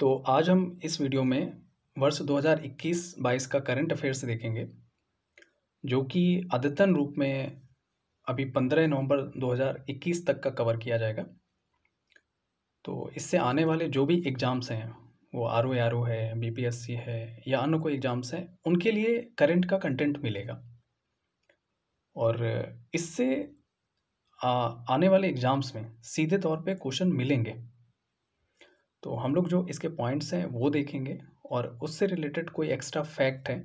तो आज हम इस वीडियो में वर्ष 2021-22 का करंट अफेयर्स देखेंगे जो कि अद्यतन रूप में अभी 15 नवंबर 2021 तक का कवर किया जाएगा तो इससे आने वाले जो भी एग्ज़ाम्स हैं वो आर ओ आर ओ है बी पी एस सी है या अन्य कोई एग्ज़ाम्स हैं उनके लिए करंट का कंटेंट मिलेगा और इससे आने वाले एग्ज़ाम्स में सीधे तौर पे क्वेश्चन मिलेंगे तो हम लोग जो इसके पॉइंट्स हैं वो देखेंगे और उससे रिलेटेड कोई एक्स्ट्रा फैक्ट है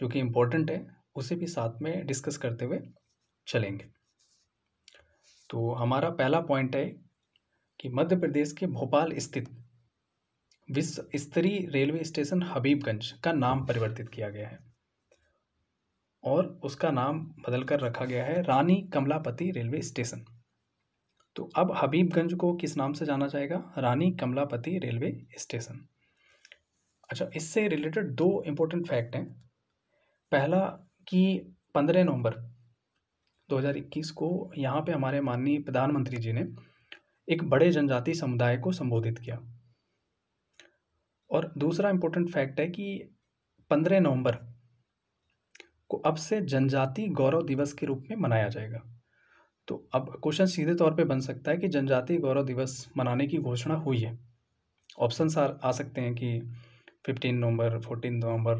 जो कि इम्पोर्टेंट है उसे भी साथ में डिस्कस करते हुए चलेंगे तो हमारा पहला पॉइंट है कि मध्य प्रदेश के भोपाल स्थित विश्व स्तरीय रेलवे स्टेशन हबीबगंज का नाम परिवर्तित किया गया है और उसका नाम बदलकर रखा गया है रानी कमलापति रेलवे स्टेशन तो अब हबीबगंज को किस नाम से जाना जाएगा रानी कमलापति रेलवे स्टेशन अच्छा इससे रिलेटेड दो इम्पोर्टेंट फैक्ट हैं पहला कि पंद्रह नवंबर 2021 को यहाँ पे हमारे माननीय प्रधानमंत्री जी ने एक बड़े जनजाति समुदाय को संबोधित किया और दूसरा इम्पोर्टेंट फैक्ट है कि पंद्रह नवंबर को अब से जनजाति गौरव दिवस के रूप में मनाया जाएगा तो अब क्वेश्चन सीधे तौर पे बन सकता है कि जनजातीय गौरव दिवस मनाने की घोषणा हुई है ऑप्शन आ आ सकते हैं कि fifteen November fourteen November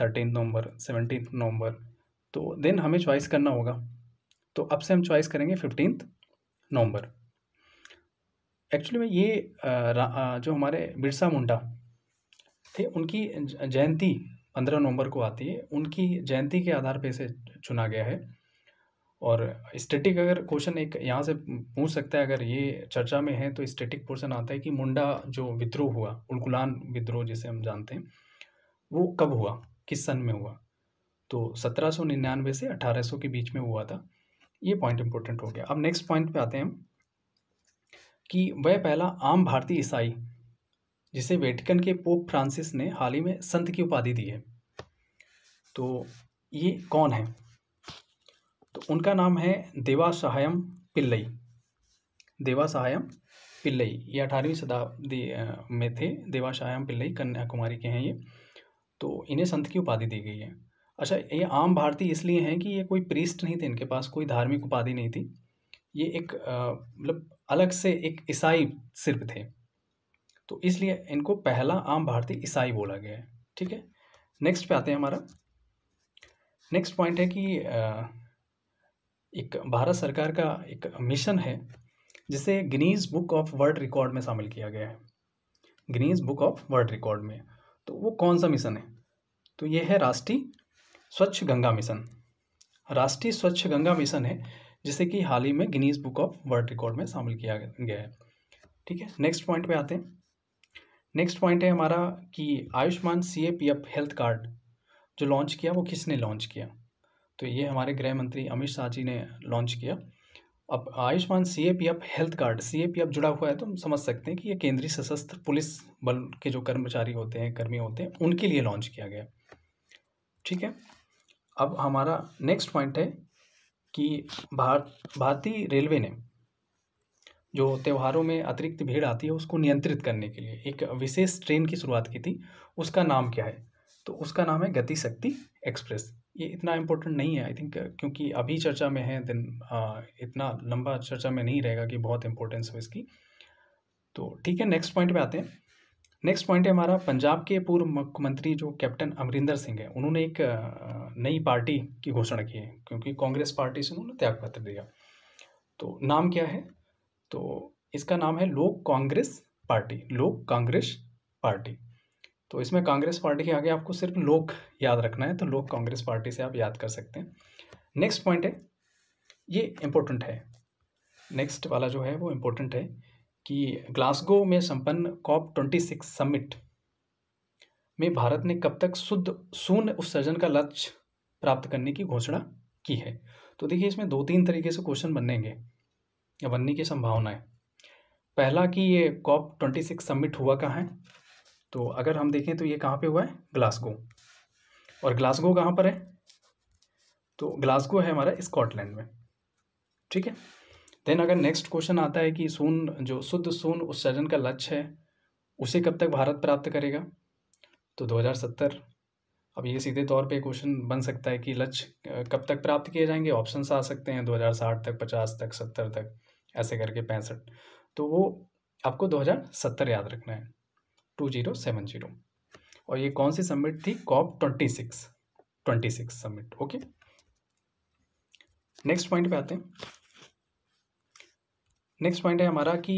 thirteen November seventeen November तो देन हमें चॉइस करना होगा तो अब से हम चॉइस करेंगे फिफ्टीन नवंबर एक्चुअली में ये जो हमारे बिरसा मुंडा थे उनकी जयंती पंद्रह नवंबर को आती है उनकी जयंती के आधार पर इसे चुना गया है और स्टेटिक अगर क्वेश्चन एक यहाँ से पूछ सकता है अगर ये चर्चा में है तो स्टेटिक पोर्शन आता है कि मुंडा जो विद्रोह हुआ उलगुलान विद्रोह जिसे हम जानते हैं वो कब हुआ किस सन में हुआ तो सत्रह सौ निन्यानवे से सौ के बीच में हुआ था ये पॉइंट इंपॉर्टेंट हो गया अब नेक्स्ट पॉइंट पे आते हैं कि वह पहला आम भारतीय ईसाई जिसे वेटिकन के पोप फ्रांसिस ने हाल ही में संत की उपाधि दी है तो ये कौन है तो उनका नाम है देवा सहायम पिल्लई देवा सहायम पिल्लई ये अठारहवीं शताब्दी में थे देवा सहायम पिल्लई कन्याकुमारी के हैं ये तो इन्हें संत की उपाधि दी गई है अच्छा ये आम भारतीय इसलिए हैं कि ये कोई प्रीस्ट नहीं थे इनके पास कोई धार्मिक उपाधि नहीं थी ये एक मतलब अलग से एक ईसाई सिर्फ थे तो इसलिए इनको पहला आम भारतीय ईसाई बोला गया है ठीक है नेक्स्ट पे आते हैं हमारा नेक्स्ट पॉइंट है कि एक भारत सरकार का एक मिशन है जिसे Guinness Book of World Record में शामिल किया गया है Guinness Book of World Record में तो वो कौन सा मिशन है तो ये है राष्ट्रीय स्वच्छ गंगा मिशन राष्ट्रीय स्वच्छ गंगा मिशन है जिसे कि हाल ही में Guinness Book of World Record में शामिल किया गया है ठीक है नेक्स्ट पॉइंट पे आते हैं नेक्स्ट पॉइंट है हमारा कि Ayushman C A P F health card जो लॉन्च किया वो किसने लॉन्च किया तो ये हमारे गृह मंत्री अमित शाह जी ने लॉन्च किया अब Ayushman C A P F health card C A P F जुड़ा हुआ है तो हम समझ सकते हैं कि ये केंद्रीय सशस्त्र पुलिस बल के जो कर्मचारी होते हैं कर्मी होते हैं उनके लिए लॉन्च किया गया ठीक है अब हमारा नेक्स्ट पॉइंट है कि भारत भारतीय रेलवे ने जो त्योहारों में अतिरिक्त भीड़ आती है उसको नियंत्रित करने के लिए एक विशेष ट्रेन की शुरुआत की थी उसका नाम क्या है तो उसका नाम है गति शक्ति एक्सप्रेस ये इतना इम्पोर्टेंट नहीं है आई थिंक क्योंकि अभी चर्चा में है देन इतना लंबा चर्चा में नहीं रहेगा कि बहुत इम्पोर्टेंस हो इसकी तो ठीक है नेक्स्ट पॉइंट पे आते हैं नेक्स्ट पॉइंट है हमारा पंजाब के पूर्व मुख्यमंत्री जो कैप्टन अमरिंदर सिंह है उन्होंने एक नई पार्टी की घोषणा की है क्योंकि कांग्रेस पार्टी से उन्होंने त्यागपत्र दिया तो नाम क्या है तो इसका नाम है लोक कांग्रेस पार्टी लोक कांग्रेस पार्टी तो इसमें कांग्रेस पार्टी के आगे आपको सिर्फ लोक याद रखना है तो लोक कांग्रेस पार्टी से आप याद कर सकते हैं नेक्स्ट पॉइंट है ये इम्पोर्टेंट है नेक्स्ट वाला जो है वो इम्पोर्टेंट है कि ग्लासगो में संपन्न कॉप ट्वेंटी सिक्स समिट में भारत ने कब तक शुद्ध शून्य उत्सर्जन का लक्ष्य प्राप्त करने की घोषणा की है तो देखिए इसमें दो तीन तरीके से क्वेश्चन बनेंगे या बनने की संभावना है पहला कि ये कॉप ट्वेंटी सिक्स समिट हुआ कहाँ है तो अगर हम देखें तो ये कहाँ पे हुआ है ग्लासगो और ग्लासगो कहाँ पर है तो ग्लासगो है हमारा स्कॉटलैंड में ठीक है देन अगर नेक्स्ट क्वेश्चन आता है कि सोन जो शुद्ध सोन उत्सर्जन का लक्ष्य है उसे कब तक भारत प्राप्त करेगा तो 2070 अब ये सीधे तौर पे क्वेश्चन बन सकता है कि लक्ष्य कब तक प्राप्त किए जाएंगे ऑप्शन आ सकते हैं 2060 तक 50 तक 70 तक ऐसे करके पैंसठ तो वो आपको 2070 याद रखना है टू जीरो सेवन जीरो और ये कौन सी समिट थी COP twenty six twenty six submit okay next point पे आते हैं नेक्स्ट पॉइंट है हमारा कि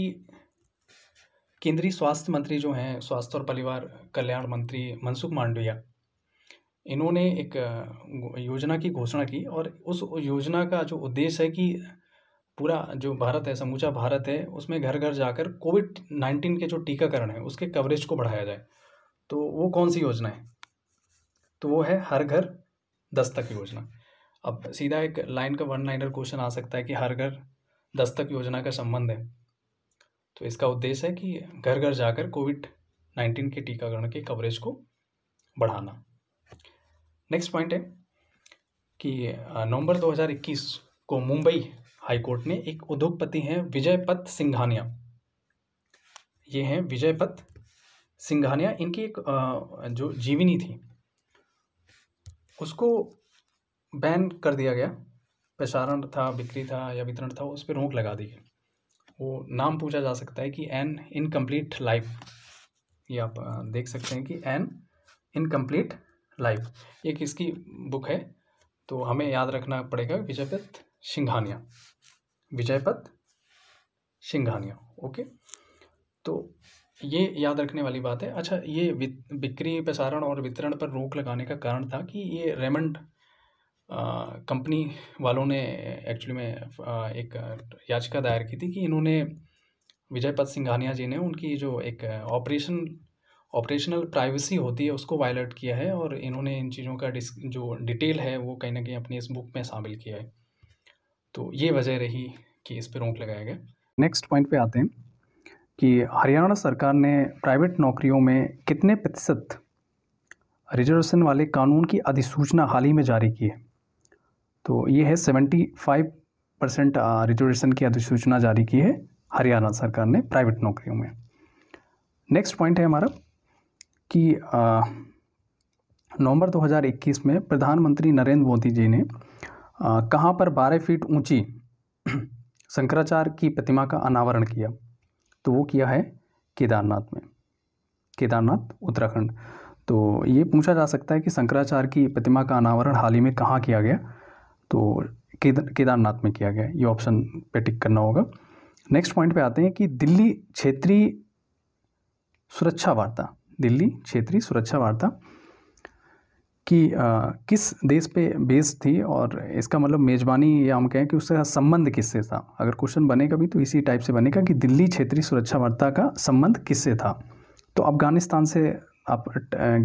केंद्रीय स्वास्थ्य मंत्री जो हैं स्वास्थ्य और परिवार कल्याण मंत्री मनसुख मांडविया इन्होंने एक योजना की घोषणा की और उस योजना का जो उद्देश्य है कि पूरा जो भारत है समूचा भारत है उसमें घर घर जाकर कोविड नाइन्टीन के जो टीकाकरण है उसके कवरेज को बढ़ाया जाए तो वो कौन सी योजना है तो वो है हर घर दस्तक योजना अब सीधा एक लाइन का वन लाइनर क्वेश्चन आ सकता है कि हर घर दस्तक योजना का संबंध है तो इसका उद्देश्य है कि घर घर जाकर कोविड नाइन्टीन के टीकाकरण के कवरेज को बढ़ाना नेक्स्ट पॉइंट है कि नवंबर 2021 को मुंबई हाईकोर्ट ने एक उद्योगपति हैं विजयपत सिंघानिया ये हैं विजयपत सिंघानिया इनकी एक जो जीवनी थी उसको बैन कर दिया गया प्रसारण था बिक्री था या वितरण था उस पर रोक लगा दी गई वो नाम पूछा जा सकता है कि एन इनकम्प्लीट लाइफ ये आप देख सकते हैं कि एन इनकम्प्लीट लाइफ एक इसकी बुक है तो हमें याद रखना पड़ेगा विजयपत सिंघानिया विजयपत सिंघानिया ओके तो ये याद रखने वाली बात है अच्छा ये बिक्री प्रसारण और वितरण पर रोक लगाने का कारण था कि ये रेमंड कंपनी वालों ने एक्चुअली में आ, एक याचिका दायर की थी कि इन्होंने विजयपत सिंघानिया जी ने उनकी जो एक ऑपरेशन ऑपरेशनल प्राइवेसी होती है उसको वायलेट किया है और इन्होंने इन चीज़ों का डिस जो डिटेल है वो कहीं ना कहीं अपनी इस बुक में शामिल किया है तो ये वजह रही कि इस पर रोक लगाया गया नेक्स्ट पॉइंट पे आते हैं कि हरियाणा सरकार ने प्राइवेट नौकरियों में कितने प्रतिशत रिजर्वेशन वाले कानून की अधिसूचना हाल ही में जारी की है तो ये है सेवेंटी फाइव परसेंट रिजर्वेशन की अधिसूचना जारी की है हरियाणा सरकार ने प्राइवेट नौकरियों में नेक्स्ट पॉइंट है हमारा कि नवंबर 2021 में प्रधानमंत्री नरेंद्र मोदी जी ने कहाँ पर बारह फीट ऊंची शंकराचार्य की प्रतिमा का अनावरण किया तो वो किया है केदारनाथ में केदारनाथ उत्तराखंड तो ये पूछा जा सकता है कि शंकराचार्य की प्रतिमा का अनावरण हाल ही में कहाँ किया गया तो केदारनाथ में किया गया ये ऑप्शन पे टिक करना होगा नेक्स्ट पॉइंट पे आते हैं कि दिल्ली क्षेत्रीय सुरक्षा वार्ता दिल्ली क्षेत्रीय सुरक्षा वार्ता कि आ, किस देश पे बेस्ड थी और इसका मतलब मेज़बानी या हम कहें कि उसका संबंध किससे था अगर क्वेश्चन बनेगा भी तो इसी टाइप से बनेगा कि दिल्ली क्षेत्रीय सुरक्षा वार्ता का संबंध किससे था तो अफ़गानिस्तान से आप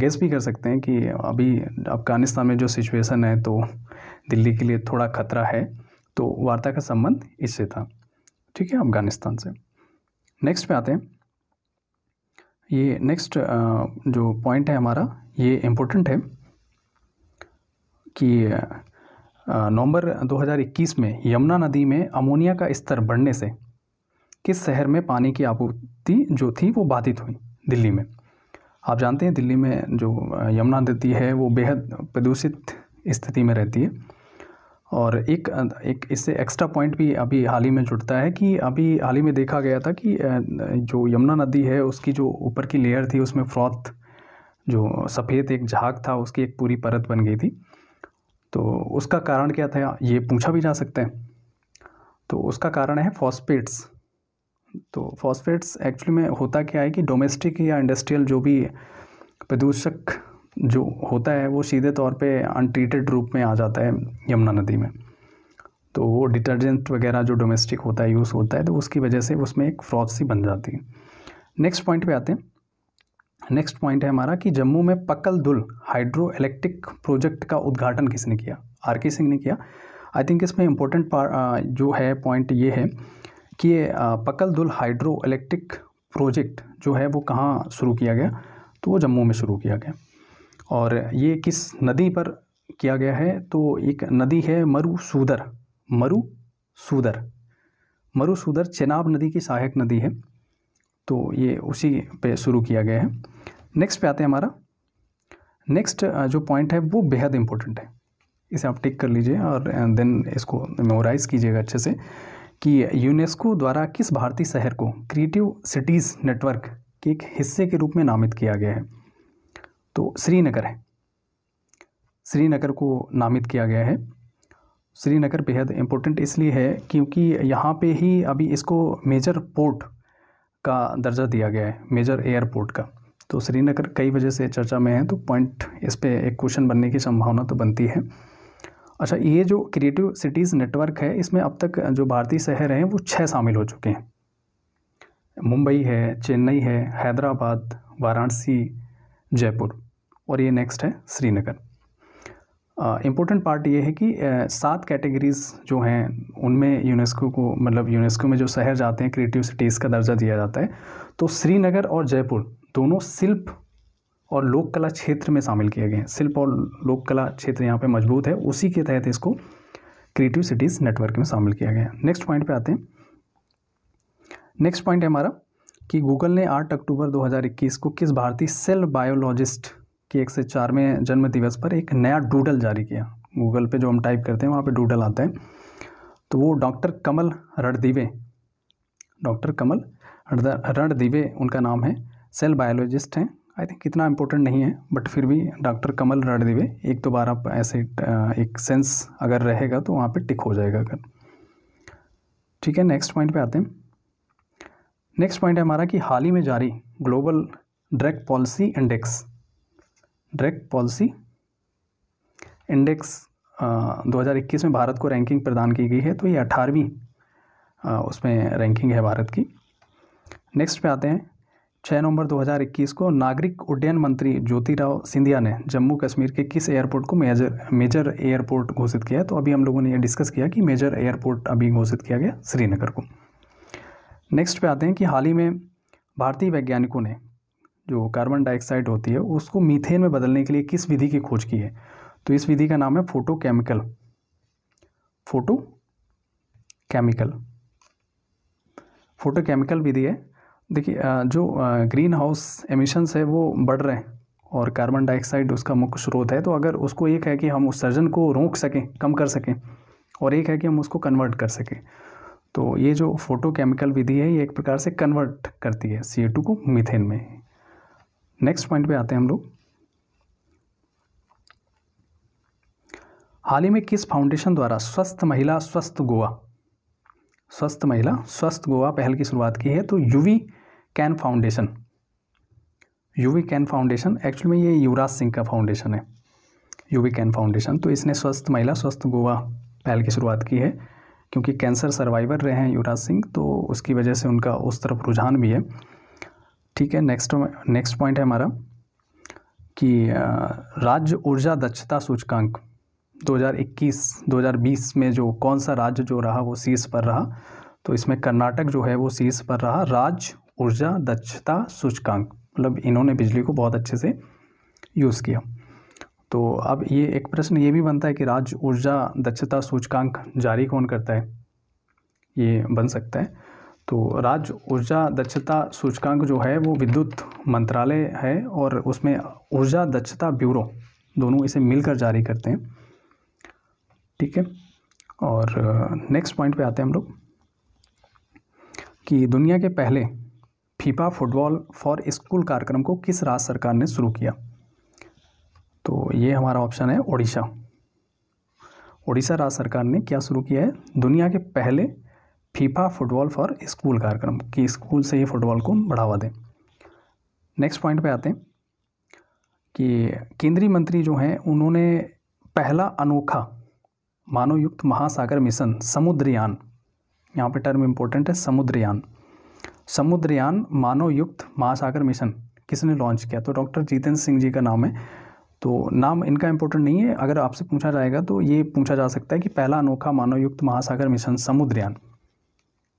गेस भी कर सकते हैं कि अभी अफ़गानिस्तान में जो सिचुएशन है तो दिल्ली के लिए थोड़ा खतरा है तो वार्ता का संबंध इससे था ठीक है अफ़गानिस्तान से नेक्स्ट पे आते हैं ये नेक्स्ट जो पॉइंट है हमारा ये इम्पोर्टेंट है कि नवंबर 2021 में यमुना नदी में अमोनिया का स्तर बढ़ने से किस शहर में पानी की आपूर्ति जो थी वो बाधित हुई दिल्ली में आप जानते हैं दिल्ली में जो यमुना नदी है वो बेहद प्रदूषित स्थिति में रहती है और एक एक इससे एक्स्ट्रा पॉइंट भी अभी हाल ही में जुड़ता है कि अभी हाल ही में देखा गया था कि जो यमुना नदी है उसकी जो ऊपर की लेयर थी उसमें फ्रॉथ जो सफ़ेद एक झाग था उसकी एक पूरी परत बन गई थी तो उसका कारण क्या था ये पूछा भी जा सकता है तो उसका कारण है फॉस्फेट्स तो फॉस्फेट्स एक्चुअली में होता क्या है कि डोमेस्टिक या इंडस्ट्रियल जो भी प्रदूषक जो होता है वो सीधे तौर पे अनट्रीटेड रूप में आ जाता है यमुना नदी में तो वो डिटर्जेंट वगैरह जो डोमेस्टिक होता है यूज़ होता है तो उसकी वजह से उसमें एक फ्रॉड सी बन जाती है नेक्स्ट पॉइंट पे आते हैं नेक्स्ट पॉइंट है हमारा कि जम्मू में पकल दुल हाइड्रो इलेक्ट्रिक प्रोजेक्ट का उद्घाटन किसने किया आर के सिंह ने किया आई थिंक इसमें इम्पोर्टेंट जो है पॉइंट ये है कि पकल दुल हाइड्रो इलेक्ट्रिक प्रोजेक्ट जो है वो कहाँ शुरू किया गया तो वो जम्मू में शुरू किया गया और ये किस नदी पर किया गया है तो एक नदी है मरुसूदर मरुसूदर मरुसूदर चेनाब नदी की सहायक नदी है तो ये उसी पे शुरू किया गया है नेक्स्ट पे आते हैं हमारा नेक्स्ट जो पॉइंट है वो बेहद इंपॉर्टेंट है इसे आप टिक कर लीजिए और देन इसको मेमोराइज कीजिएगा अच्छे से कि यूनेस्को द्वारा किस भारतीय शहर को क्रिएटिव सिटीज़ नेटवर्क के एक हिस्से के रूप में नामित किया गया है तो श्रीनगर है श्रीनगर को नामित किया गया है श्रीनगर बेहद इम्पोर्टेंट इसलिए है क्योंकि यहाँ पे ही अभी इसको मेजर पोर्ट का दर्जा दिया गया है मेजर एयरपोर्ट का तो श्रीनगर कई वजह से चर्चा में है तो पॉइंट इस पर एक क्वेश्चन बनने की संभावना तो बनती है अच्छा ये जो क्रिएटिव सिटीज़ नेटवर्क है इसमें अब तक जो भारतीय शहर हैं वो छः शामिल हो चुके हैं मुंबई है चेन्नई है हैदराबाद वाराणसी जयपुर और ये नेक्स्ट है श्रीनगर इम्पोर्टेंट पार्ट ये है कि uh, सात कैटेगरीज़ जो हैं उनमें यूनेस्को को मतलब यूनेस्को में जो शहर जाते हैं क्रिएटिव सिटीज़ का दर्जा दिया जाता है तो श्रीनगर और जयपुर दोनों शिल्प और लोक कला क्षेत्र में शामिल किए गए हैं शिल्प और लोक कला क्षेत्र यहाँ पे मजबूत है उसी के तहत इसको क्रिएटिव सिटीज़ नेटवर्क में शामिल किया गया है नेक्स्ट पॉइंट पे आते हैं नेक्स्ट पॉइंट है हमारा कि गूगल ने 8 अक्टूबर 2021 को किस भारतीय सेल बायोलॉजिस्ट के एक से चारवें जन्म दिवस पर एक नया डूडल जारी किया गूगल पर जो हम टाइप करते हैं वहाँ पर डूडल आता है तो वो डॉक्टर कमल रणदीवे डॉक्टर कमल रणदीवे उनका नाम है सेल बायोलॉजिस्ट हैं आई थिंक इतना इम्पोर्टेंट नहीं है बट फिर भी डॉक्टर कमल रणदिवे एक दो बार आप ऐसे एक सेंस अगर रहेगा तो वहाँ पे टिक हो जाएगा अगर ठीक है नेक्स्ट पॉइंट पे आते हैं नेक्स्ट पॉइंट है हमारा कि हाल ही में जारी global direct policy index direct policy index दो हज़ार इक्कीस में भारत को रैंकिंग प्रदान की गई है तो ये अठारहवीं उसमें रैंकिंग है भारत की नेक्स्ट पे आते हैं छः नवंबर 2021 को नागरिक उड्डयन मंत्री ज्योतिराव सिंधिया ने जम्मू कश्मीर के किस एयरपोर्ट को मेजर मेजर एयरपोर्ट घोषित किया तो अभी हम लोगों ने ये डिस्कस किया कि मेजर एयरपोर्ट अभी घोषित किया गया श्रीनगर को नेक्स्ट पे आते हैं कि हाल ही में भारतीय वैज्ञानिकों ने जो कार्बन डाइऑक्साइड होती है उसको मीथेन में बदलने के लिए किस विधि की खोज की है तो इस विधि का नाम है photo chemical photo chemical photo chemical विधि है देखिए जो ग्रीन हाउस एमिशंस है वो बढ़ रहे हैं और कार्बन डाइऑक्साइड उसका मुख्य स्रोत है तो अगर उसको एक है कि हम उत्सर्जन को रोक सकें कम कर सकें और एक है कि हम उसको कन्वर्ट कर सकें तो ये जो फोटोकेमिकल विधि है ये एक प्रकार से कन्वर्ट करती है सी को मिथेन में नेक्स्ट पॉइंट पे आते हैं हम लोग हाल ही में किस फाउंडेशन द्वारा स्वस्थ महिला स्वस्थ गोवा स्वस्थ महिला स्वस्थ गोवा पहल की शुरुआत की है तो you we can foundation you we can foundation actually में ये युवराज सिंह का फाउंडेशन है यूवी कैन फाउंडेशन तो इसने स्वस्थ महिला स्वस्थ गोवा पहल की शुरुआत की है क्योंकि कैंसर सर्वाइवर रहे हैं युवराज सिंह तो उसकी वजह से उनका उस तरफ रुझान भी है ठीक है नेक्स्ट नेक्स्ट पॉइंट है हमारा कि राज्य ऊर्जा दक्षता सूचकांक 2021 2020 में जो कौन सा राज्य जो रहा वो शीर्ष पर रहा तो इसमें कर्नाटक जो है वो शीर्ष पर रहा राज्य ऊर्जा दक्षता सूचकांक मतलब इन्होंने बिजली को बहुत अच्छे से यूज़ किया तो अब ये एक प्रश्न ये भी बनता है कि राज्य ऊर्जा दक्षता सूचकांक जारी कौन करता है ये बन सकता है तो राज्य ऊर्जा दक्षता सूचकांक जो है वो विद्युत मंत्रालय है और उसमें ऊर्जा दक्षता ब्यूरो दोनों इसे मिलकर जारी करते हैं ठीक है और नेक्स्ट पॉइंट पे आते हैं हम लोग कि दुनिया के पहले फीफा फुटबॉल फॉर स्कूल कार्यक्रम को किस राज्य सरकार ने शुरू किया तो ये हमारा ऑप्शन है ओडिशा ओडिशा राज्य सरकार ने क्या शुरू किया है दुनिया के पहले फीफा फुटबॉल फॉर स्कूल कार्यक्रम कि स्कूल से ही फुटबॉल को बढ़ावा दें नेक्स्ट पॉइंट पे आते हैं कि केंद्रीय मंत्री जो हैं उन्होंने पहला अनोखा मानवयुक्त महासागर मिशन समुद्रयान यहाँ पे टर्म इम्पोर्टेंट है समुद्रयान समुद्रयान मानव युक्त महासागर मिशन किसने लॉन्च किया तो डॉक्टर जितेंद्र सिंह जी का नाम है तो नाम इनका इम्पोर्टेंट नहीं है अगर आपसे पूछा जाएगा तो ये पूछा जा सकता है कि पहला अनोखा मानव युक्त महासागर मिशन समुद्रयान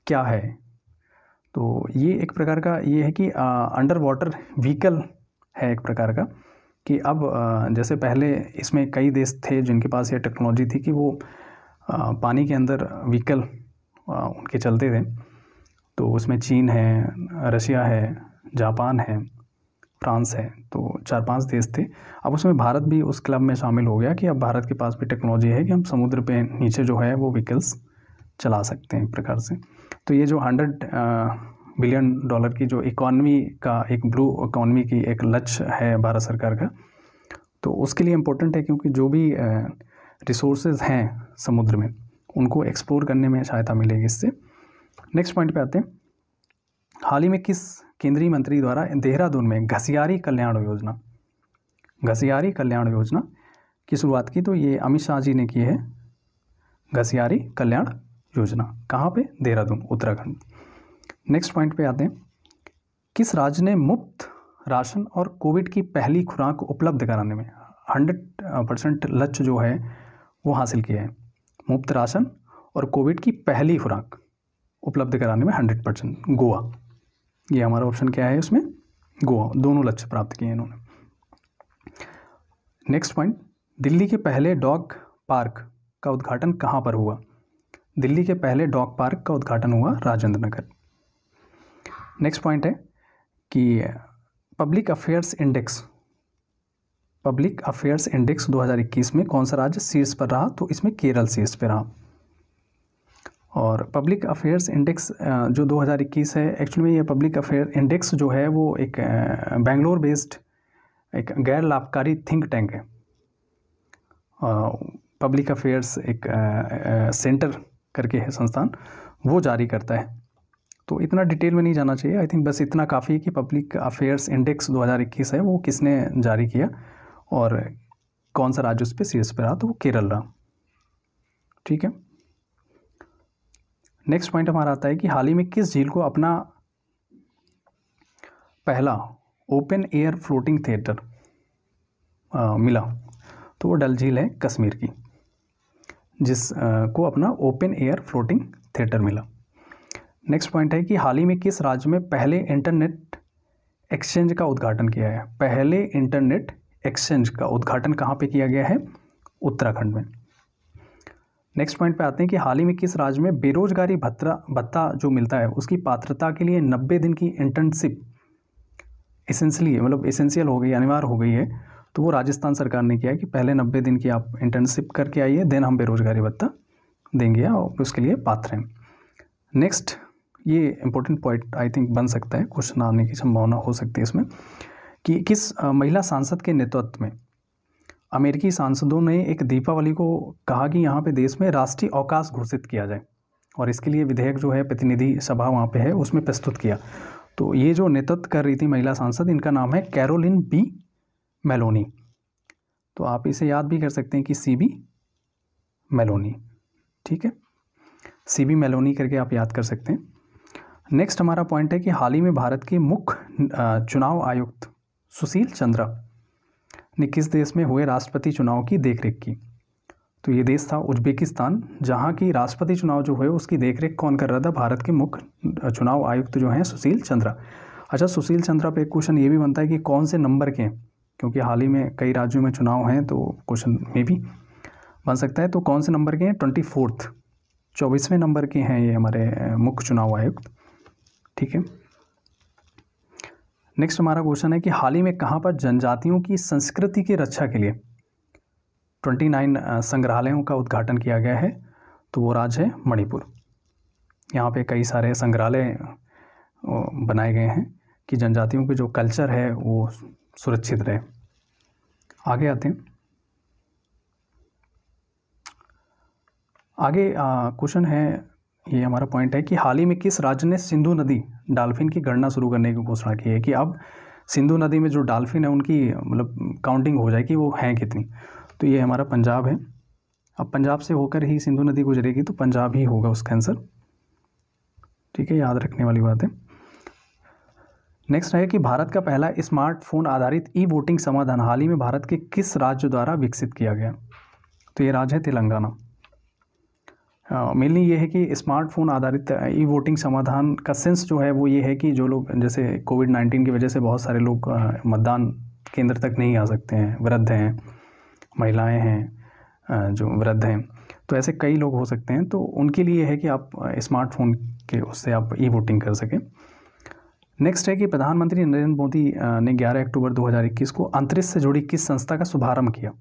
क्या है तो ये एक प्रकार का ये है कि अंडर वाटर व्हीकल है एक प्रकार का कि अब आ, जैसे पहले इसमें कई देश थे जिनके पास ये टेक्नोलॉजी थी कि वो आ, पानी के अंदर व्हीकल उनके चलते थे तो उसमें चीन है रशिया है जापान है फ्रांस है तो चार पांच देश थे अब उसमें भारत भी उस क्लब में शामिल हो गया कि अब भारत के पास भी टेक्नोलॉजी है कि हम समुद्र पे नीचे जो है वो व्हीकल्स चला सकते हैं एक प्रकार से तो ये जो हंड्रेड बिलियन डॉलर की जो इकॉनमी का एक ब्लू इकॉनमी की एक लक्ष्य है भारत सरकार का तो उसके लिए इम्पोर्टेंट है क्योंकि जो भी रिसोर्सेज हैं समुद्र में उनको एक्सप्लोर करने में सहायता मिलेगी इससे नेक्स्ट पॉइंट पे आते हैं हाल ही में किस केंद्रीय मंत्री द्वारा देहरादून में घसियारी कल्याण योजना घसियारी कल्याण योजना की शुरुआत की तो ये अमित शाह जी ने की है घसियारी कल्याण योजना कहाँ पे देहरादून उत्तराखंड नेक्स्ट पॉइंट पे आते हैं किस राज्य ने मुफ्त राशन और कोविड की पहली खुराक उपलब्ध कराने में हंड्रेड परसेंट लक्ष्य जो है वो हासिल किया है मुफ्त राशन और कोविड की पहली खुराक उपलब्ध कराने में हंड्रेड परसेंट गोवा ये हमारा ऑप्शन क्या है उसमें गोवा दोनों लक्ष्य प्राप्त किए इन्होंने नेक्स्ट पॉइंट दिल्ली के पहले डॉग पार्क का उद्घाटन कहाँ पर हुआ दिल्ली के पहले डॉग पार्क का उद्घाटन हुआ राजेंद्र नगर नेक्स्ट पॉइंट है कि public affairs index public affairs index 2021 में कौन सा राज्य शीर्ष पर रहा तो इसमें केरल शीर्ष पर रहा और पब्लिक अफेयर्स इंडेक्स जो 2021 है एक्चुअली में ये पब्लिक अफेयर इंडेक्स जो है वो एक बेंगलोर बेस्ड एक गैर लाभकारी थिंक टैंक है पब्लिक अफेयर्स एक सेंटर करके है संस्थान वो जारी करता है तो इतना डिटेल में नहीं जाना चाहिए आई थिंक बस इतना काफ़ी है कि पब्लिक अफेयर्स इंडेक्स 2021 है वो किसने जारी किया और कौन सा राज्य उस पर सीरियस पर रहा तो वो केरल रहा ठीक है नेक्स्ट पॉइंट हमारा आता है कि हाल ही में किस झील को अपना पहला ओपन एयर फ्लोटिंग थिएटर मिला तो वो डल झील है कश्मीर की जिस आ, को अपना ओपन एयर फ्लोटिंग थिएटर मिला नेक्स्ट पॉइंट है कि हाल ही में किस राज्य में पहले इंटरनेट एक्सचेंज का उद्घाटन किया है पहले इंटरनेट एक्सचेंज का उद्घाटन कहाँ पे किया गया है उत्तराखंड में नेक्स्ट पॉइंट पे आते हैं कि हाल ही में किस राज्य में बेरोजगारी भत्ता भत्ता जो मिलता है उसकी पात्रता के लिए नब्बे दिन की इंटर्नशिप इसेंसली मतलब इसेंशियल हो गई अनिवार्य हो गई है तो वो राजस्थान सरकार ने किया है कि पहले नब्बे दिन की आप इंटर्नशिप करके आइए देन हम बेरोजगारी भत्ता देंगे और उसके लिए पात्र हैं नेक्स्ट ये इंपॉर्टेंट पॉइंट आई थिंक बन सकता है क्वेश्चन आने की संभावना हो सकती है इसमें कि किस महिला सांसद के नेतृत्व में अमेरिकी सांसदों ने एक दीपावली को कहा कि यहाँ पे देश में राष्ट्रीय अवकाश घोषित किया जाए और इसके लिए विधेयक जो है प्रतिनिधि सभा वहाँ पे है उसमें प्रस्तुत किया तो ये जो नेतृत्व कर रही थी महिला सांसद इनका नाम है कैरोलिन बी मेलोनी तो आप इसे याद भी कर सकते हैं कि सी बी मेलोनी ठीक है सी बी मेलोनी करके आप याद कर सकते हैं नेक्स्ट हमारा पॉइंट है कि हाल ही में भारत के मुख्य चुनाव आयुक्त सुशील चंद्रा ने किस देश में हुए राष्ट्रपति चुनाव की देखरेख की तो ये देश था उज्बेकिस्तान जहाँ की राष्ट्रपति चुनाव जो हुए उसकी देखरेख कौन कर रहा था भारत के मुख्य चुनाव आयुक्त जो हैं सुशील चंद्रा अच्छा सुशील चंद्रा पे क्वेश्चन ये भी बनता है कि कौन से नंबर के हैं क्योंकि हाल ही में कई राज्यों में चुनाव हैं तो क्वेश्चन में भी बन सकता है तो कौन से नंबर के हैं ट्वेंटी फोर्थ चौबीसवें नंबर के हैं ये हमारे मुख्य चुनाव आयुक्त ठीक है नेक्स्ट हमारा क्वेश्चन है कि हाल ही में कहाँ पर जनजातियों की संस्कृति की रक्षा के लिए 29 संग्रहालयों का उद्घाटन किया गया है तो वो राज्य है मणिपुर यहाँ पे कई सारे संग्रहालय बनाए गए हैं कि जनजातियों के जो कल्चर है वो सुरक्षित रहे आगे आते हैं आगे क्वेश्चन है ये हमारा पॉइंट है कि हाल ही में किस राज्य ने सिंधु नदी डाल्फिन की गणना शुरू करने की घोषणा की है कि अब सिंधु नदी में जो डाल्फिन है उनकी मतलब काउंटिंग हो जाए कि वो हैं कितनी तो ये हमारा पंजाब है अब पंजाब से होकर ही सिंधु नदी गुजरेगी तो पंजाब ही होगा उसका आंसर ठीक है याद रखने वाली बात है नेक्स्ट है कि भारत का पहला स्मार्टफोन आधारित ई वोटिंग समाधान हाल ही में भारत के किस राज्य द्वारा विकसित किया गया तो ये राज्य है तेलंगाना हाँ, मेनली ये है कि स्मार्टफोन आधारित ई वोटिंग समाधान का सेंस जो है वो ये है कि जो लोग जैसे कोविड नाइन्टीन की वजह से बहुत सारे लोग मतदान केंद्र तक नहीं आ सकते हैं वृद्ध हैं महिलाएं हैं जो वृद्ध हैं तो ऐसे कई लोग हो सकते हैं तो उनके लिए है कि आप स्मार्टफोन के उससे आप ई वोटिंग कर सकें नेक्स्ट है कि प्रधानमंत्री नरेंद्र मोदी ने 11 अक्टूबर 2021 को अंतरिक्ष से जुड़ी किस संस्था का शुभारंभ किया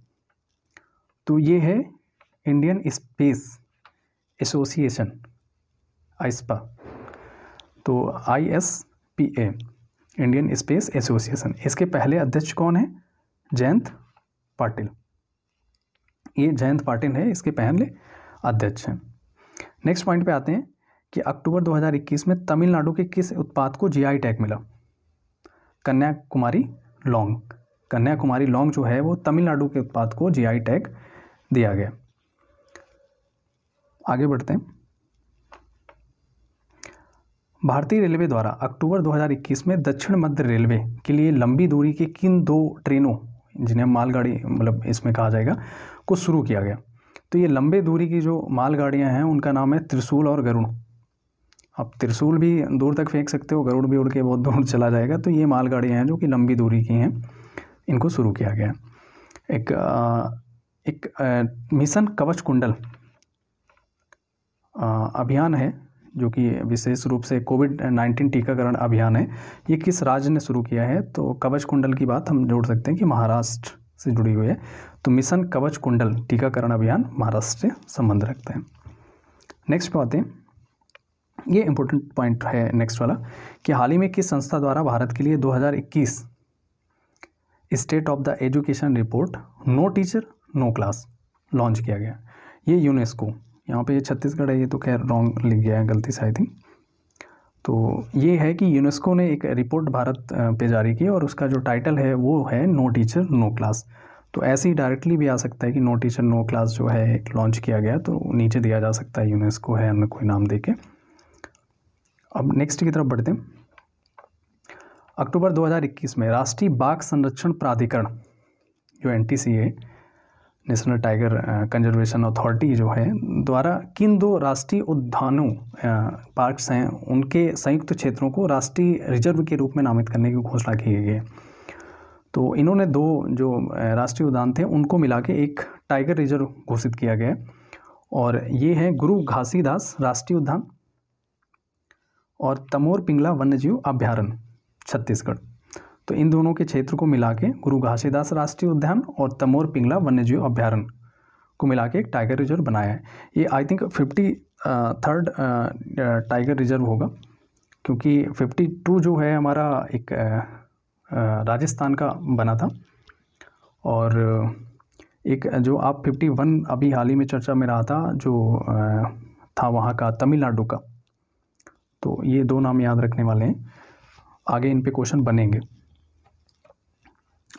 तो ये है इंडियन स्पेस एसोसिएशन आइसपा तो I S P A Indian space association इसके पहले अध्यक्ष कौन है जयंत पाटिल ये जयंत पाटिल है इसके पहले अध्यक्ष हैं नेक्स्ट पॉइंट पे आते हैं कि अक्टूबर 2021 में तमिलनाडु के किस उत्पाद को जीआई टैग मिला कन्याकुमारी लॉन्ग कन्याकुमारी लॉन्ग जो है वो तमिलनाडु के उत्पाद को जीआई टैग दिया गया आगे बढ़ते हैं भारतीय रेलवे द्वारा अक्टूबर 2021 में दक्षिण मध्य रेलवे के लिए लंबी दूरी की किन दो ट्रेनों जिन्हें मालगाड़ी मतलब इसमें कहा जाएगा को शुरू किया गया तो ये लंबे दूरी की जो मालगाड़ियाँ हैं उनका नाम है त्रिशूल और गरुड़ आप त्रिशूल भी दूर तक फेंक सकते हो गरुड़ भी उड़ के बहुत दूर चला जाएगा तो ये मालगाड़ियाँ हैं जो कि लंबी दूरी की हैं इनको शुरू किया गया एक एक मिशन कवच कुंडल अभियान है जो कि विशेष रूप से कोविड नाइन्टीन टीकाकरण अभियान है ये किस राज्य ने शुरू किया है तो कवच कुंडल की बात हम जोड़ सकते हैं कि महाराष्ट्र से जुड़ी हुई है तो मिशन कवच कुंडल टीकाकरण अभियान महाराष्ट्र से संबंध रखते हैं नेक्स्ट पे आते हैं ये इम्पोर्टेंट पॉइंट है नेक्स्ट वाला कि हाल ही में किस संस्था द्वारा भारत के लिए 2021 state of the education report no teacher no class launch किया गया ये यूनेस्को यहाँ पे ये छत्तीसगढ़ है ये तो खैर रॉन्ग लिख गया है गलती से आई थिंक तो ये है कि यूनेस्को ने एक रिपोर्ट भारत पे जारी की और उसका जो टाइटल है वो है नो टीचर नो क्लास तो ऐसे ही डायरेक्टली भी आ सकता है कि नो टीचर नो क्लास जो है एक लॉन्च किया गया तो नीचे दिया जा सकता है यूनेस्को है हमने कोई नाम दे के अब नेक्स्ट की तरफ बढ़ते हैं अक्टूबर 2021 में राष्ट्रीय बाघ संरक्षण प्राधिकरण जो एन है नेशनल टाइगर कंजर्वेशन अथॉरिटी जो है द्वारा किन दो राष्ट्रीय उद्यानों पार्क्स हैं उनके संयुक्त क्षेत्रों को राष्ट्रीय रिजर्व के रूप में नामित करने की घोषणा की गई है तो इन्होंने दो जो राष्ट्रीय उद्यान थे उनको मिला के एक टाइगर रिजर्व घोषित किया गया और ये है गुरु घासीदास राष्ट्रीय उद्यान और तमोर पिंगला वन्यजीव अभ्यारण्य छत्तीसगढ़ तो इन दोनों के क्षेत्र को मिला के गुरु घासीदास राष्ट्रीय उद्यान और तमोर पिंगला वन्यजीव अभ्यारण को मिला के एक टाइगर रिजर्व बनाया है ये I think fifty third tiger reserve होगा क्योंकि फिफ्टी टू जो है हमारा एक राजस्थान का बना था और एक जो आप फिफ्टी वन अभी हाल ही में चर्चा में रहा था जो था वहाँ का तमिलनाडु का तो ये दो नाम याद रखने वाले हैं आगे इन पे क्वेश्चन बनेंगे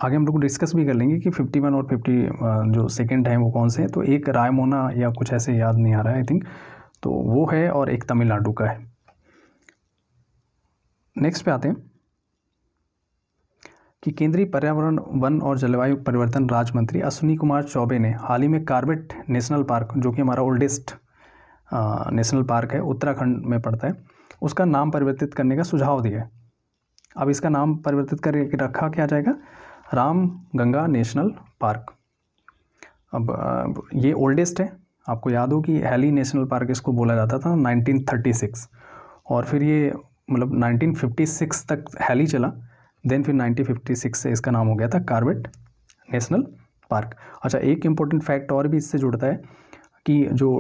आगे हम लोग डिस्कस भी कर लेंगे कि 51 और 50 जो सेकंड टाइम वो कौन से हैं तो एक रायमोना या कुछ ऐसे याद नहीं आ रहा है आई थिंक तो वो है और एक तमिलनाडु का है नेक्स्ट पे आते हैं कि केंद्रीय पर्यावरण वन और जलवायु परिवर्तन राज्य मंत्री अश्विनी कुमार चौबे ने हाल ही में कार्बेट नेशनल पार्क जो कि हमारा ओल्डेस्ट नेशनल पार्क है उत्तराखंड में पड़ता है उसका नाम परिवर्तित करने का सुझाव दिया है अब इसका नाम परिवर्तित कर रखा क्या जाएगा राम गंगा नेशनल पार्क अब ये ओल्डेस्ट है आपको याद हो कि हेली नेशनल पार्क इसको बोला जाता था 1936 और फिर ये मतलब 1956 तक हेली चला देन फिर 1956 से इसका नाम हो गया था कार्बेट नेशनल पार्क अच्छा एक इम्पोर्टेंट फैक्ट और भी इससे जुड़ता है कि जो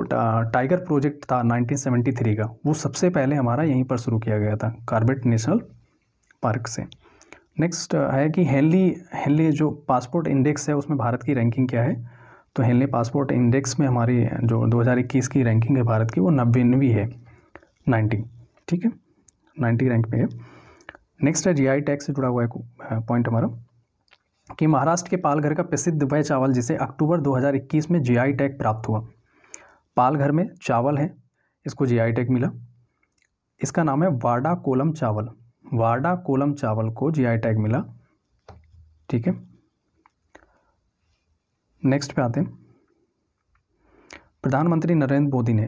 टाइगर प्रोजेक्ट था 1973 का वो सबसे पहले हमारा यहीं पर शुरू किया गया था कार्बेट नेशनल पार्क से नेक्स्ट है uh, कि हेनली हेनले जो पासपोर्ट इंडेक्स है उसमें भारत की रैंकिंग क्या है तो हेनली पासपोर्ट इंडेक्स में हमारी uh, जो 2021 की रैंकिंग है भारत की वो नब्बेनवी है 90 ठीक है नाइन्टी रैंक पे है नेक्स्ट है जीआई टैक्स से जुड़ा हुआ एक पॉइंट uh, हमारा कि महाराष्ट्र के पालघर का प्रसिद्ध वह चावल जिसे अक्टूबर 2021 में जीआई टैग प्राप्त हुआ पालघर में चावल है इसको जीआई टैग मिला इसका नाम है वाडा कोलम चावल वाडा कोलम चावल को जीआई टैग मिला ठीक है नेक्स्ट पे आते हैं प्रधानमंत्री नरेंद्र मोदी ने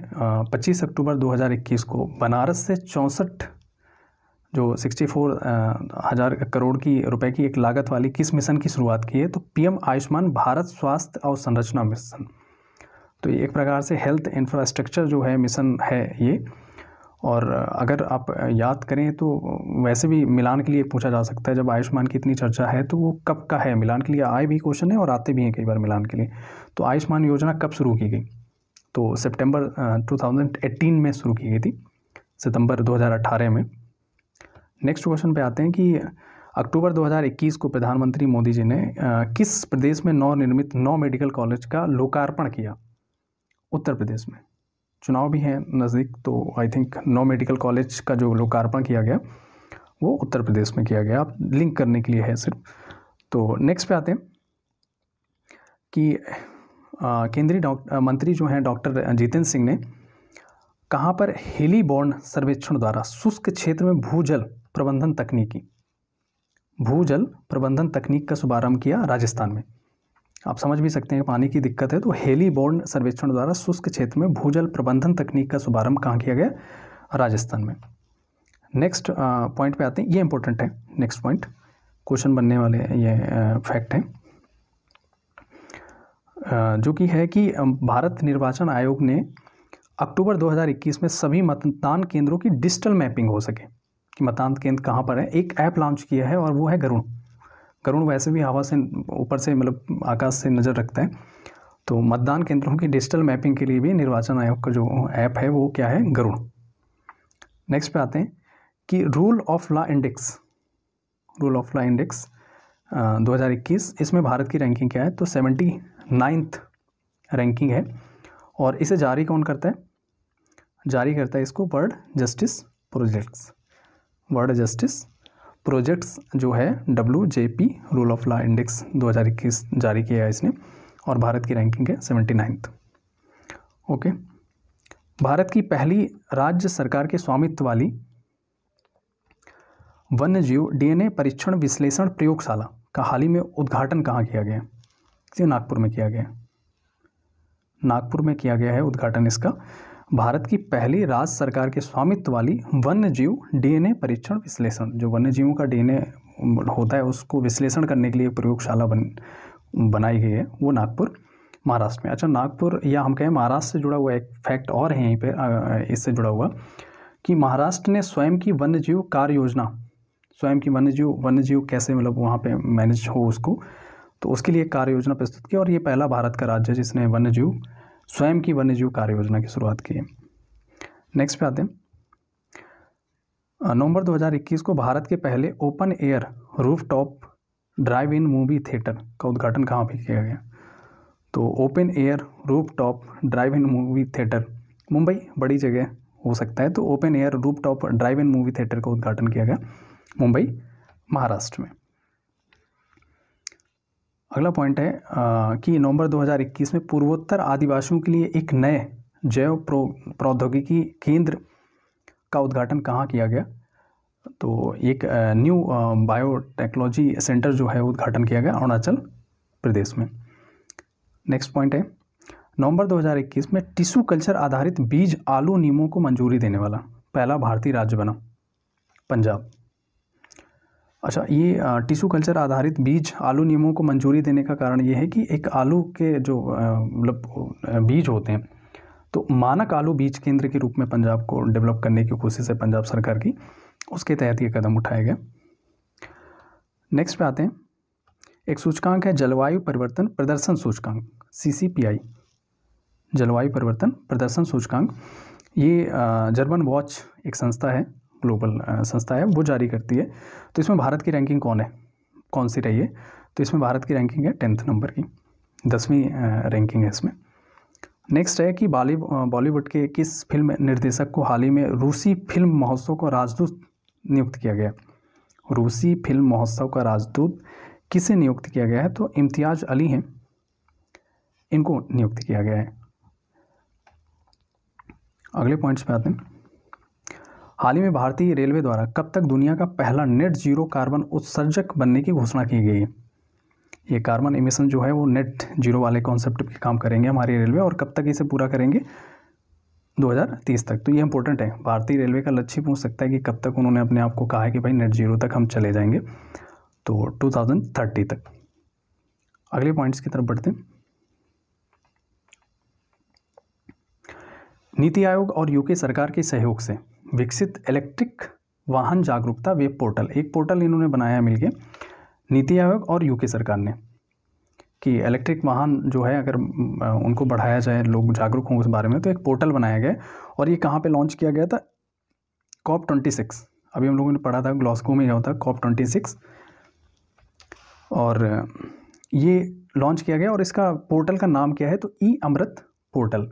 25 अक्टूबर 2021 को बनारस से चौंसठ जो 64 हज़ार करोड़ की रुपए की एक लागत वाली किस मिशन की शुरुआत की है तो पीएम आयुष्मान भारत स्वास्थ्य और संरचना मिशन तो ये एक प्रकार से हेल्थ इंफ्रास्ट्रक्चर जो है मिशन है ये और अगर आप याद करें तो वैसे भी मिलान के लिए पूछा जा सकता है जब आयुष्मान की इतनी चर्चा है तो वो कब का है मिलान के लिए आए भी क्वेश्चन है और आते भी हैं कई बार मिलान के लिए तो आयुष्मान योजना कब शुरू की गई तो सितंबर 2018 में शुरू की गई थी सितंबर 2018 में नेक्स्ट क्वेश्चन पे आते हैं कि अक्टूबर 2021 को प्रधानमंत्री मोदी जी ने किस प्रदेश में नवनिर्मित नौ मेडिकल कॉलेज का लोकार्पण किया उत्तर प्रदेश में चुनाव भी हैं नज़दीक तो आई थिंक नौ मेडिकल कॉलेज का जो लोकार्पण किया गया वो उत्तर प्रदेश में किया गया आप लिंक करने के लिए है सिर्फ तो नेक्स्ट पे आते हैं कि केंद्रीय डॉक्टर मंत्री जो हैं डॉक्टर जितेंद्र सिंह ने कहाँ पर हेली बॉर्न सर्वेक्षण द्वारा शुष्क क्षेत्र में भूजल प्रबंधन तकनीकी भूजल प्रबंधन तकनीक का शुभारंभ किया राजस्थान में आप समझ भी सकते हैं पानी की दिक्कत है तो हेली बोर्न सर्वेक्षण द्वारा शुष्क क्षेत्र में भूजल प्रबंधन तकनीक का शुभारंभ कहाँ किया गया राजस्थान में नेक्स्ट पॉइंट पे आते हैं ये इंपॉर्टेंट है नेक्स्ट पॉइंट क्वेश्चन बनने वाले ये फैक्ट हैं जो कि है कि भारत निर्वाचन आयोग ने अक्टूबर 2021 में सभी मतदान केंद्रों की डिजिटल मैपिंग हो सके कि मतदान केंद्र कहाँ पर है एक ऐप लॉन्च किया है और वो है गरुण करुण वैसे भी हवा से ऊपर से मतलब आकाश से नज़र रखता है तो मतदान केंद्रों की डिजिटल मैपिंग के लिए भी निर्वाचन आयोग का जो ऐप है वो क्या है गरुण नेक्स्ट पे आते हैं कि rule of law index rule of law index 2021 इसमें भारत की रैंकिंग क्या है तो सेवेंटी नाइन्थ रैंकिंग है और इसे जारी कौन करता है जारी करता है इसको world justice projects world justice projects जो है W J P rule of law index 2021 जारी किया है इसने और भारत की रैंकिंग है सेवेंटी नाइन्थ ओके भारत की पहली राज्य सरकार के स्वामित्व वाली वन्य जीव डीएनए परीक्षण विश्लेषण प्रयोगशाला का हाल ही में उद्घाटन कहाँ किया गया है नागपुर में किया गया है नागपुर में किया गया है उद्घाटन इसका भारत की पहली राज्य सरकार के स्वामित्व वाली वन्य जीव डीएनए परीक्षण विश्लेषण जो वन्य जीवों का डीएनए होता है उसको विश्लेषण करने के लिए प्रयोगशाला बन बनाई गई है वो नागपुर महाराष्ट्र में अच्छा नागपुर या हम कहें महाराष्ट्र से जुड़ा हुआ एक फैक्ट और है यहीं पर इससे जुड़ा हुआ कि महाराष्ट्र ने स्वयं की वन्य जीव कार्य योजना स्वयं की वन्य वन्य वन्यजीव कैसे मतलब वहाँ पे मैनेज हो उसको तो उसके लिए कार्य योजना प्रस्तुत की और ये पहला भारत का राज्य है जिसने वन्य जीव स्वयं की वन्यजीव कार्य योजना की शुरुआत की है नेक्स्ट पे आते हैं नवंबर 2021 को भारत के पहले open air roof top drive in movie theatre का उद्घाटन कहाँ पे किया गया तो open air roof top drive in movie theatre Mumbai बड़ी जगह हो सकता है तो open air roof top drive in movie theatre का उद्घाटन किया गया मुंबई महाराष्ट्र में अगला पॉइंट है कि नवंबर 2021 में पूर्वोत्तर आदिवासियों के लिए एक नए जैव प्रो प्रौद्योगिकी केंद्र का उद्घाटन कहाँ किया गया तो एक न्यू बायोटेक्नोलॉजी सेंटर जो है उद्घाटन किया गया अरुणाचल प्रदेश में नेक्स्ट पॉइंट है नवंबर 2021 में टिश्यू कल्चर आधारित बीज आलू नीमों को मंजूरी देने वाला पहला भारतीय राज्य बना पंजाब अच्छा ये टिश्यू कल्चर आधारित बीज आलू नियमों को मंजूरी देने का कारण ये है कि एक आलू के जो मतलब बीज होते हैं तो मानक आलू बीज केंद्र के रूप में पंजाब को डेवलप करने की कोशिश है पंजाब सरकार की उसके तहत ये कदम उठाए गए नेक्स्ट पे आते हैं एक सूचकांक है जलवायु परिवर्तन प्रदर्शन सूचकांक सी जलवायु परिवर्तन प्रदर्शन सूचकांक ये जर्मन वॉच एक संस्था है ग्लोबल संस्था है वो जारी करती है तो इसमें भारत की रैंकिंग कौन है कौन सी रही है तो इसमें भारत की रैंकिंग है टेंथ नंबर की दसवीं रैंकिंग है इसमें नेक्स्ट है कि बाली बॉलीवुड के किस फिल्म निर्देशक को हाल ही में रूसी फिल्म महोत्सव का राजदूत नियुक्त किया गया रूसी फिल्म महोत्सव का राजदूत किसे नियुक्त किया गया है तो इम्तियाज अली हैं इनको नियुक्त किया गया है अगले पॉइंट्स पे आते हैं हाल ही में भारतीय रेलवे द्वारा कब तक दुनिया का पहला नेट जीरो कार्बन उत्सर्जक बनने की घोषणा की गई है ये कार्बन इमिशन जो है वो नेट जीरो वाले कॉन्सेप्ट पे काम करेंगे हमारी रेलवे और कब तक इसे पूरा करेंगे 2030 तक तो ये इंपॉर्टेंट है भारतीय रेलवे का लक्ष्य पूछ सकता है कि कब तक उन्होंने अपने आप को कहा है कि भाई नेट जीरो तक हम चले जाएंगे तो 2030 तक अगले पॉइंट्स की तरफ बढ़ते हैं नीति आयोग और यूके सरकार के सहयोग से विकसित इलेक्ट्रिक वाहन जागरूकता वेब पोर्टल एक पोर्टल इन्होंने बनाया है मिलके नीति आयोग और यूके सरकार ने कि इलेक्ट्रिक वाहन जो है अगर उनको बढ़ाया जाए लोग जागरूक हों उस बारे में तो एक पोर्टल बनाया गया और ये कहाँ पे लॉन्च किया गया था कॉप ट्वेंटी सिक्स अभी हम लोगों ने पढ़ा था ग्लास्को में यह था कॉप ट्वेंटी सिक्स और ये लॉन्च किया गया और इसका पोर्टल का नाम क्या है तो ई अमृत पोर्टल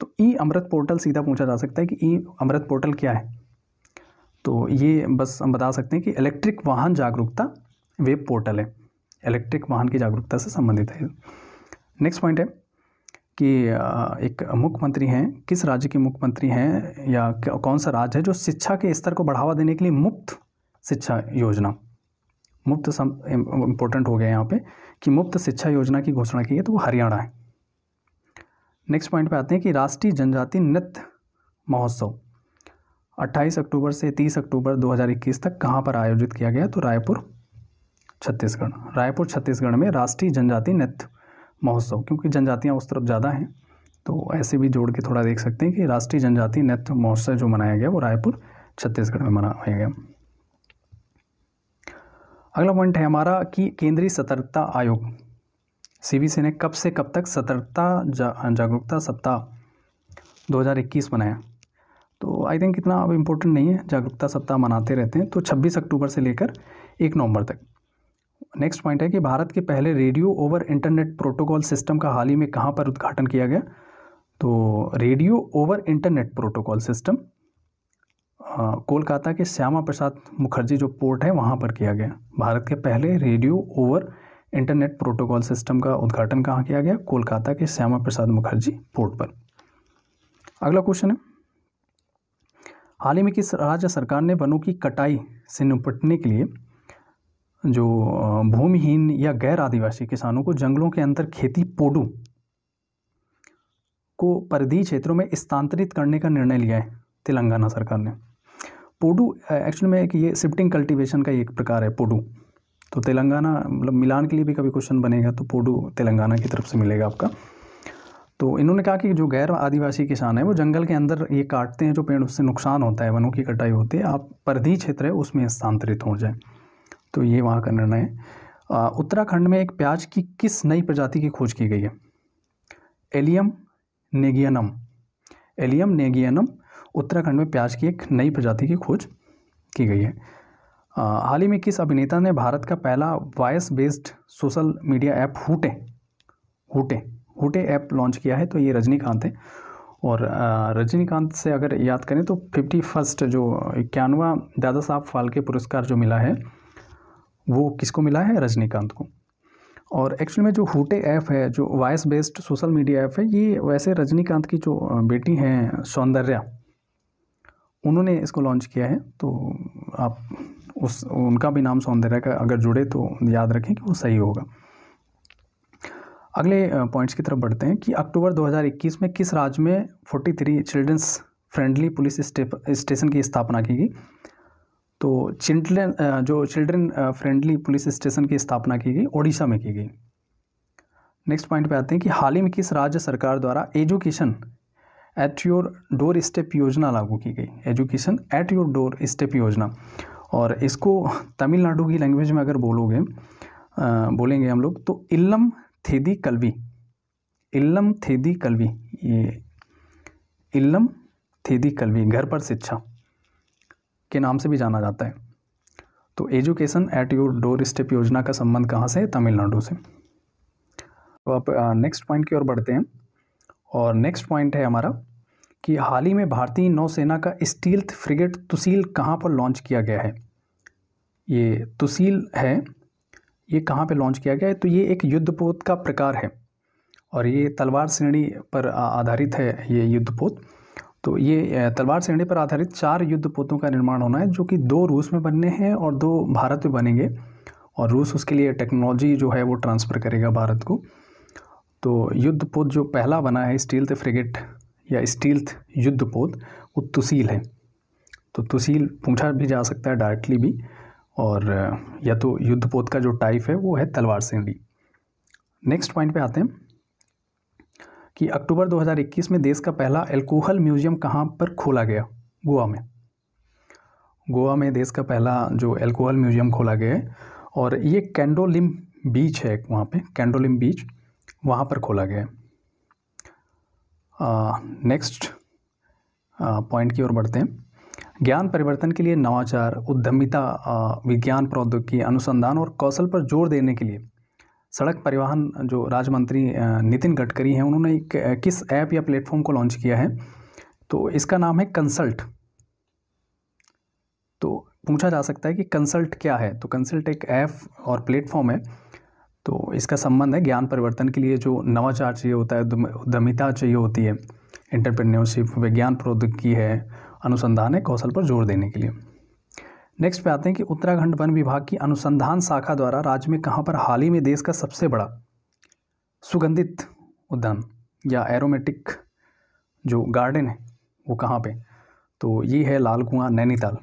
तो ई अमृत पोर्टल सीधा पूछा जा सकता है कि ई अमृत पोर्टल क्या है तो ये बस हम बता सकते हैं कि इलेक्ट्रिक वाहन जागरूकता वेब पोर्टल है इलेक्ट्रिक वाहन की जागरूकता से संबंधित है नेक्स्ट पॉइंट है कि एक मुख्यमंत्री हैं किस राज्य के मुख्यमंत्री हैं या कौन सा राज्य है जो शिक्षा के स्तर को बढ़ावा देने के लिए मुफ्त शिक्षा योजना मुफ्त इम्पोर्टेंट हो गया यहाँ पे कि मुफ्त शिक्षा योजना की घोषणा की है तो वो हरियाणा है नेक्स्ट पॉइंट पे आते हैं कि राष्ट्रीय जनजाति नृत्य महोत्सव 28 अक्टूबर से 30 अक्टूबर 2021 तक कहाँ पर आयोजित किया गया तो रायपुर छत्तीसगढ़ रायपुर छत्तीसगढ़ में राष्ट्रीय जनजाति नृत्य महोत्सव क्योंकि जनजातियाँ उस तरफ ज़्यादा हैं तो ऐसे भी जोड़ के थोड़ा देख सकते हैं कि राष्ट्रीय जनजाति नृत्य महोत्सव जो मनाया गया वो रायपुर छत्तीसगढ़ में मनाया गया अगला पॉइंट है हमारा कि केंद्रीय सतर्कता आयोग सी बी सी ने कब से कब तक सतर्कता जा, जागरूकता सप्ताह 2021 मनाया तो आई थिंक इतना अब इम्पोर्टेंट नहीं है जागरूकता सप्ताह मनाते रहते हैं तो 26 अक्टूबर से लेकर 1 नवंबर तक नेक्स्ट पॉइंट है कि भारत के पहले radio over internet protocol system का हाल ही में कहाँ पर उद्घाटन किया गया तो radio over internet protocol system Kolkata के श्यामा प्रसाद मुखर्जी जो पोर्ट है वहाँ पर किया गया भारत के पहले radio over internet protocol system का उद्घाटन कहाँ किया गया कोलकाता के श्यामा प्रसाद मुखर्जी पोर्ट पर अगला क्वेश्चन है हाल ही में किस राज्य सरकार ने वनों की कटाई से निपटने के लिए जो भूमिहीन या गैर आदिवासी किसानों को जंगलों के अंदर खेती पोडू को परिधि क्षेत्रों में स्थानांतरित करने का निर्णय लिया है तेलंगाना सरकार ने पोडू एक्चुअली में एक ये शिफ्टिंग कल्टीवेशन का एक प्रकार है पोडू तो तेलंगाना मतलब मिलान के लिए भी कभी क्वेश्चन बनेगा तो पोडू तेलंगाना की तरफ से मिलेगा आपका तो इन्होंने कहा कि जो गैर आदिवासी किसान है वो जंगल के अंदर ये काटते हैं जो पेड़ उससे नुकसान होता है वनों की कटाई होती है आप परधीय क्षेत्र है उसमें स्थानांतरित हो जाए तो ये वहाँ का निर्णय है उत्तराखंड में एक प्याज की किस नई प्रजाति की खोज की गई है Allium negianum Allium negianum Uttarakhand में प्याज की एक नई प्रजाति की खोज की गई है हाल ही में किस अभिनेता ने भारत का पहला voice based social media app Hoote Hoote Hoote app launch किया है तो ये रजनीकांत है और रजनीकांत से अगर याद करें तो फिफ्टी फर्स्ट जो इक्यानवा दादा साहब फाल्के पुरस्कार जो मिला है वो किसको मिला है रजनीकांत को और एक्चुअली में जो हुटे ऐप है जो voice based social media app है ये वैसे रजनीकांत की जो बेटी हैं सौंदर्या उन्होंने इसको लॉन्च किया है तो आप उस उनका भी नाम सौंदर्य का अगर जुड़े तो याद रखें कि वो सही होगा अगले पॉइंट्स की तरफ बढ़ते हैं कि अक्टूबर 2021 में किस राज्य में 43 चिल्ड्रंस फ्रेंडली पुलिस स्टेशन की स्थापना की गई तो चिल्ड्रन जो चिल्ड्रन फ्रेंडली पुलिस स्टेशन की स्थापना की गई ओडिशा में की गई नेक्स्ट पॉइंट पे आते हैं कि हाल ही में किस राज्य सरकार द्वारा education at your doorstep योजना लागू की गई education at your doorstep योजना और इसको तमिलनाडु की लैंग्वेज में अगर बोलोगे बोलेंगे हम लोग तो इल्लम थेदी कलवी इल्लम थेदी कलवी ये इल्लम थेदी कलवी घर पर शिक्षा के नाम से भी जाना जाता है तो education at your doorstep योजना का संबंध कहाँ से है तमिलनाडु से तो आप नेक्स्ट पॉइंट की ओर बढ़ते हैं और नेक्स्ट पॉइंट है हमारा कि हाल ही में भारतीय नौसेना का स्टील्थ फ्रिगेट तुसील कहाँ पर लॉन्च किया गया है ये तुसील है ये कहाँ पे लॉन्च किया गया है तो ये एक युद्धपोत का प्रकार है और ये तलवार श्रेणी पर आधारित है ये युद्धपोत तो ये तलवार श्रेणी पर आधारित चार युद्धपोतों का निर्माण होना है जो कि दो रूस में बनने हैं और दो भारत में बनेंगे और रूस उसके लिए टेक्नोलॉजी जो है वो ट्रांसफ़र करेगा भारत को तो युद्धपोत जो पहला बना है स्टील्थ फ्रिगेट या स्टील्थ युद्धपोत वो तुसील है तो तुसील पूछा भी जा सकता है डायरेक्टली भी और या तो युद्धपोत का जो टाइप है वो है तलवार सेंडी नेक्स्ट पॉइंट पे आते हैं कि अक्टूबर 2021 में देश का पहला एल्कोहल म्यूजियम कहाँ पर खोला गया गोवा में गोवा में देश का पहला जो एल्कोहल म्यूजियम खोला गया है और ये कैंडोलिम बीच है वहाँ पे कैंडोलिम बीच वहाँ पर खोला गया है नेक्स्ट पॉइंट की ओर बढ़ते हैं ज्ञान परिवर्तन के लिए नवाचार उद्यमिता विज्ञान प्रौद्योगिकी अनुसंधान और कौशल पर जोर देने के लिए सड़क परिवहन जो राज्य मंत्री नितिन गडकरी हैं उन्होंने एक किस ऐप या प्लेटफॉर्म को लॉन्च किया है तो इसका नाम है कंसल्ट तो पूछा जा सकता है कि कंसल्ट क्या है तो कंसल्ट एक ऐप और प्लेटफॉर्म है तो इसका संबंध है ज्ञान परिवर्तन के लिए जो नवाचार चाहिए होता है उद्यमिता चाहिए होती है इंटरप्रेन्योरशिप विज्ञान प्रौद्योगिकी है अनुसंधान है कौशल पर जोर देने के लिए नेक्स्ट पे आते हैं कि उत्तराखंड वन विभाग की अनुसंधान शाखा द्वारा राज्य में कहाँ पर हाल ही में देश का सबसे बड़ा सुगंधित उद्यान या एरोमेटिक जो गार्डन है वो कहाँ पे तो ये है लाल कुआँ नैनीताल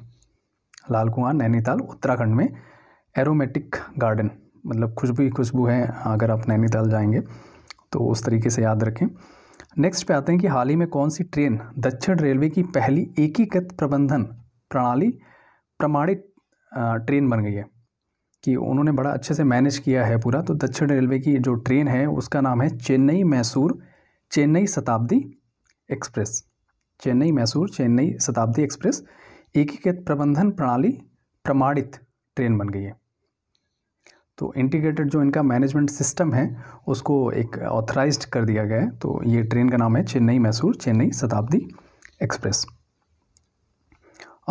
लाल कुआँ नैनीताल उत्तराखंड में एरोमेटिक गार्डन मतलब खुशबू ही खुशबू है अगर आप नैनीताल जाएंगे तो उस तरीके से याद रखें नेक्स्ट पे आते हैं कि हाल ही में कौन सी ट्रेन दक्षिण रेलवे की पहली एकीकृत प्रबंधन प्रणाली प्रमाणित ट्रेन बन गई है कि उन्होंने बड़ा अच्छे से मैनेज किया है पूरा तो दक्षिण रेलवे की जो ट्रेन है उसका नाम है चेन्नई मैसूर चेन्नई शताब्दी एक्सप्रेस चेन्नई मैसूर चेन्नई शताब्दी एक्सप्रेस एकीकृत प्रबंधन प्रणाली प्रमाणित ट्रेन बन गई है तो इंटीग्रेटेड जो इनका मैनेजमेंट सिस्टम है उसको एक ऑथराइज कर दिया गया है तो ये ट्रेन का नाम है चेन्नई मैसूर चेन्नई शताब्दी एक्सप्रेस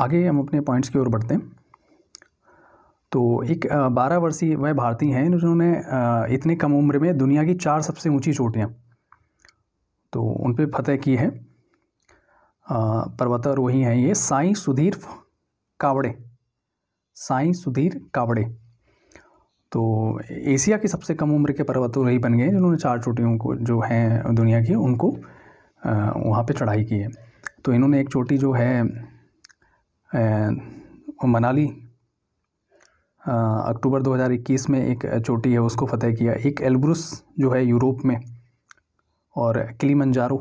आगे हम अपने पॉइंट्स की ओर बढ़ते हैं तो एक बारह वर्षीय वह भारतीय हैं जिन्होंने इतने कम उम्र में दुनिया की चार सबसे ऊंची चोटियाँ तो उन पर फतेह की है पर्वतारोही हैं ये साईं सुधीर कावड़े साईं सुधीर कावड़े तो एशिया के सबसे कम उम्र के पर्वतारोही बन गए जिन्होंने चार चोटियों को जो हैं दुनिया की उनको वहाँ पे चढ़ाई की है तो इन्होंने एक चोटी जो है मनाली अक्टूबर 2021 में एक चोटी है उसको फतेह किया एक एल्ब्रुस जो है यूरोप में और किलीमंजारो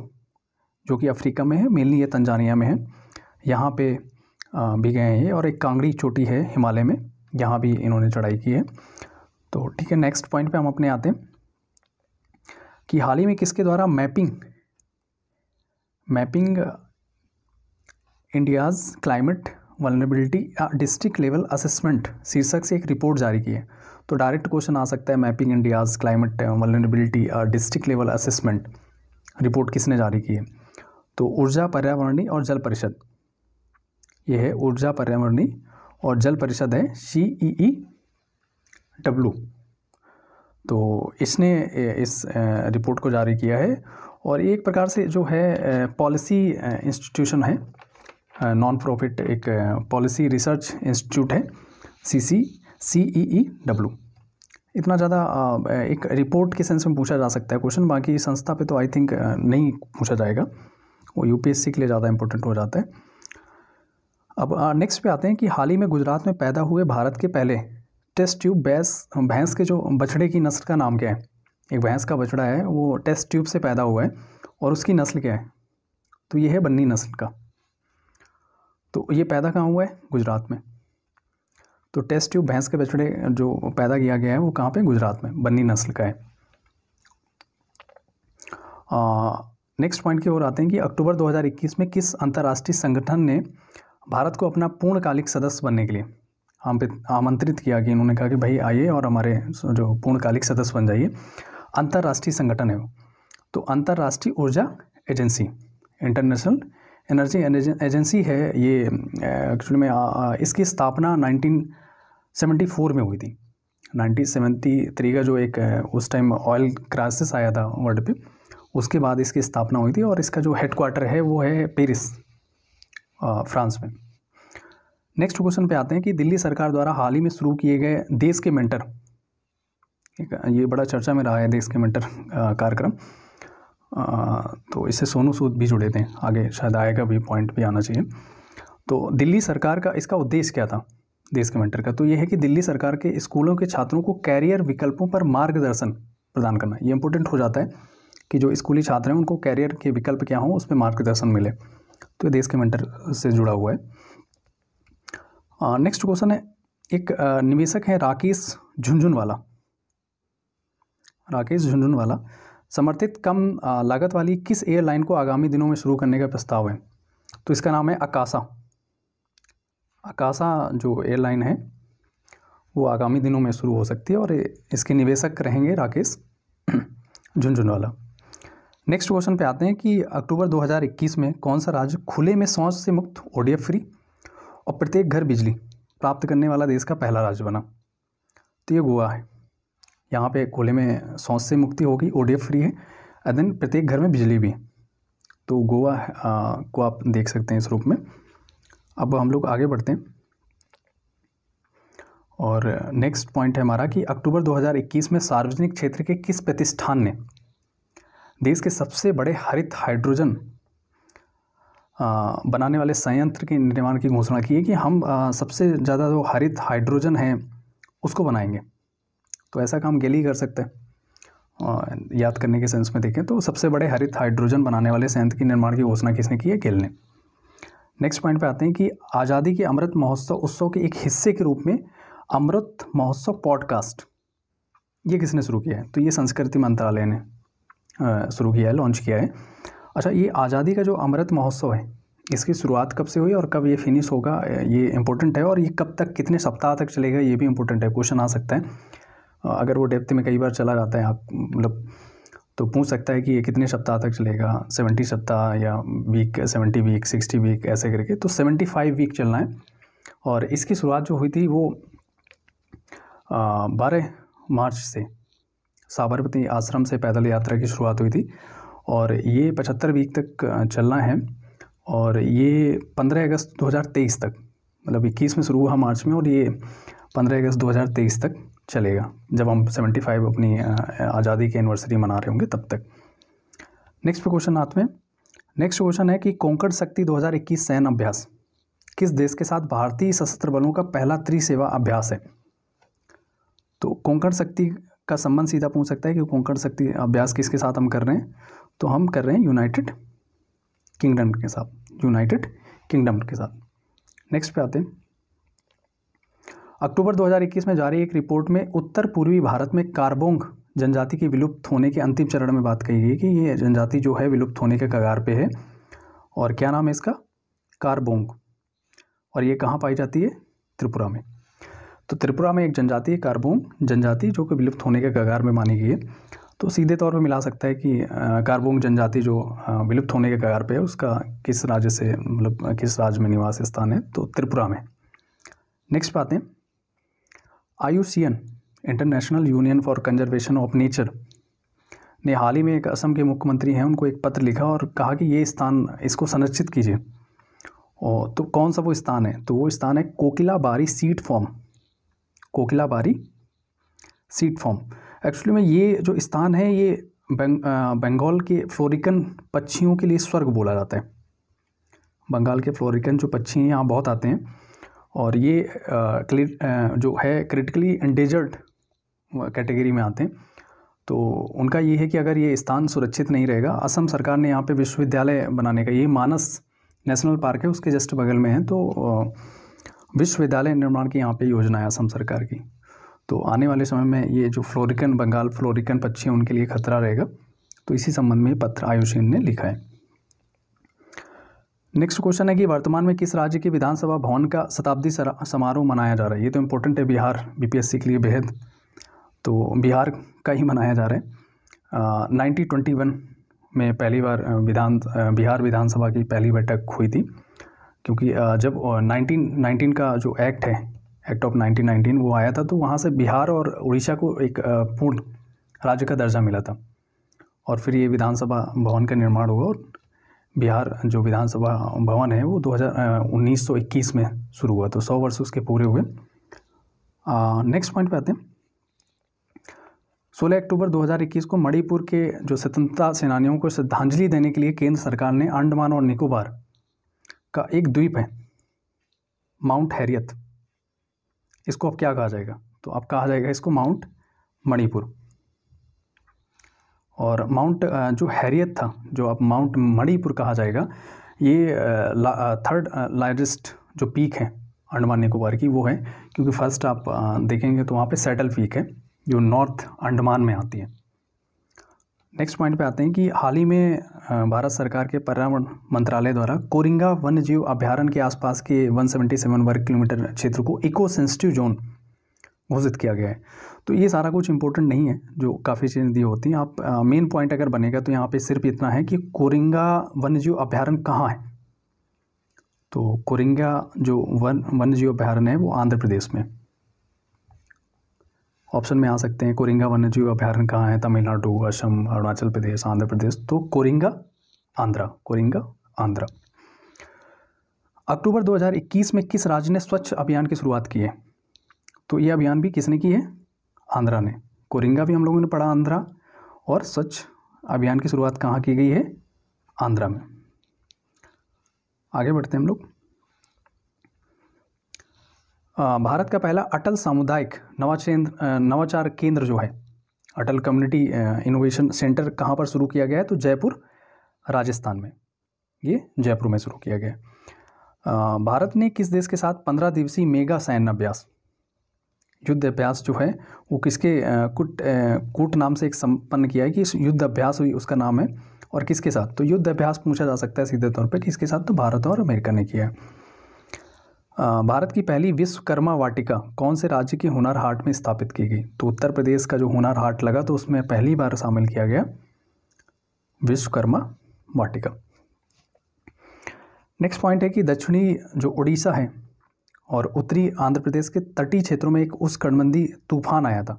जो कि अफ्रीका में है मेनली ये तंजानिया में है यहाँ पे भी गए हैं और एक कांगड़ी चोटी है हिमालय में यहाँ भी इन्होंने चढ़ाई की है तो ठीक है नेक्स्ट पॉइंट पे हम अपने आते हैं कि हाल ही में किसके द्वारा mapping mapping India's climate vulnerability district level assessment शीर्षक से एक रिपोर्ट जारी की है तो डायरेक्ट क्वेश्चन आ सकता है mapping India's climate vulnerability district level assessment report किसने जारी की है तो ऊर्जा पर्यावरणीय और जल परिषद यह है ऊर्जा पर्यावरणी और जल परिषद है सी ई ई डब्लू तो इसने इस रिपोर्ट को जारी किया है और एक प्रकार से जो है पॉलिसी इंस्टीट्यूशन है नॉन प्रॉफिट एक पॉलिसी रिसर्च इंस्टीट्यूट है सी सी सी ई ई डब्लू इतना ज़्यादा एक रिपोर्ट के सेंस में पूछा जा सकता है क्वेश्चन बाकी संस्था पे तो आई थिंक नहीं पूछा जाएगा वो यूपीएससी के लिए ज़्यादा इंपॉर्टेंट हो जाता है अब नेक्स्ट पे आते हैं कि हाल ही में गुजरात में पैदा हुए भारत के पहले टेस्ट ट्यूब भैंस भैंस के जो बछड़े की नस्ल का नाम क्या है एक भैंस का बछड़ा है वो टेस्ट ट्यूब से पैदा हुआ है और उसकी नस्ल क्या है तो ये है बन्नी नस्ल का तो ये पैदा कहाँ हुआ है गुजरात में तो टेस्ट ट्यूब भैंस के बछड़े जो पैदा किया गया है वो कहाँ पे गुजरात में बन्नी नस्ल का है नेक्स्ट पॉइंट की ओर आते हैं कि अक्टूबर 2021 में किस अंतर्राष्ट्रीय संगठन ने भारत को अपना पूर्णकालिक सदस्य बनने के लिए आमंत्रित किया कि उन्होंने कहा कि भाई आइए और हमारे जो पूर्णकालिक सदस्य बन जाइए अंतर्राष्ट्रीय संगठन है वो तो अंतर्राष्ट्रीय ऊर्जा एजेंसी इंटरनेशनल एनर्जी एजेंसी है ये एक्चुअली में इसकी स्थापना 1974 में हुई थी 1973 का जो एक उस टाइम ऑयल क्राइसिस आया था वर्ल्ड पे उसके बाद इसकी स्थापना हुई थी और इसका जो हेडक्वार्टर है वो है पेरिस फ्रांस में नेक्स्ट क्वेश्चन पे आते हैं कि दिल्ली सरकार द्वारा हाल ही में शुरू किए गए देश के मेंटर ये बड़ा चर्चा में रहा है देश के मेंटर कार्यक्रम तो इससे सोनू सूद भी जुड़े थे आगे शायद आएगा भी पॉइंट भी आना चाहिए तो दिल्ली सरकार का इसका उद्देश्य क्या था देश के मेंटर का तो ये है कि दिल्ली सरकार के स्कूलों के छात्रों को कैरियर विकल्पों पर मार्गदर्शन प्रदान करना ये इंपॉर्टेंट हो जाता है कि जो स्कूली छात्र हैं उनको कैरियर के विकल्प क्या हों उस पर मार्गदर्शन मिले तो ये देश के मेंटर से जुड़ा हुआ है नेक्स्ट क्वेश्चन है एक निवेशक है राकेश झुंझुनवाला राकेश झुंझुनवाला समर्थित कम लागत वाली किस एयरलाइन को आगामी दिनों में शुरू करने का प्रस्ताव है तो इसका नाम है अकाशा अकाशा जो एयरलाइन है वो आगामी दिनों में शुरू हो सकती है और इसके निवेशक रहेंगे राकेश झुंझुनवाला नेक्स्ट क्वेश्चन पे आते हैं कि अक्टूबर 2021 में कौन सा राज्य खुले में शौच से मुक्त ओडीएफ फ्री और प्रत्येक घर बिजली प्राप्त करने वाला देश का पहला राज्य बना तो ये गोवा है यहाँ पे कोले में सौंस से मुक्ति होगी ओ फ्री है एंड देन प्रत्येक घर में बिजली भी है तो गोवा को आप देख सकते हैं इस रूप में अब हम लोग आगे बढ़ते हैं और नेक्स्ट पॉइंट है हमारा कि अक्टूबर 2021 में सार्वजनिक क्षेत्र के किस प्रतिष्ठान ने देश के सबसे बड़े हरित हाइड्रोजन बनाने वाले संयंत्र के निर्माण की घोषणा की है कि हम सबसे ज़्यादा जो हरित हाइड्रोजन है उसको बनाएंगे तो ऐसा काम गेली कर सकते हैं याद करने के सेंस में देखें तो सबसे बड़े हरित हाइड्रोजन बनाने वाले संयंत्र के निर्माण की घोषणा किसने की है गेल ने नेक्स्ट पॉइंट पे आते हैं कि आज़ादी के अमृत महोत्सव उत्सव के एक हिस्से के रूप में अमृत महोत्सव पॉडकास्ट ये किसने शुरू किया है तो ये संस्कृति मंत्रालय ने शुरू किया है लॉन्च किया है अच्छा ये आज़ादी का जो अमृत महोत्सव है इसकी शुरुआत कब से हुई और कब ये फिनिश होगा ये इम्पोर्टेंट है और ये कब तक कितने सप्ताह तक चलेगा ये भी इम्पोर्टेंट है क्वेश्चन आ सकता है अगर वो डेप्थ में कई बार चला जाता है आप मतलब तो पूछ सकता है कि ये कितने सप्ताह तक चलेगा सेवेंटी सप्ताह या week seventy week sixty week ऐसे करके तो सेवेंटी फाइव वीक चलना है और इसकी शुरुआत जो हुई थी वो बारह मार्च से साबरमती आश्रम से पैदल यात्रा की शुरुआत हुई थी और ये पचहत्तर वीक तक चलना है और ये पंद्रह अगस्त 2023 तक मतलब 21 में शुरू हुआ मार्च में और ये पंद्रह अगस्त 2023 तक चलेगा जब हम 75 अपनी आज़ादी की एनिवर्सरी मना रहे होंगे तब तक नेक्स्ट क्वेश्चन हाथ में नेक्स्ट क्वेश्चन है कि कोंकण शक्ति 2021 सैन्य अभ्यास किस देश के साथ भारतीय सशस्त्र बलों का पहला त्रिसेवा अभ्यास है तो कोंकण शक्ति का संबंध सीधा पूछ सकता है कि कोंकण शक्ति अभ्यास किसके साथ हम कर रहे हैं तो हम कर रहे हैं यूनाइटेड किंगडम के साथ यूनाइटेड किंगडम के साथ नेक्स्ट पे आते हैं अक्टूबर 2021 में जारी एक रिपोर्ट में उत्तर पूर्वी भारत में कार्बोंग जनजाति की विलुप्त होने के अंतिम चरण में बात कही गई कि ये जनजाति जो है विलुप्त होने के कगार पे है और क्या नाम है इसका कार्बोंग और ये कहाँ पाई जाती है त्रिपुरा में तो त्रिपुरा में एक जनजाति है कार्बोंग जनजाति जो कि विलुप्त होने के कगार में मानी गई है तो सीधे तौर पर मिला सकता है कि कार्बोंग जनजाति जो विलुप्त होने के कगार पे है उसका किस राज्य से मतलब किस राज्य में निवास स्थान है तो त्रिपुरा में नेक्स्ट बात है I international union for conservation of nature ने हाल ही में एक असम के मुख्यमंत्री हैं उनको एक पत्र लिखा और कहा कि ये स्थान इसको संरक्षित कीजिए और तो कौन सा वो स्थान है तो वो स्थान है कोकिला बारी सीट फॉर्म कोकिला बारी सीट फॉर्म एक्चुअली में ये जो स्थान है ये बंग बंगाल के फ्लोरिकन पक्षियों के लिए स्वर्ग बोला जाता है बंगाल के फ्लोरिकन जो पक्षी हैं यहाँ बहुत आते हैं और ये आ, आ, जो है क्रिटिकली एंडेजर्ड कैटेगरी में आते हैं तो उनका ये है कि अगर ये स्थान सुरक्षित नहीं रहेगा असम सरकार ने यहाँ पे विश्वविद्यालय बनाने का ये मानस नेशनल पार्क है उसके जस्ट बगल में है तो विश्वविद्यालय निर्माण की यहाँ पे योजना है असम सरकार की तो आने वाले समय में ये जो फ्लोरिकन बंगाल फ्लोरिकन पक्षी उनके लिए खतरा रहेगा तो इसी संबंध में पत्र आयुषीन ने लिखा है नेक्स्ट क्वेश्चन है कि वर्तमान में किस राज्य के विधानसभा भवन का शताब्दी समारोह मनाया जा रहा है ये तो इम्पोर्टेंट है बिहार बीपीएससी के लिए बेहद तो बिहार का ही मनाया जा रहा है नाइनटीन ट्वेंटी वन में पहली बार विधान बिहार विधानसभा की पहली बैठक हुई थी क्योंकि जब नाइनटीन का जो एक्ट है एक्ट ऑफ 1919 वो आया था तो वहाँ से बिहार और उड़ीसा को एक पूर्ण राज्य का दर्जा मिला था और फिर ये विधानसभा भवन का निर्माण हुआ और बिहार जो विधानसभा भवन है वो 2019 में शुरू हुआ तो सौ वर्ष उसके पूरे हुए नेक्स्ट पॉइंट पे आते हैं 16 अक्टूबर 2021 को मणिपुर के जो स्वतंत्रता सेनानियों को श्रद्धांजलि देने के लिए केंद्र सरकार ने अंडमान और निकोबार का एक द्वीप है माउंट हैरियत इसको अब क्या कहा जाएगा तो अब कहा जाएगा इसको माउंट मणिपुर और माउंट जो हैरियत था जो अब माउंट मणिपुर कहा जाएगा ये थर्ड लार्जेस्ट जो पीक है अंडमान निकोबार की वो है क्योंकि फर्स्ट आप देखेंगे तो वहाँ पे सेटल पीक है जो नॉर्थ अंडमान में आती है नेक्स्ट पॉइंट पे आते हैं कि हाल ही में भारत सरकार के पर्यावरण मंत्रालय द्वारा कोरिंगा वन्य जीव अभ्यारण्य के आसपास के 177 वर्ग किलोमीटर क्षेत्र को इको सेंसिटिव जोन घोषित किया गया है तो ये सारा कुछ इंपॉर्टेंट नहीं है जो काफ़ी चीज़ें दी होती हैं आप मेन पॉइंट अगर बनेगा तो यहाँ पे सिर्फ इतना है कि कोरिंगा वन्य जीव अभ्यारण्य कहाँ है तो कोरिंगा जो वन वन्य जीव अभ्यारण्य है वो आंध्र प्रदेश में ऑप्शन में आ सकते हैं कोरिंगा वन्यजीव अभ्यारण कहाँ है तमिलनाडु असम अरुणाचल प्रदेश आंध्र प्रदेश तो कोरिंगा आंध्रा कोरिंगा आंध्रा अक्टूबर 2021 में किस राज्य ने स्वच्छ अभियान की शुरुआत की है तो ये अभियान भी किसने की है आंध्रा ने कोरिंगा भी हम लोगों ने पढ़ा आंध्रा और स्वच्छ अभियान की शुरुआत कहाँ की गई है आंध्रा में आगे बढ़ते हैं हम लोग भारत का पहला अटल सामुदायिक नवाचेंद्र नवाचार केंद्र जो है अटल कम्युनिटी इनोवेशन सेंटर कहाँ पर शुरू किया गया है तो जयपुर राजस्थान में ये जयपुर में शुरू किया गया भारत ने किस देश के साथ पंद्रह दिवसीय मेगा सैन्य अभ्यास युद्ध अभ्यास जो है वो किसके कुट कूट नाम से एक संपन्न किया है कि युद्ध अभ्यास हुई उसका नाम है और किसके साथ तो युद्ध अभ्यास पूछा जा सकता है सीधे तौर पर किसके साथ तो भारत और अमेरिका ने किया है भारत की पहली विश्वकर्मा वाटिका कौन से राज्य के हुनर हाट में स्थापित की गई तो उत्तर प्रदेश का जो हुनर हाट लगा तो उसमें पहली बार शामिल किया गया विश्वकर्मा वाटिका नेक्स्ट पॉइंट है कि दक्षिणी जो उड़ीसा है और उत्तरी आंध्र प्रदेश के तटीय क्षेत्रों में एक उस कणबंदी तूफान आया था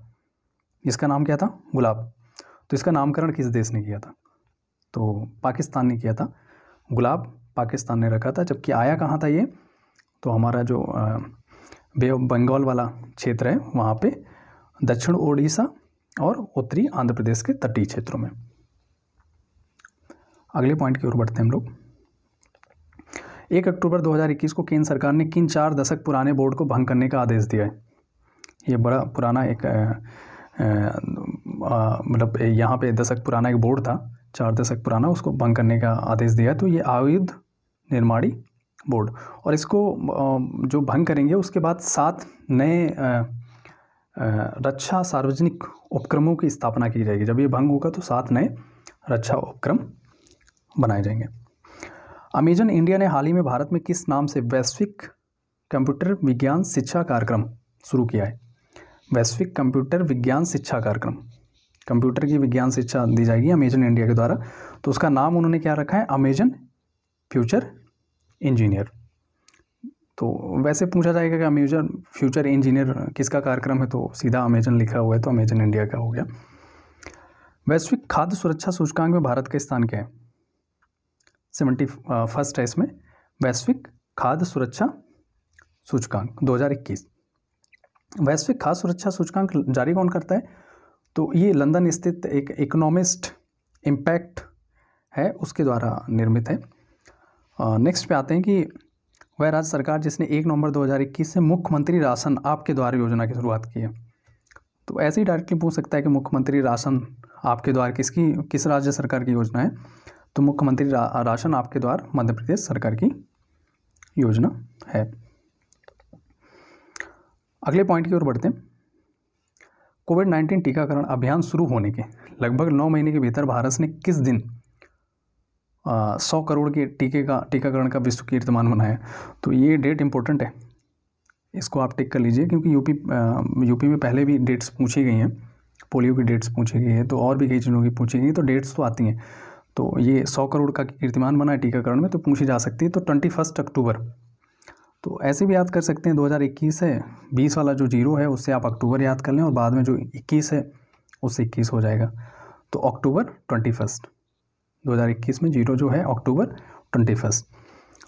इसका नाम क्या था गुलाब तो इसका नामकरण किस देश ने किया था तो पाकिस्तान ने किया था गुलाब पाकिस्तान ने रखा था जबकि आया कहाँ था ये तो हमारा जो बे ऑफ बंगाल वाला क्षेत्र है वहाँ पे दक्षिण ओडिशा और उत्तरी आंध्र प्रदेश के तटीय क्षेत्रों में अगले पॉइंट की ओर बढ़ते हैं हम लोग एक अक्टूबर 2021 को केंद्र सरकार ने किन चार दशक पुराने बोर्ड को भंग करने का आदेश दिया है ये बड़ा पुराना एक मतलब यहाँ पे दशक पुराना एक बोर्ड था चार दशक पुराना उसको भंग करने का आदेश दिया है तो ये आयुध निर्माणी बोर्ड और इसको जो भंग करेंगे उसके बाद सात नए रक्षा सार्वजनिक उपक्रमों की स्थापना की जाएगी जब ये भंग होगा तो सात नए रक्षा उपक्रम बनाए जाएंगे अमेजन इंडिया ने हाल ही में भारत में किस नाम से वैश्विक कंप्यूटर विज्ञान शिक्षा कार्यक्रम शुरू किया है वैश्विक कंप्यूटर विज्ञान शिक्षा कार्यक्रम कंप्यूटर की विज्ञान शिक्षा दी जाएगी अमेजन इंडिया के द्वारा तो उसका नाम उन्होंने क्या रखा है अमेजन फ्यूचर इंजीनियर तो वैसे पूछा जाएगा कि अमेजन फ्यूचर इंजीनियर किसका कार्यक्रम है तो सीधा अमेजन लिखा हुआ है तो अमेजन इंडिया का हो गया वैश्विक खाद्य सुरक्षा सूचकांक में भारत के स्थान क्या है सेवेंटी फर्स्ट है इसमें वैश्विक खाद्य सुरक्षा सूचकांक 2021 वैश्विक खाद्य सुरक्षा सूचकांक जारी कौन करता है तो ये लंदन स्थित एक इकोनॉमिस्ट इम्पैक्ट है उसके द्वारा निर्मित है नेक्स्ट पे आते हैं कि वह राज्य सरकार जिसने एक नवंबर 2021 से मुख्यमंत्री राशन आपके द्वार योजना की शुरुआत की है तो ऐसे ही डायरेक्टली पूछ सकता है कि मुख्यमंत्री राशन आपके द्वार किसकी किस राज्य सरकार की योजना है तो मुख्यमंत्री रा, राशन आपके द्वार मध्य प्रदेश सरकार की योजना है अगले पॉइंट की ओर बढ़ते हैं कोविड नाइन्टीन टीकाकरण अभियान शुरू होने के लगभग नौ महीने के भीतर भारत ने किस दिन सौ करोड़ के टीके का टीकाकरण का विश्व कीर्तिमान बनाया तो ये डेट इम्पोर्टेंट है इसको आप टिक कर लीजिए क्योंकि यूपी यूपी में पहले भी डेट्स पूछी गई हैं पोलियो की डेट्स पूछी गई है तो और भी कई चीज़ों की पूछी गई तो डेट्स तो आती हैं तो ये सौ करोड़ का कीर्तिमान बना है टीकाकरण में तो पूछी जा सकती है तो ट्वेंटी फर्स्ट अक्टूबर तो ऐसे भी याद कर सकते हैं 2021 है 20 वाला जो जीरो है उससे आप अक्टूबर याद कर लें और बाद में जो 21 है उससे 21 हो जाएगा तो अक्टूबर ट्वेंटी फर्स्ट 2021 में जीरो जो है अक्टूबर ट्वेंटी फर्स्ट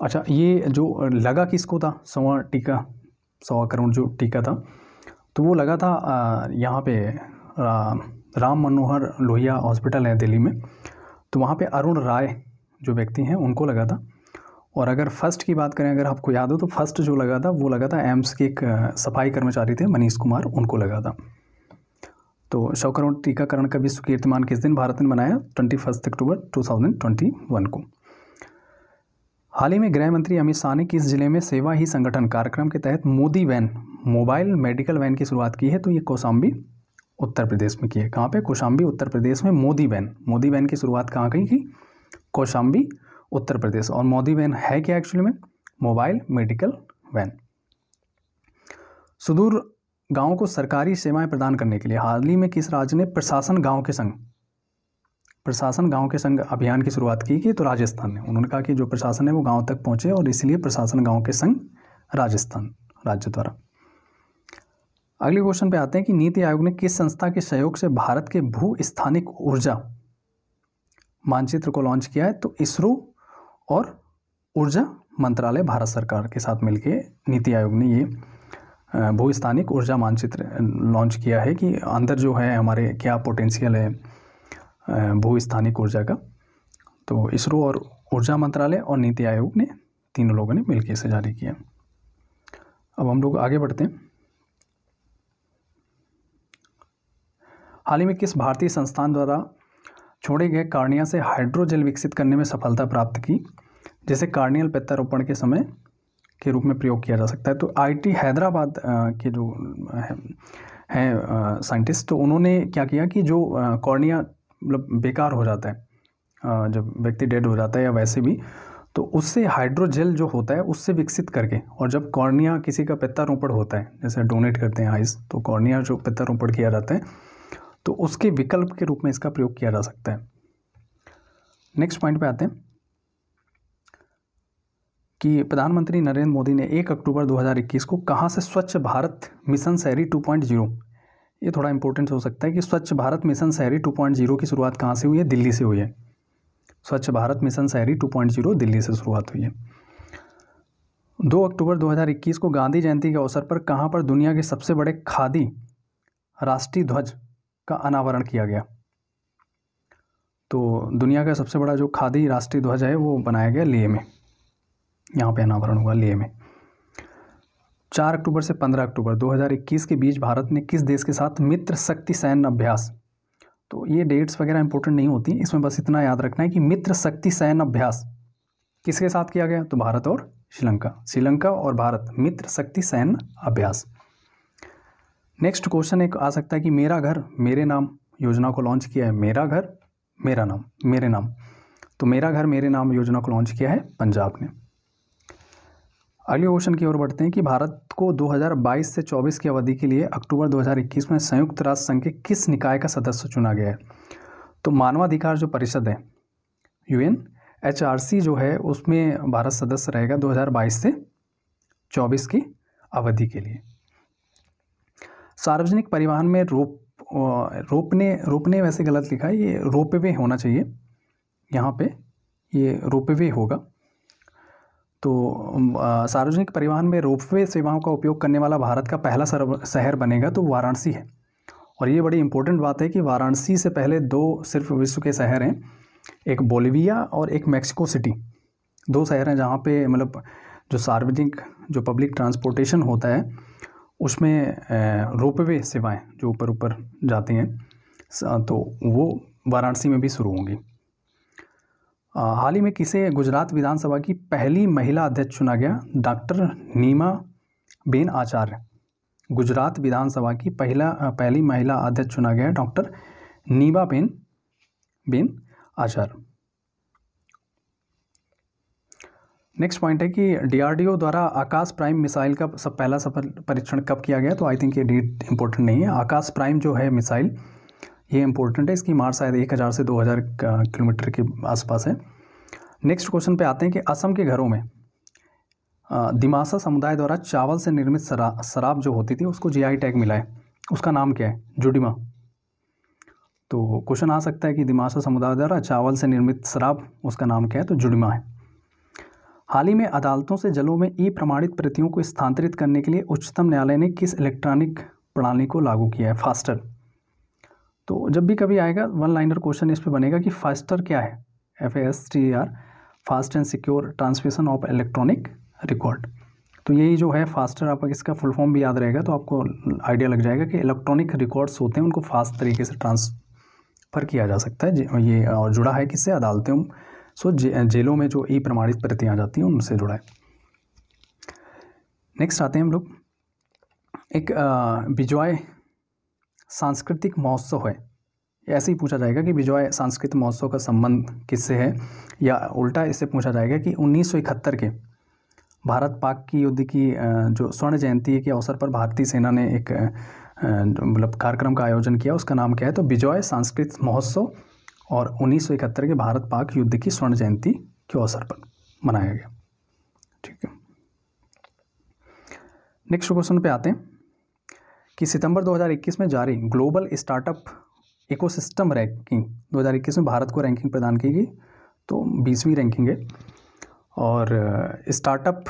अच्छा ये जो लगा किसको था सवा टीका सवा करोड़ जो टीका था तो वो लगा था यहाँ पे राम मनोहर लोहिया हॉस्पिटल है दिल्ली में तो वहाँ पे अरुण राय जो व्यक्ति हैं उनको लगा था और अगर फर्स्ट की बात करें अगर आपको याद हो तो फर्स्ट जो लगा था वो लगा था एम्स के एक सफाई कर्मचारी थे मनीष कुमार उनको लगा था तो शौकरों टीकाकरण का विश्व कीर्तिमान किस दिन भारत ने बनाया twenty first October two thousand twenty one को हाल ही में गृह मंत्री अमित शाह ने किस जिले में सेवा ही संगठन कार्यक्रम के तहत Modi van mobile medical van की शुरुआत की है तो ये कौशाम्बी उत्तर प्रदेश में की है कहाँ पे कौशाम्बी उत्तर प्रदेश में मोदी वैन मोदी वैन की शुरुआत कहाँ की की कौशाम्बी उत्तर प्रदेश और मोदी वैन है क्या एक्चुअली में मोबाइल मेडिकल वैन सुदूर गाँव को सरकारी सेवाएं प्रदान करने के लिए हाल ही में किस राज्य ने प्रशासन गाँव के संग प्रशासन गांव के संग अभियान की शुरुआत की कि तो राजस्थान ने उन्होंने कहा कि जो प्रशासन है वो गांव तक पहुंचे और इसलिए प्रशासन गांव के संग राजस्थान राज्य द्वारा अगले क्वेश्चन पे आते हैं कि नीति आयोग ने किस संस्था के सहयोग से भारत के भू स्थानिक ऊर्जा मानचित्र को लॉन्च किया है तो इसरो और ऊर्जा मंत्रालय भारत सरकार के साथ मिलकर नीति आयोग ने ये भूस्थानिक ऊर्जा मानचित्र लॉन्च किया है कि अंदर जो है हमारे क्या पोटेंशियल है भूस्थानिक ऊर्जा का तो इसरो और ऊर्जा मंत्रालय और नीति आयोग ने तीनों लोगों ने मिलकर इसे जारी किया अब हम लोग आगे बढ़ते हैं हाल ही में किस भारतीय संस्थान द्वारा छोड़े गए कार्निया से हाइड्रोजेल विकसित करने में सफलता प्राप्त की जिसे कार्नियल प्रत्यारोपण के समय के रूप में प्रयोग किया जा सकता है तो आईटी हैदराबाद के जो हैं साइंटिस्ट तो उन्होंने क्या किया कि जो कॉर्निया मतलब बेकार हो जाता है जब व्यक्ति डेड हो जाता है या वैसे भी तो उससे हाइड्रोजेल जो होता है उससे विकसित करके और जब कॉर्निया किसी का रोपण होता है जैसे डोनेट करते हैं आइस तो कॉर्निया जो रोपण किया जाता है तो उसके विकल्प के रूप में इसका प्रयोग किया जा सकता है नेक्स्ट पॉइंट पे आते हैं कि प्रधानमंत्री नरेंद्र मोदी ने 1 अक्टूबर 2021 को कहाँ से स्वच्छ भारत मिशन शहरी 2.0 ये थोड़ा इंपॉर्टेंट हो सकता है कि स्वच्छ भारत मिशन शहरी 2.0 की शुरुआत कहाँ से हुई है दिल्ली से हुई है स्वच्छ भारत मिशन शहरी 2.0 दिल्ली से शुरुआत हुई है दो अक्टूबर 2021 को गांधी जयंती के अवसर पर कहाँ पर दुनिया के सबसे बड़े खादी राष्ट्रीय ध्वज का अनावरण किया गया तो दुनिया का सबसे बड़ा जो खादी राष्ट्रीय ध्वज है वो बनाया गया लेह में यहाँ पे अनावरण हुआ लेह में चार अक्टूबर से पंद्रह अक्टूबर 2021 के बीच भारत ने किस देश के साथ मित्र शक्ति सैन्य अभ्यास तो ये डेट्स वगैरह इंपॉर्टेंट नहीं होती इसमें बस इतना याद रखना है कि मित्र शक्ति सैन्य अभ्यास किसके साथ किया गया तो भारत और श्रीलंका श्रीलंका और भारत मित्र शक्ति सैन्य अभ्यास नेक्स्ट क्वेश्चन एक आ सकता है कि मेरा घर मेरे नाम योजना को लॉन्च किया है मेरा घर मेरा नाम मेरे नाम तो मेरा घर मेरे नाम योजना को लॉन्च किया है पंजाब ने अगले क्वेश्चन की ओर बढ़ते हैं कि भारत को 2022 से 24 की अवधि के लिए अक्टूबर 2021 में संयुक्त राष्ट्र संघ के किस निकाय का सदस्य चुना गया है तो मानवाधिकार जो परिषद है यूएन एचआरसी जो है उसमें भारत सदस्य रहेगा 2022 से 24 की अवधि के लिए सार्वजनिक परिवहन में रोप रोपने रोपने वैसे गलत लिखा है ये रोपवे होना चाहिए यहाँ पे ये रोपवे होगा तो सार्वजनिक परिवहन में रोपवे सेवाओं का उपयोग करने वाला भारत का पहला शहर बनेगा तो वाराणसी है और ये बड़ी इंपॉर्टेंट बात है कि वाराणसी से पहले दो सिर्फ विश्व के शहर हैं एक बोलीविया और एक मैक्सिको सिटी दो शहर हैं जहाँ पे मतलब जो सार्वजनिक जो पब्लिक ट्रांसपोर्टेशन होता है उसमें रोपवे सेवाएं जो ऊपर ऊपर जाती हैं तो वो वाराणसी में भी शुरू होंगी हाल ही में किसे गुजरात विधानसभा की पहली महिला अध्यक्ष चुना गया डॉक्टर नीमा बेन आचार्य गुजरात विधानसभा की पहला पहली महिला अध्यक्ष चुना गया doctor Nima ben ben Acharya next point है कि डीआरडीओ द्वारा आकाश प्राइम मिसाइल का सब पहला सफल परीक्षण कब किया गया तो आई थिंक ये डेट इंपॉर्टेंट नहीं है आकाश प्राइम जो है मिसाइल ये इंपॉर्टेंट है इसकी मार शायद एक हज़ार से दो हज़ार किलोमीटर के आसपास है नेक्स्ट क्वेश्चन पे आते हैं कि असम के घरों में दिमासा समुदाय द्वारा चावल से निर्मित शरा शराब जो होती थी उसको जीआई टैग मिला है उसका नाम क्या है जुडिमा तो क्वेश्चन आ सकता है कि दिमासा समुदाय द्वारा चावल से निर्मित शराब उसका नाम क्या है तो जुडिमा है हाल ही में अदालतों से जलों में ई प्रमाणित प्रतियों को स्थानांतरित करने के लिए उच्चतम न्यायालय ने किस इलेक्ट्रॉनिक प्रणाली को लागू किया है फास्टर तो जब भी कभी आएगा वन लाइनर क्वेश्चन इस पर बनेगा कि फास्टर क्या है F S T R fast and secure transmission of electronic record तो यही जो है फास्टर आपका इसका फुल फॉर्म भी याद रहेगा तो आपको आइडिया लग जाएगा कि इलेक्ट्रॉनिक रिकॉर्ड्स होते हैं उनको फास्ट तरीके से ट्रांसफ़र किया जा सकता है ये और जुड़ा है किससे अदालतें सो जे, जेलों में जो ई प्रमाणित प्रतियाँ जाती हैं उनसे जुड़ा है नेक्स्ट आते हैं हम लोग एक बिजॉय सांस्कृतिक महोत्सव है ऐसे ही पूछा जाएगा कि बिजॉय सांस्कृतिक महोत्सव का संबंध किससे है या उल्टा इससे पूछा जाएगा कि उन्नीस के भारत पाक की युद्ध की जो स्वर्ण जयंती के अवसर पर भारतीय सेना ने एक मतलब कार्यक्रम का आयोजन किया उसका नाम क्या है तो बिजॉय सांस्कृतिक महोत्सव और उन्नीस के भारत पाक युद्ध की स्वर्ण जयंती के अवसर पर मनाया गया ठीक है नेक्स्ट क्वेश्चन पे आते हैं कि सितंबर 2021 में जारी ग्लोबल स्टार्टअप इकोसिस्टम रैंकिंग 2021 में भारत को रैंकिंग प्रदान की गई तो बीसवीं रैंकिंग है और स्टार्टअप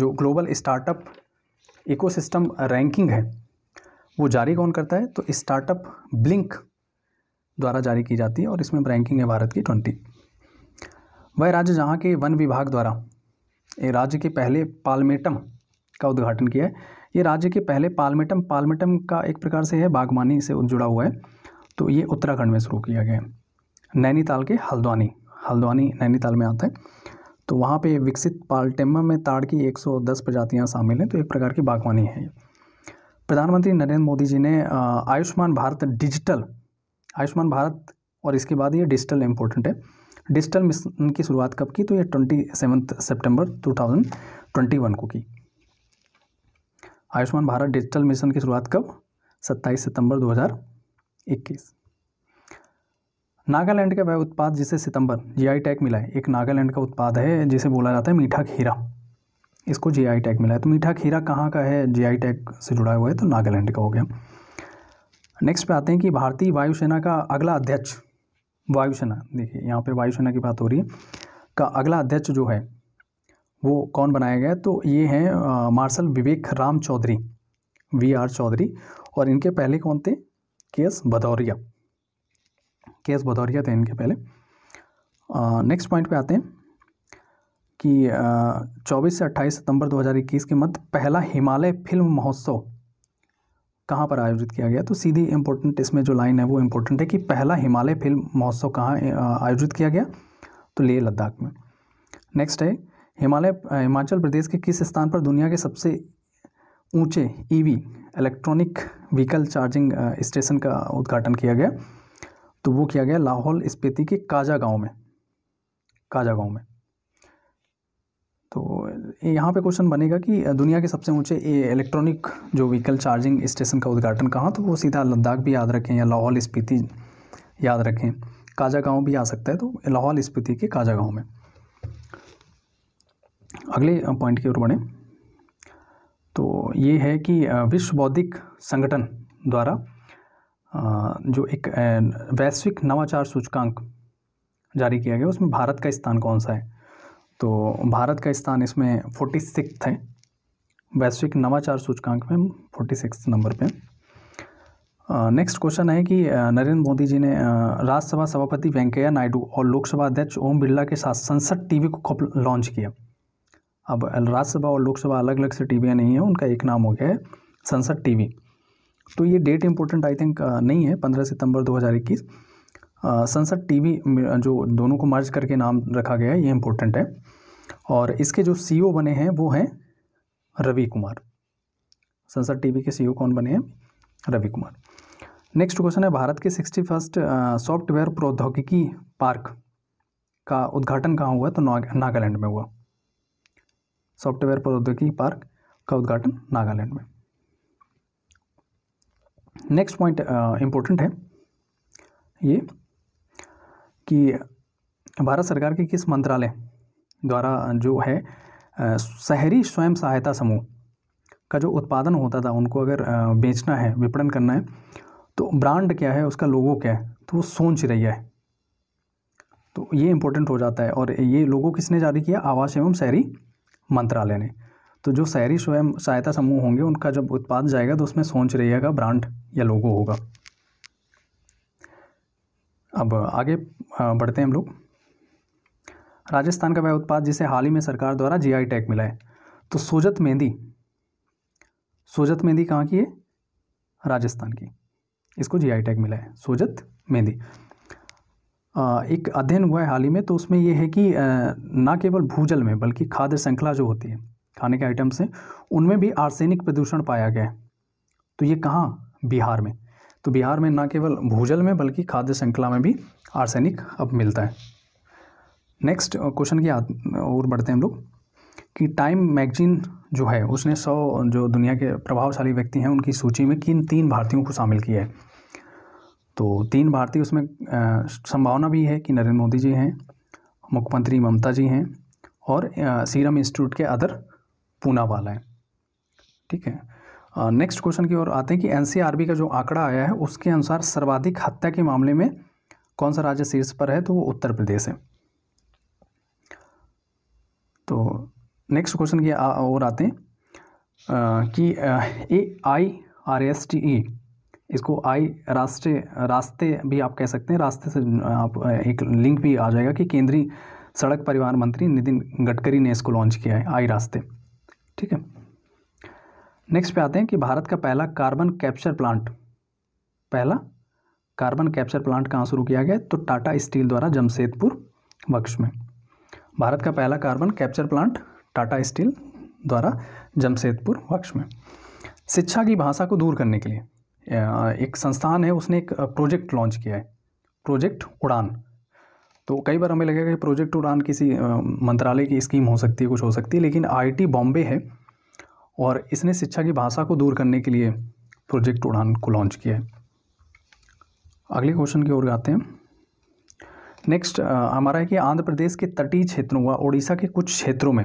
जो ग्लोबल स्टार्टअप इकोसिस्टम रैंकिंग है वो जारी कौन करता है तो स्टार्टअप ब्लिंक द्वारा जारी की जाती है और इसमें रैंकिंग है भारत की ट्वेंटी वह राज्य जहाँ के वन विभाग द्वारा राज्य के पहले पालमेटम का उद्घाटन किया है ये राज्य के पहले पालमेटम पालमेटम का एक प्रकार से है बागवानी से जुड़ा हुआ है तो ये उत्तराखंड में शुरू किया गया है नैनीताल के हल्द्वानी हल्द्वानी नैनीताल में आता है तो वहाँ पे विकसित पालटेम में ताड़ की 110 प्रजातियाँ शामिल हैं तो एक प्रकार की बागवानी है ये प्रधानमंत्री नरेंद्र मोदी जी ने आयुष्मान भारत डिजिटल आयुष्मान भारत और इसके बाद ये डिजिटल इम्पोर्टेंट है डिजिटल मिशन की शुरुआत कब की तो ये twenty seventh September two thousand twenty one को की आयुष्मान भारत डिजिटल मिशन की शुरुआत कब 27 सितंबर 2021 नागालैंड का वह उत्पाद जिसे सितंबर जीआई टैग मिला है एक नागालैंड का उत्पाद है जिसे बोला जाता है मीठा खीरा इसको जीआई टैग मिला है तो मीठा खीरा कहाँ का है जीआई टैग से जुड़ा हुआ है तो नागालैंड का हो गया नेक्स्ट पे आते हैं कि भारतीय वायुसेना का अगला अध्यक्ष वायुसेना देखिए यहाँ पे वायुसेना की बात हो रही है का अगला अध्यक्ष जो है वो कौन बनाया गया तो ये हैं marshal Vivek Ram Chaudhari V R Chaudhari और इनके पहले कौन थे के एस भदौरिया के एस भदौरिया थे इनके पहले नेक्स्ट पॉइंट पे आते हैं कि चौबीस से अट्ठाईस सितंबर 2021 के मध्य पहला हिमालय फिल्म महोत्सव कहाँ पर आयोजित किया गया तो सीधी इम्पोर्टेंट इसमें जो लाइन है वो इम्पोर्टेंट है कि पहला हिमालय फिल्म महोत्सव कहाँ आयोजित किया गया तो लेह लद्दाख में नेक्स्ट है हिमालय हिमाचल प्रदेश के किस स्थान पर दुनिया के सबसे ऊंचे EV electronic vehicle charging station का उद्घाटन किया गया तो वो किया गया लाहौल स्पीति के काजा गांव में काजा गांव में तो यहाँ पे क्वेश्चन बनेगा कि दुनिया के सबसे ऊंचे इलेक्ट्रॉनिक जो व्हीकल चार्जिंग स्टेशन का उद्घाटन कहाँ तो वो सीधा लद्दाख भी याद रखें या लाहौल स्पीति याद रखें काजा गांव भी आ सकता है तो लाहौल स्पीति के काजा गांव में अगले पॉइंट की ओर बढ़ें तो ये है कि विश्व बौद्धिक संगठन द्वारा जो एक वैश्विक नवाचार सूचकांक जारी किया गया उसमें भारत का स्थान कौन सा है तो भारत का स्थान इसमें फोर्टी सिक्स है वैश्विक नवाचार सूचकांक में फोर्टी सिक्स नंबर पे नेक्स्ट क्वेश्चन है कि नरेंद्र मोदी जी ने राज्यसभा सभापति वेंकैया नायडू और लोकसभा अध्यक्ष ओम बिरला के साथ संसद टीवी को कब लॉन्च किया अब राज्यसभा और लोकसभा अलग अलग से टीवियाँ नहीं हैं उनका एक नाम हो गया है संसद टीवी तो ये डेट इम्पोर्टेंट आई थिंक नहीं है पंद्रह सितंबर 2021 संसद टीवी जो दोनों को मर्ज करके नाम रखा गया है ये इम्पोर्टेंट है और इसके जो सीईओ e बने हैं वो हैं रवि कुमार संसद टीवी के सीईओ e कौन बने हैं रवि कुमार नेक्स्ट क्वेश्चन है भारत के सिक्सटी फर्स्ट सॉफ्टवेयर प्रौद्योगिकी पार्क का उद्घाटन कहाँ हुआ तो नागालैंड में हुआ सॉफ्टवेयर प्रौद्योगिकी पार्क का उद्घाटन नागालैंड में नेक्स्ट पॉइंट इम्पोर्टेंट है ये कि भारत सरकार के किस मंत्रालय द्वारा जो है शहरी स्वयं सहायता समूह का जो उत्पादन होता था उनको अगर बेचना है विपणन करना है तो ब्रांड क्या है उसका लोगो क्या है तो वो सोच रही है तो ये इम्पोर्टेंट हो जाता है और ये लोगो किसने जारी किया आवास एवं शहरी मंत्रालय ने तो जो शहरी स्वयं सहायता समूह होंगे उनका जब उत्पाद जाएगा तो उसमें सोच रहेगा ब्रांड या लोगो होगा अब आगे बढ़ते हैं हम लोग राजस्थान का वह उत्पाद जिसे हाल ही में सरकार द्वारा आई टैग मिला है तो सोजत मेहंदी सोजत मेहंदी कहाँ की है राजस्थान की इसको आई टैग मिला है सोजत मेहंदी एक अध्ययन हुआ है हाल ही में तो उसमें यह है कि ना केवल भूजल में बल्कि खाद्य श्रृंखला जो होती है खाने के आइटम्स हैं उनमें भी आर्सेनिक प्रदूषण पाया गया है तो ये कहाँ बिहार में तो बिहार में ना केवल भूजल में बल्कि खाद्य श्रृंखला में भी आर्सेनिक अब मिलता है नेक्स्ट क्वेश्चन की ओर बढ़ते हैं हम लोग कि टाइम मैगजीन जो है उसने सौ जो दुनिया के प्रभावशाली व्यक्ति हैं उनकी सूची में किन तीन भारतीयों को शामिल किया है तो तीन भारतीय उसमें संभावना भी है कि नरेंद्र मोदी जी हैं मुख्यमंत्री ममता जी हैं और सीरम इंस्टीट्यूट के अदर पूना वाला है ठीक है नेक्स्ट क्वेश्चन की ओर आते हैं कि एनसीआरबी का जो आंकड़ा आया है उसके अनुसार सर्वाधिक हत्या के मामले में कौन सा राज्य शीर्ष पर है तो वो उत्तर प्रदेश है तो नेक्स्ट क्वेश्चन की ओर आते हैं कि A I R S T E इसको आई रास्ते रास्ते भी आप कह सकते हैं रास्ते से आप एक लिंक भी आ जाएगा कि केंद्रीय सड़क परिवहन मंत्री नितिन गडकरी ने इसको लॉन्च किया है आई रास्ते ठीक है नेक्स्ट पे आते हैं कि भारत का पहला कार्बन कैप्चर प्लांट पहला कार्बन कैप्चर प्लांट कहाँ शुरू किया गया तो टाटा स्टील द्वारा जमशेदपुर वक्ष में भारत का पहला carbon capture plant Tata Steel द्वारा जमशेदपुर वक्ष में शिक्षा की भाषा को दूर करने के लिए एक संस्थान है उसने एक प्रोजेक्ट लॉन्च किया है प्रोजेक्ट उड़ान तो कई बार हमें लगेगा कि प्रोजेक्ट उड़ान किसी मंत्रालय की स्कीम हो सकती है कुछ हो सकती है लेकिन आईटी बॉम्बे है और इसने शिक्षा की भाषा को दूर करने के लिए प्रोजेक्ट उड़ान को लॉन्च किया है अगले क्वेश्चन की ओर आते हैं नेक्स्ट हमारा है कि आंध्र प्रदेश के तटीय क्षेत्रों व उड़ीसा के कुछ क्षेत्रों में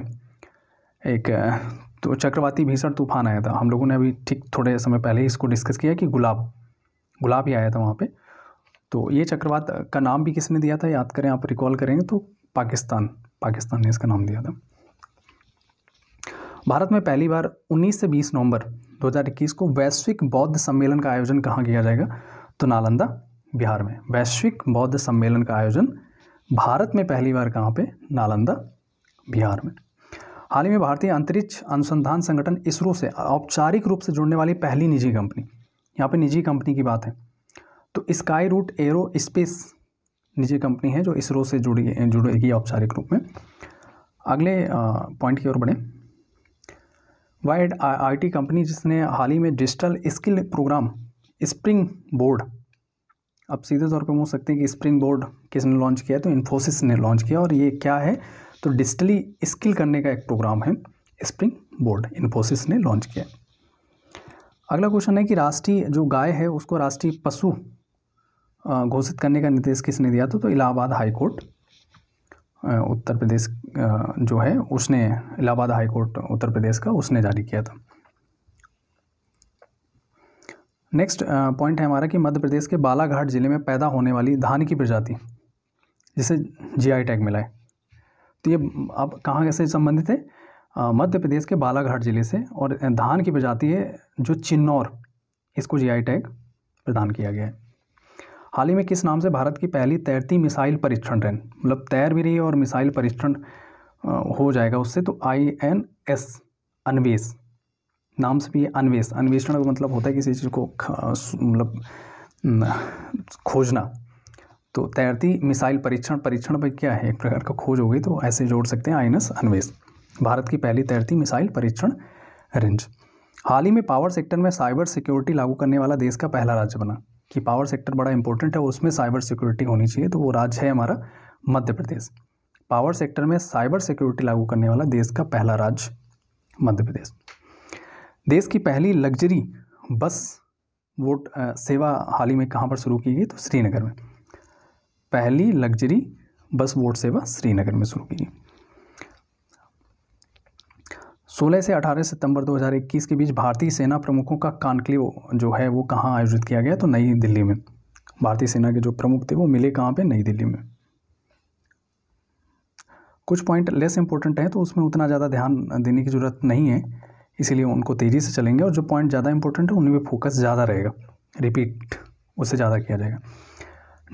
एक तो चक्रवाती भीषण तूफान आया था हम लोगों ने अभी ठीक थोड़े समय पहले ही इसको डिस्कस किया कि गुलाब गुलाब ही आया था वहाँ पे तो ये चक्रवात का नाम भी किसने दिया था याद करें आप रिकॉल करेंगे तो पाकिस्तान पाकिस्तान ने इसका नाम दिया था भारत में पहली बार 19 से 20 नवंबर 2021 को वैश्विक बौद्ध सम्मेलन का आयोजन कहाँ किया जाएगा तो नालंदा बिहार में वैश्विक बौद्ध सम्मेलन का आयोजन भारत में पहली बार कहाँ पे नालंदा बिहार में हाल ही में भारतीय अंतरिक्ष अनुसंधान संगठन इसरो से औपचारिक रूप से जुड़ने वाली पहली निजी कंपनी यहाँ पर निजी कंपनी की बात है तो स्काई रूट एरो स्पेस निजी कंपनी है जो इसरो से जुड़ी जुड़ेगी औपचारिक रूप में अगले पॉइंट की ओर बढ़ें वाइड आईटी कंपनी जिसने हाल ही में digital skill programme springboard अब सीधे तौर पर पूछ सकते हैं कि स्प्रिंग बोर्ड किसने लॉन्च किया है तो इन्फोसिस ने लॉन्च किया और ये क्या है तो डिजिटली स्किल करने का एक प्रोग्राम है स्प्रिंग बोर्ड इन्फोसिस ने लॉन्च किया अगला क्वेश्चन है कि राष्ट्रीय जो गाय है उसको राष्ट्रीय पशु घोषित करने का निर्देश किसने दिया था तो, तो इलाहाबाद हाईकोर्ट उत्तर प्रदेश जो है उसने इलाहाबाद हाईकोर्ट उत्तर प्रदेश का उसने जारी किया था नेक्स्ट पॉइंट है हमारा कि मध्य प्रदेश के बालाघाट ज़िले में पैदा होने वाली धान की प्रजाति जिसे जीआई टैग मिला है तो ये आप कहाँ से संबंधित है मध्य प्रदेश के बालाघाट जिले से और धान की प्रजाति है जो चिन्नौर इसको आई टैग प्रदान किया गया है हाल ही में किस नाम से भारत की पहली तैरती मिसाइल परीक्षण ट्रेन मतलब तैर भी रही है और मिसाइल परीक्षण हो जाएगा उससे तो आई एन एस अनवेश नाम से भी है अन्वेष अन्वेषण का मतलब होता है किसी चीज़ को मतलब खोजना तो तैरती मिसाइल परीक्षण परीक्षण पर क्या है एक प्रकार का खोज हो गई तो ऐसे जोड़ सकते हैं आई एस अनवेश भारत की पहली तैरती मिसाइल परीक्षण रेंज हाल ही में पावर सेक्टर में साइबर सिक्योरिटी लागू करने वाला देश का पहला राज्य बना कि पावर सेक्टर बड़ा इंपॉर्टेंट है उसमें साइबर सिक्योरिटी होनी चाहिए तो वो राज्य है हमारा मध्य प्रदेश पावर सेक्टर में साइबर सिक्योरिटी लागू करने वाला देश का पहला राज्य मध्य प्रदेश देश की पहली लग्जरी बस वोट सेवा हाल ही में कहाँ पर शुरू की गई तो श्रीनगर में पहली लग्जरी बस बोट सेवा श्रीनगर में शुरू की 16 से 18 सितंबर 2021 के बीच भारतीय सेना प्रमुखों का कानक्लेव जो है वो कहाँ आयोजित किया गया तो नई दिल्ली में भारतीय सेना के जो प्रमुख थे वो मिले कहाँ पे नई दिल्ली में कुछ पॉइंट लेस इंपॉर्टेंट हैं तो उसमें उतना ज़्यादा ध्यान देने की ज़रूरत नहीं है इसीलिए उनको तेज़ी से चलेंगे और जो पॉइंट ज़्यादा इंपॉर्टेंट है उनमें फोकस ज़्यादा रहेगा रिपीट उससे ज़्यादा किया जाएगा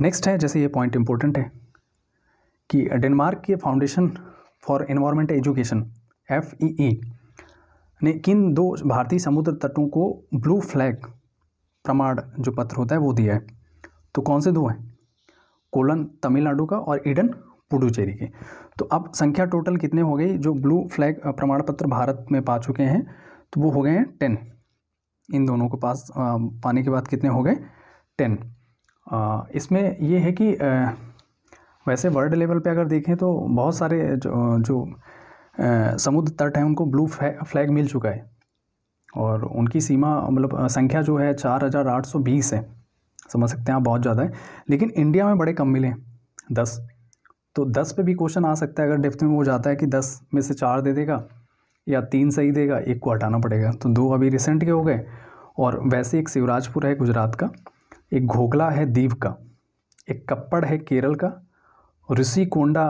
नेक्स्ट है जैसे ये पॉइंट इंपॉर्टेंट है कि डेनमार्क के Foundation for Environment Education F E E ने किन दो भारतीय समुद्र तटों को ब्लू फ्लैग प्रमाण जो पत्र होता है वो दिया है तो कौन से दो हैं कोलन तमिलनाडु का और ईडन पुडुचेरी के तो अब संख्या टोटल कितने हो गई जो ब्लू फ्लैग प्रमाण पत्र भारत में पा चुके हैं तो वो हो गए हैं टेन इन दोनों को पास पाने के बाद कितने हो गए टेन इसमें ये है कि वैसे वर्ल्ड लेवल पे अगर देखें तो बहुत सारे जो, जो समुद्र तट हैं उनको ब्लू फ्लैग मिल चुका है और उनकी सीमा मतलब संख्या जो है चार हज़ार आठ सौ बीस है समझ सकते हैं आप बहुत ज़्यादा है लेकिन इंडिया में बड़े कम मिले दस तो दस पे भी क्वेश्चन आ सकता है अगर डेफ्थ में वो जाता है कि दस में से चार दे देगा या तीन सही देगा एक को हटाना पड़ेगा तो दो अभी रिसेंट के हो गए और वैसे एक शिवराजपुर है गुजरात का एक घोगला है दीव का एक कप्पड़ है केरल का ऋषि कोंडा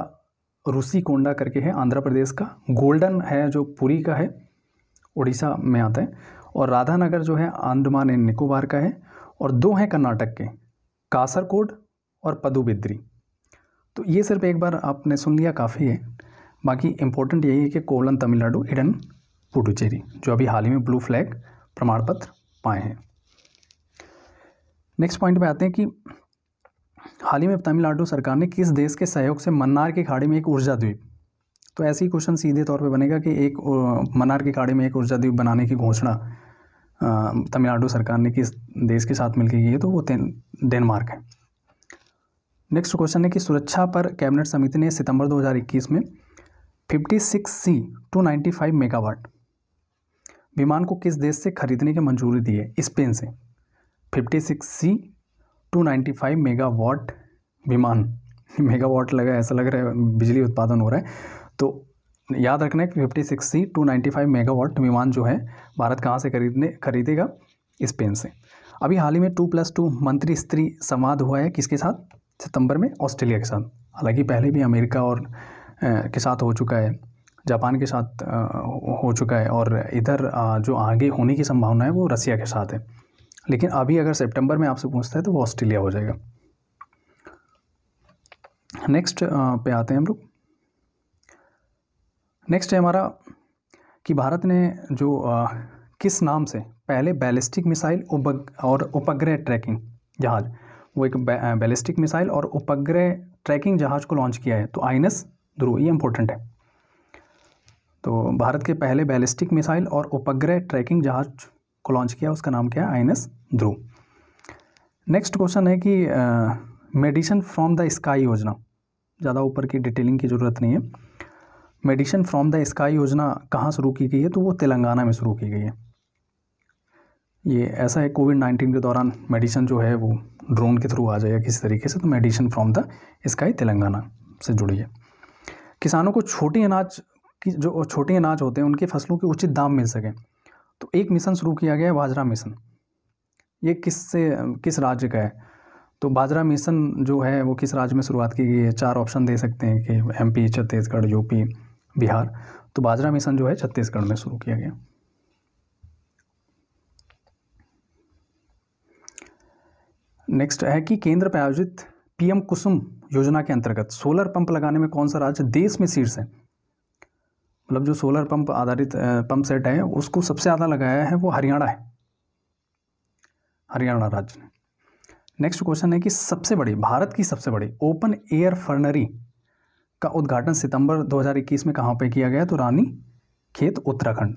ऋषि कोंडा करके है आंध्र प्रदेश का गोल्डन है जो पुरी का है उड़ीसा में आता है और राधानगर जो है आंदमान एंड निकोबार का है और दो हैं कर्नाटक के कासरकोड और पदुबिद्री तो ये सिर्फ एक बार आपने सुन लिया काफ़ी है बाकी इम्पोर्टेंट यही है कि कोलन तमिलनाडु इडन पुडुचेरी जो अभी हाल ही में ब्लू फ्लैग प्रमाण पत्र पाए हैं नेक्स्ट पॉइंट पे आते हैं कि हाल ही में तमिलनाडु सरकार ने किस देश के सहयोग से मन्नार की खाड़ी में एक ऊर्जा द्वीप तो ऐसे ही क्वेश्चन सीधे तौर पे बनेगा कि एक मन्नार की खाड़ी में एक ऊर्जा द्वीप बनाने की घोषणा तमिलनाडु सरकार ने किस देश के साथ मिलकर की है तो वो डेनमार्क है नेक्स्ट क्वेश्चन है कि सुरक्षा पर कैबिनेट समिति ने सितंबर 2021 में 56 सी टू मेगावाट विमान को किस देश से खरीदने की मंजूरी दी है स्पेन से fifty six C two ninety five megawatt विमान मेगावाट लगा ऐसा लग रहा है बिजली उत्पादन हो रहा है तो याद रखना है कि fifty six C two ninety five megawatt विमान जो है भारत कहाँ से खरीदने खरीदेगा स्पेन से अभी हाल ही में टू प्लस टू मंत्री स्त्री संवाद हुआ है किसके साथ सितंबर में ऑस्ट्रेलिया के साथ हालांकि पहले भी अमेरिका और के साथ हो चुका है जापान के साथ हो चुका है और इधर जो आगे होने की संभावना है वो रसिया के साथ है लेकिन अभी अगर सितंबर में आपसे पूछता है तो वो ऑस्ट्रेलिया हो जाएगा नेक्स्ट पे आते हैं हम लोग नेक्स्ट है हमारा कि भारत ने जो आ, किस नाम से पहले बैलिस्टिक मिसाइल और उपग्रह ट्रैकिंग जहाज़ वो एक बैलिस्टिक मिसाइल और उपग्रह ट्रैकिंग जहाज़ को लॉन्च किया है तो आइनस ध्रुव ये इंपॉर्टेंट है तो भारत के पहले बैलिस्टिक मिसाइल और उपग्रह ट्रैकिंग जहाज़ को लॉन्च किया उसका नाम क्या है आइनस ध्रुव नेक्स्ट क्वेश्चन है कि मेडिसन फ्रॉम द स्काई योजना ज़्यादा ऊपर की डिटेलिंग की ज़रूरत नहीं है मेडिसन फ्रॉम द स्काई योजना कहाँ शुरू की गई है तो वो तेलंगाना में शुरू की गई है ये ऐसा है कोविड नाइन्टीन के दौरान मेडिसन जो है वो ड्रोन के थ्रू आ जाएगा किसी तरीके से तो medicine from the sky Telangana से जुड़ी है किसानों को छोटी अनाज की जो छोटे अनाज होते हैं उनकी फसलों के उचित दाम मिल सकें तो एक मिशन शुरू किया गया है बाजरा मिशन ये किस से किस राज्य का है तो बाजरा मिशन जो है वो किस राज्य में शुरुआत की गई है चार ऑप्शन दे सकते हैं कि एम छत्तीसगढ़ यूपी बिहार तो बाजरा मिशन जो है छत्तीसगढ़ में शुरू किया गया नेक्स्ट है कि केंद्र पर आयोजित पीएम कुसुम योजना के अंतर्गत सोलर पंप लगाने में कौन सा राज्य देश में शीर्ष है मतलब जो सोलर पंप आधारित पंप सेट है उसको सबसे ज़्यादा लगाया है वो हरियाणा है हरियाणा राज्य ने नेक्स्ट क्वेश्चन है कि सबसे बड़ी भारत की सबसे बड़ी ओपन एयर फर्नरी का उद्घाटन सितंबर 2021 में कहाँ पे किया गया तो रानी खेत उत्तराखंड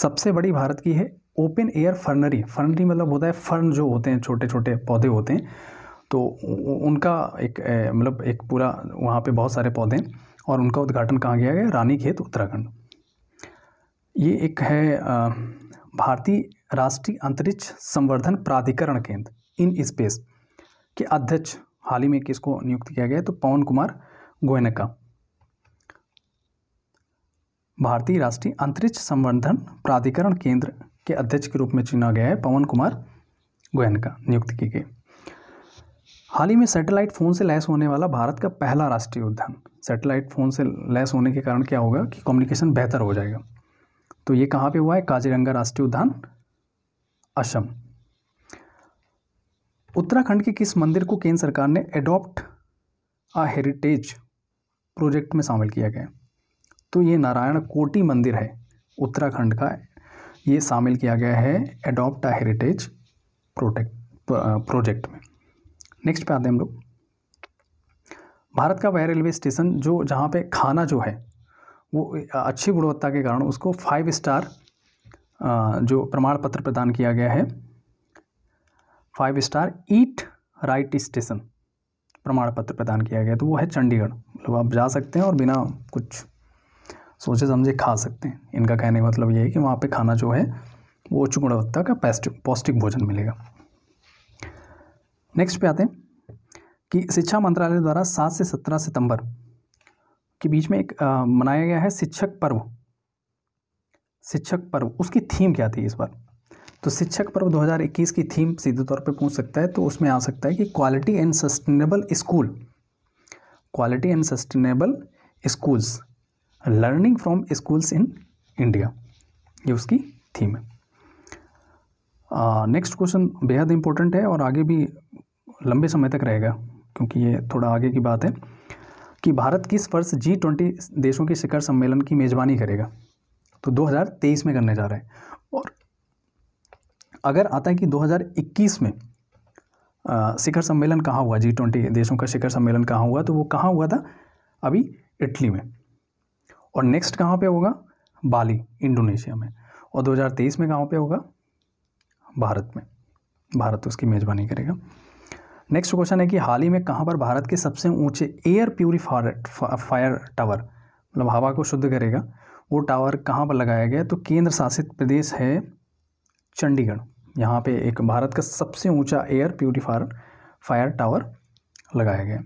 सबसे बड़ी भारत की है ओपन एयर फर्नरी फर्नरी मतलब होता है फर्न जो होते हैं छोटे छोटे पौधे होते हैं तो उनका एक मतलब एक पूरा वहाँ पे बहुत सारे पौधे हैं और उनका उद्घाटन कहाँ किया गया रानी खेत उत्तराखंड ये एक है भारतीय राष्ट्रीय अंतरिक्ष संवर्धन प्राधिकरण केंद्र इन स्पेस के अध्यक्ष हाल ही में किसको नियुक्त किया गया तो पवन कुमार गोयनका भारतीय राष्ट्रीय अंतरिक्ष संवर्धन प्राधिकरण केंद्र के अध्यक्ष के रूप में चुना गया है पवन कुमार गोयनका नियुक्त की गई हाल ही में सैटेलाइट फ़ोन से लैस होने वाला भारत का पहला राष्ट्रीय उद्यान सैटेलाइट फ़ोन से लैस होने के कारण क्या होगा कि कम्युनिकेशन बेहतर हो जाएगा तो ये कहाँ पे हुआ है काजीरंगा राष्ट्रीय उद्यान असम उत्तराखंड के किस मंदिर को केंद्र सरकार ने एडॉप्ट अ हेरिटेज प्रोजेक्ट में शामिल किया गया तो ये नारायण कोटी मंदिर है उत्तराखंड का ये शामिल किया गया है adopt a heritage protect project में नेक्स्ट पे आते हैं हम लोग भारत का वह रेलवे स्टेशन जो जहाँ पे खाना जो है वो अच्छी गुणवत्ता के कारण उसको फाइव स्टार जो प्रमाण पत्र प्रदान किया गया है five star eat right station प्रमाण पत्र प्रदान किया गया तो वो है चंडीगढ़ मतलब आप जा सकते हैं और बिना कुछ सोचे समझे खा सकते हैं इनका कहने का मतलब ये है कि वहाँ पे खाना जो है वो उच्च गुणवत्ता का पौष्टिक भोजन मिलेगा नेक्स्ट पे आते हैं कि शिक्षा मंत्रालय द्वारा सात से सत्रह सितंबर के बीच में एक आ, मनाया गया है शिक्षक पर्व शिक्षक पर्व उसकी थीम क्या थी इस बार तो शिक्षक पर्व 2021 की थीम सीधे तौर पे पूछ सकता है तो उसमें आ सकता है कि quality and sustainable school quality and sustainable schools learning from schools in India ये उसकी थीम है नेक्स्ट क्वेश्चन बेहद इंपॉर्टेंट है और आगे भी लंबे समय तक रहेगा क्योंकि ये थोड़ा आगे की बात है कि भारत किस वर्ष जी ट्वेंटी देशों के शिखर सम्मेलन की मेज़बानी करेगा तो 2023 में करने जा रहे हैं और अगर आता है कि 2021 में शिखर सम्मेलन कहाँ हुआ जी ट्वेंटी देशों का शिखर सम्मेलन कहाँ हुआ तो वो कहाँ हुआ था अभी इटली में और नेक्स्ट कहाँ पे होगा बाली इंडोनेशिया में और 2023 में कहाँ पे होगा भारत में भारत उसकी मेज़बानी करेगा नेक्स्ट क्वेश्चन है कि हाल ही में कहाँ पर भारत के सबसे ऊंचे एयर प्योरीफायर टावर मतलब हवा को शुद्ध करेगा वो टावर कहाँ पर लगाया गया तो केंद्र शासित प्रदेश है चंडीगढ़ यहाँ पे एक भारत का सबसे ऊंचा एयर प्योरीफायर फायर टावर लगाया गया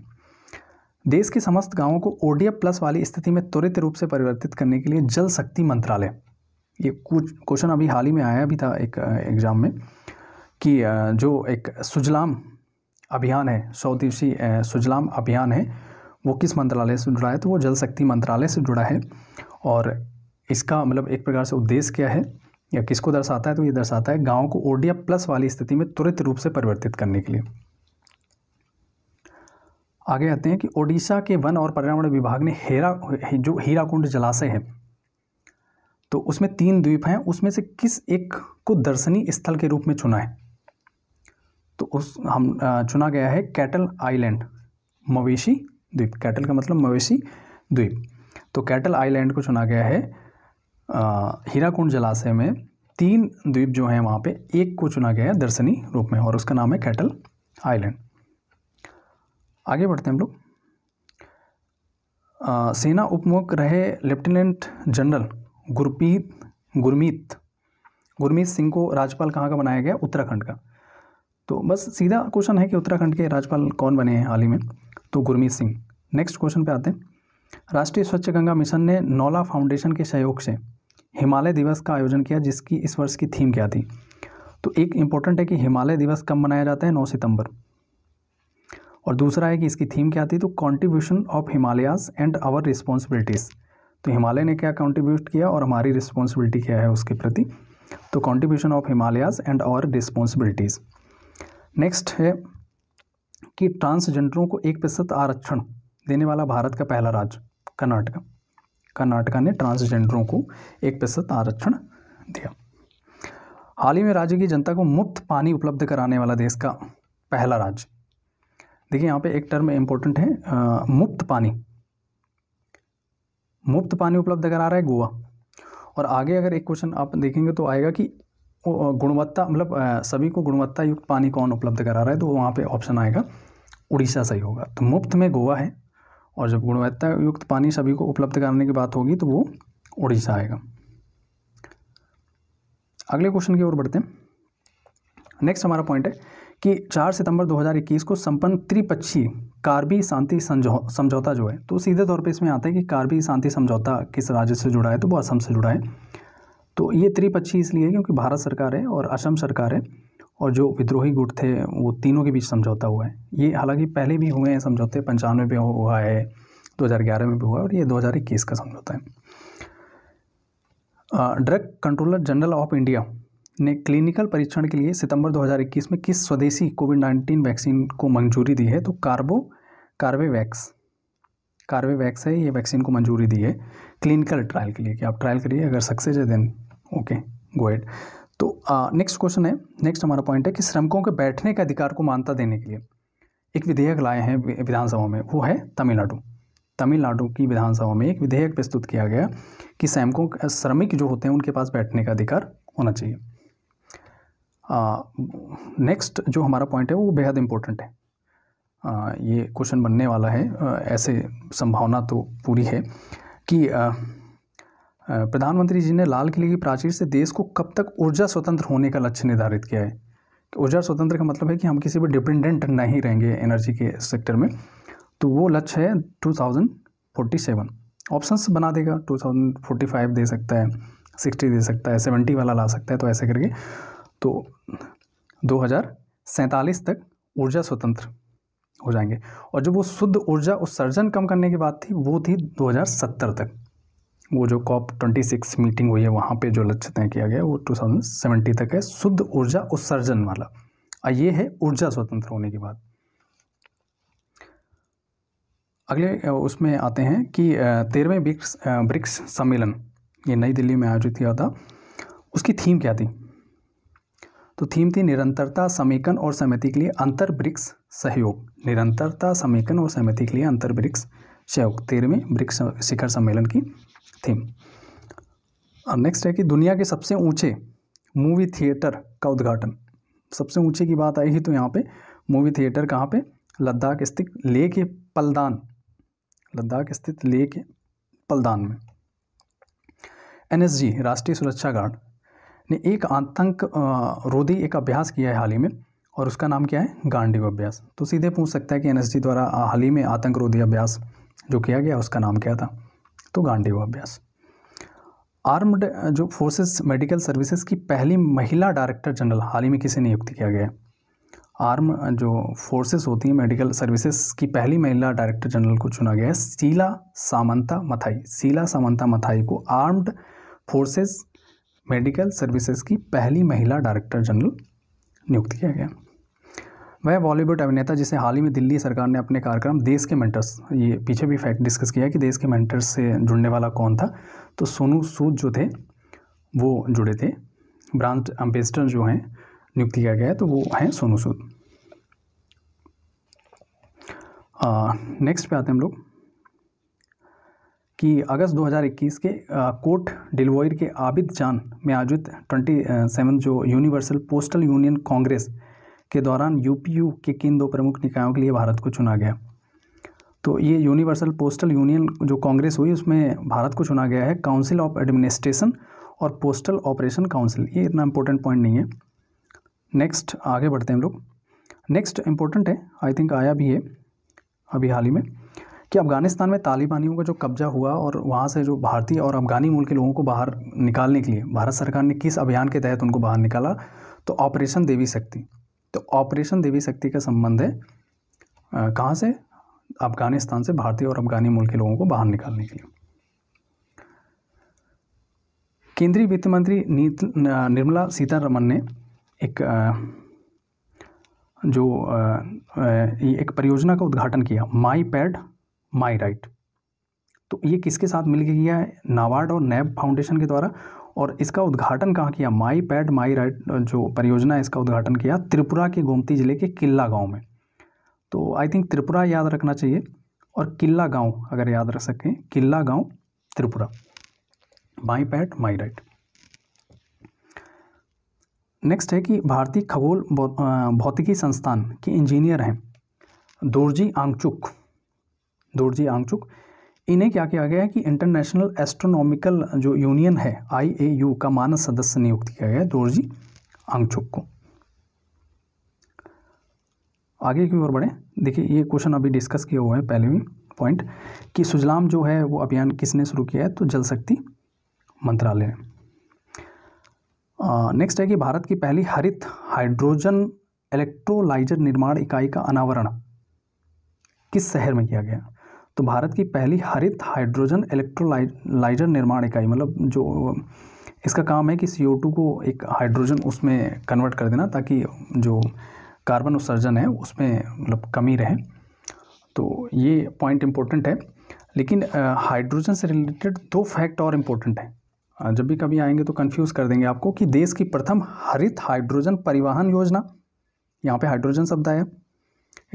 देश के समस्त गांवों को ओडीएफ प्लस वाली स्थिति में त्वरित रूप से परिवर्तित करने के लिए जल शक्ति मंत्रालय ये कुछ क्वेश्चन अभी हाल ही में आया भी था एक एग्ज़ाम में कि जो एक सुजलाम अभियान है सौ दिवसीय सुजलाम अभियान है वो किस मंत्रालय से जुड़ा है तो वो जल शक्ति मंत्रालय से जुड़ा है और इसका मतलब एक प्रकार से उद्देश्य क्या है या किसको दर्शाता है तो ये दर्शाता है गाँव को ओडिया प्लस वाली स्थिति में त्वरित रूप से परिवर्तित करने के लिए आगे आते हैं कि ओडिशा के वन और पर्यावरण विभाग ने हेरा जो हीराकुंड जलाशय है तो उसमें तीन द्वीप हैं उसमें से किस एक को दर्शनीय स्थल के रूप में चुना है तो उस हम चुना गया है कैटल आइलैंड मवेशी द्वीप कैटल का मतलब मवेशी द्वीप तो कैटल आइलैंड को चुना गया है हीराकुंड जलाशय में तीन द्वीप जो हैं वहाँ पे एक को चुना गया है दर्शनी रूप में और उसका नाम है कैटल आइलैंड आगे बढ़ते हैं हम लोग सेना उपमुख रहे लेफ्टिनेंट जनरल गुरप्रीत गुरमीत गुरमीत सिंह को राज्यपाल कहाँ का बनाया गया उत्तराखंड का तो बस सीधा क्वेश्चन है कि उत्तराखंड के राज्यपाल कौन बने हैं हाल ही में तो गुरमीत सिंह नेक्स्ट क्वेश्चन पे आते हैं राष्ट्रीय स्वच्छ गंगा मिशन ने नौला फाउंडेशन के सहयोग से हिमालय दिवस का आयोजन किया जिसकी इस वर्ष की थीम क्या थी तो एक इम्पोर्टेंट है कि हिमालय दिवस कब मनाया जाता है नौ सितंबर और दूसरा है कि इसकी थीम क्या थी तो contribution of Himalayas and our responsibilities तो हिमालय ने क्या कॉन्ट्रीब्यूट किया और हमारी रिस्पॉन्सिबिलिटी क्या है उसके प्रति तो contribution of Himalayas and our responsibilities next है कि ट्रांसजेंडरों को एक प्रतिशत आरक्षण देने वाला भारत का पहला राज्य कर्नाटका कर्नाटका ने ट्रांसजेंडरों को एक प्रतिशत आरक्षण दिया हाल ही में राज्य की जनता को मुफ्त पानी उपलब्ध कराने वाला देश का पहला राज्य देखिए यहाँ पे एक टर्म इम्पोर्टेंट है आ, मुफ्त पानी मुफ्त पानी उपलब्ध करा रहा है गोवा और आगे अगर एक क्वेश्चन आप देखेंगे तो आएगा कि गुणवत्ता मतलब सभी को गुणवत्ता युक्त पानी कौन उपलब्ध करा रहा है तो वहाँ पे ऑप्शन आएगा उड़ीसा सही होगा तो मुफ्त में गोवा है और जब गुणवत्ता युक्त पानी सभी को उपलब्ध कराने की बात होगी तो वो उड़ीसा आएगा अगले क्वेश्चन की ओर बढ़ते हैं नेक्स्ट हमारा पॉइंट है कि चार सितंबर 2021 को संपन्न त्रिपक्षीय कार्बी शांति समझौता जो है तो सीधे तौर पे इसमें आता है कि कार्बी शांति समझौता किस राज्य से जुड़ा है तो वो असम से जुड़ा है तो ये त्रिपक्षीय इसलिए क्योंकि भारत सरकार है और असम सरकार है और जो विद्रोही गुट थे वो तीनों के बीच समझौता हुआ है ये हालांकि पहले भी हुए हैं समझौते पंचानवे में हुआ है 2011 में भी हुआ है और ये 2021 का समझौता है Drug controller general of India ने क्लिनिकल परीक्षण के लिए सितंबर 2021 में किस स्वदेशी कोविड 19 वैक्सीन को मंजूरी दी है तो कार्बो कार्बेवैक्स कार्बेवैक्स है ये वैक्सीन को मंजूरी दी है क्लिनिकल ट्रायल के लिए कि आप ट्रायल करिए अगर सक्सेस है देन ओके गो एड तो नेक्स्ट क्वेश्चन है नेक्स्ट हमारा पॉइंट है कि श्रमिकों के बैठने के अधिकार को मान्यता देने के लिए एक विधेयक लाए हैं विधानसभा में वो है तमिलनाडु तमिलनाडु की विधानसभा में एक विधेयक प्रस्तुत किया गया कि श्रमिकों श्रमिक जो होते हैं उनके पास बैठने का अधिकार होना चाहिए नेक्स्ट uh, जो हमारा पॉइंट है वो बेहद इम्पोर्टेंट है uh, ये क्वेश्चन बनने वाला है uh, ऐसे संभावना तो पूरी है कि uh, प्रधानमंत्री जी ने लाल किले की प्राचीर से देश को कब तक ऊर्जा स्वतंत्र होने का लक्ष्य निर्धारित किया है ऊर्जा स्वतंत्र का मतलब है कि हम किसी पर डिपेंडेंट नहीं रहेंगे एनर्जी के सेक्टर में तो वो लक्ष्य है सेवन ऑप्शंस बना देगा 2045 दे सकता है 60 दे सकता है 70 वाला ला सकता है तो ऐसे करके तो दो तक ऊर्जा स्वतंत्र हो जाएंगे और जो वो शुद्ध ऊर्जा उत्सर्जन कम करने की बात थी वो थी 2070 तक वो जो कॉप ट्वेंटी सिक्स मीटिंग हुई है वहाँ पे जो लक्ष्य तय किया गया वो टू थाउजेंड सेवेंटी तक है शुद्ध ऊर्जा उत्सर्जन वाला और ये है ऊर्जा स्वतंत्र होने की बात अगले उसमें आते हैं कि तेरहवें ब्रिक्स ब्रिक्स सम्मेलन ये नई दिल्ली में आयोजित किया था उसकी थीम क्या थी तो थीम थी निरंतरता समीकरण और समिति के लिए अंतर ब्रिक्स सहयोग निरंतरता समीकरण और समिति के लिए अंतर ब्रिक्स सहयोग तेरहवें ब्रिक्स शिखर सम्मेलन की थीम और नेक्स्ट है कि दुनिया के सबसे ऊंचे मूवी थिएटर का उद्घाटन सबसे ऊंचे की बात आई तो यहाँ पे मूवी थिएटर कहाँ पे लद्दाख स्थित ले के पलदान लद्दाख स्थित ले के पलदान में एनएसजी राष्ट्रीय सुरक्षा गार्ड ने एक आतंक रोधी एक अभ्यास किया है हाल ही में और उसका नाम क्या है गांडीव अभ्यास तो सीधे पूछ सकता है कि एनएसजी द्वारा हाल ही में आतंकरोधी अभ्यास जो किया गया उसका नाम क्या था तो गांडीव अभ्यास आर्म्ड जो फोर्सेस मेडिकल सर्विसेज की पहली महिला डायरेक्टर जनरल हाल ही में किसे नियुक्त किया गया है आर्म जो फोर्सेस होती हैं मेडिकल सर्विसेज की पहली महिला डायरेक्टर जनरल को चुना गया है शीला सामंता मथाई शीला सामंता मथाई को आर्म्ड फोर्सेस मेडिकल सर्विसेज की पहली महिला डायरेक्टर जनरल नियुक्त किया गया वह बॉलीवुड अभिनेता जिसे हाल ही में दिल्ली सरकार ने अपने कार्यक्रम देश के मेंटर्स ये पीछे भी फैक्ट डिस्कस किया कि देश के मेंटर्स से जुड़ने वाला कौन था तो सोनू सूद जो थे वो जुड़े थे ब्रांच एम्बेसडर जो हैं नियुक्त किया गया है तो वो हैं सोनू सूद नेक्स्ट पे आते हैं हम लोग कि अगस्त 2021 के कोर्ट डिलवोइर के आबिद जान में आयोजित ट्वेंटी सेवन जो यूनिवर्सल पोस्टल यूनियन कांग्रेस के दौरान यूपीयू के किन दो प्रमुख निकायों के लिए भारत को चुना गया तो ये यूनिवर्सल पोस्टल यूनियन जो कांग्रेस हुई उसमें भारत को चुना गया है काउंसिल ऑफ एडमिनिस्ट्रेशन और पोस्टल ऑपरेशन काउंसिल ये इतना इंपॉर्टेंट पॉइंट नहीं है नेक्स्ट आगे बढ़ते हैं हम लोग नेक्स्ट इंपॉर्टेंट है आई थिंक आया भी है अभी हाल ही में कि अफ़गानिस्तान में तालिबानियों का जो कब्जा हुआ और वहाँ से जो भारतीय और अफ़गानी मूल के लोगों को बाहर निकालने के लिए भारत सरकार ने किस अभियान के तहत उनको बाहर निकाला तो ऑपरेशन देवी शक्ति तो ऑपरेशन देवी शक्ति का संबंध है कहाँ से अफगानिस्तान से भारतीय और अफगानी मूल के लोगों को बाहर निकालने के लिए केंद्रीय वित्त मंत्री निर्मला सीतारमन ने एक जो एक परियोजना का उद्घाटन किया माई पैड माई राइट तो ये किसके साथ मिलकर किया है नाबार्ड और नैब फाउंडेशन के द्वारा और इसका उद्घाटन कहाँ किया माई पैड माई राइट जो परियोजना है इसका उद्घाटन किया त्रिपुरा के गोमती ज़िले के किला गाँव में तो आई थिंक त्रिपुरा याद रखना चाहिए और किला गाँव अगर याद रख सकें किला गाँव Tripura my pad my right next है कि भारतीय खगोल भौतिकी संस्थान के इंजीनियर हैं दोर्जी आंगचुक दोर्जी आंगचुक इन्हें क्या किया गया है कि इंटरनेशनल एस्ट्रोनॉमिकल जो यूनियन है आईएयू का मानस सदस्य नियुक्त किया गया है दोर्जी आंगचुक को आगे की ओर बढ़े देखिए ये क्वेश्चन अभी डिस्कस किया हुआ है पहले भी पॉइंट कि सुजलाम जो है वो अभियान किसने शुरू किया है तो जल शक्ति मंत्रालय नेक्स्ट है कि भारत की पहली हरित हाइड्रोजन इलेक्ट्रोलाइजर निर्माण इकाई का अनावरण किस शहर में किया गया तो भारत की पहली हरित हाइड्रोजन इलेक्ट्रोलाइजर निर्माण इकाई मतलब जो इसका काम है कि सी को एक हाइड्रोजन उसमें कन्वर्ट कर देना ताकि जो कार्बन उत्सर्जन है उसमें मतलब कमी रहे तो ये पॉइंट इम्पोर्टेंट है लेकिन हाइड्रोजन से रिलेटेड दो फैक्ट और इम्पोर्टेंट है जब भी कभी आएंगे तो कंफ्यूज कर देंगे आपको कि देश की प्रथम हरित हाइड्रोजन परिवहन योजना यहाँ पे हाइड्रोजन शब्द आया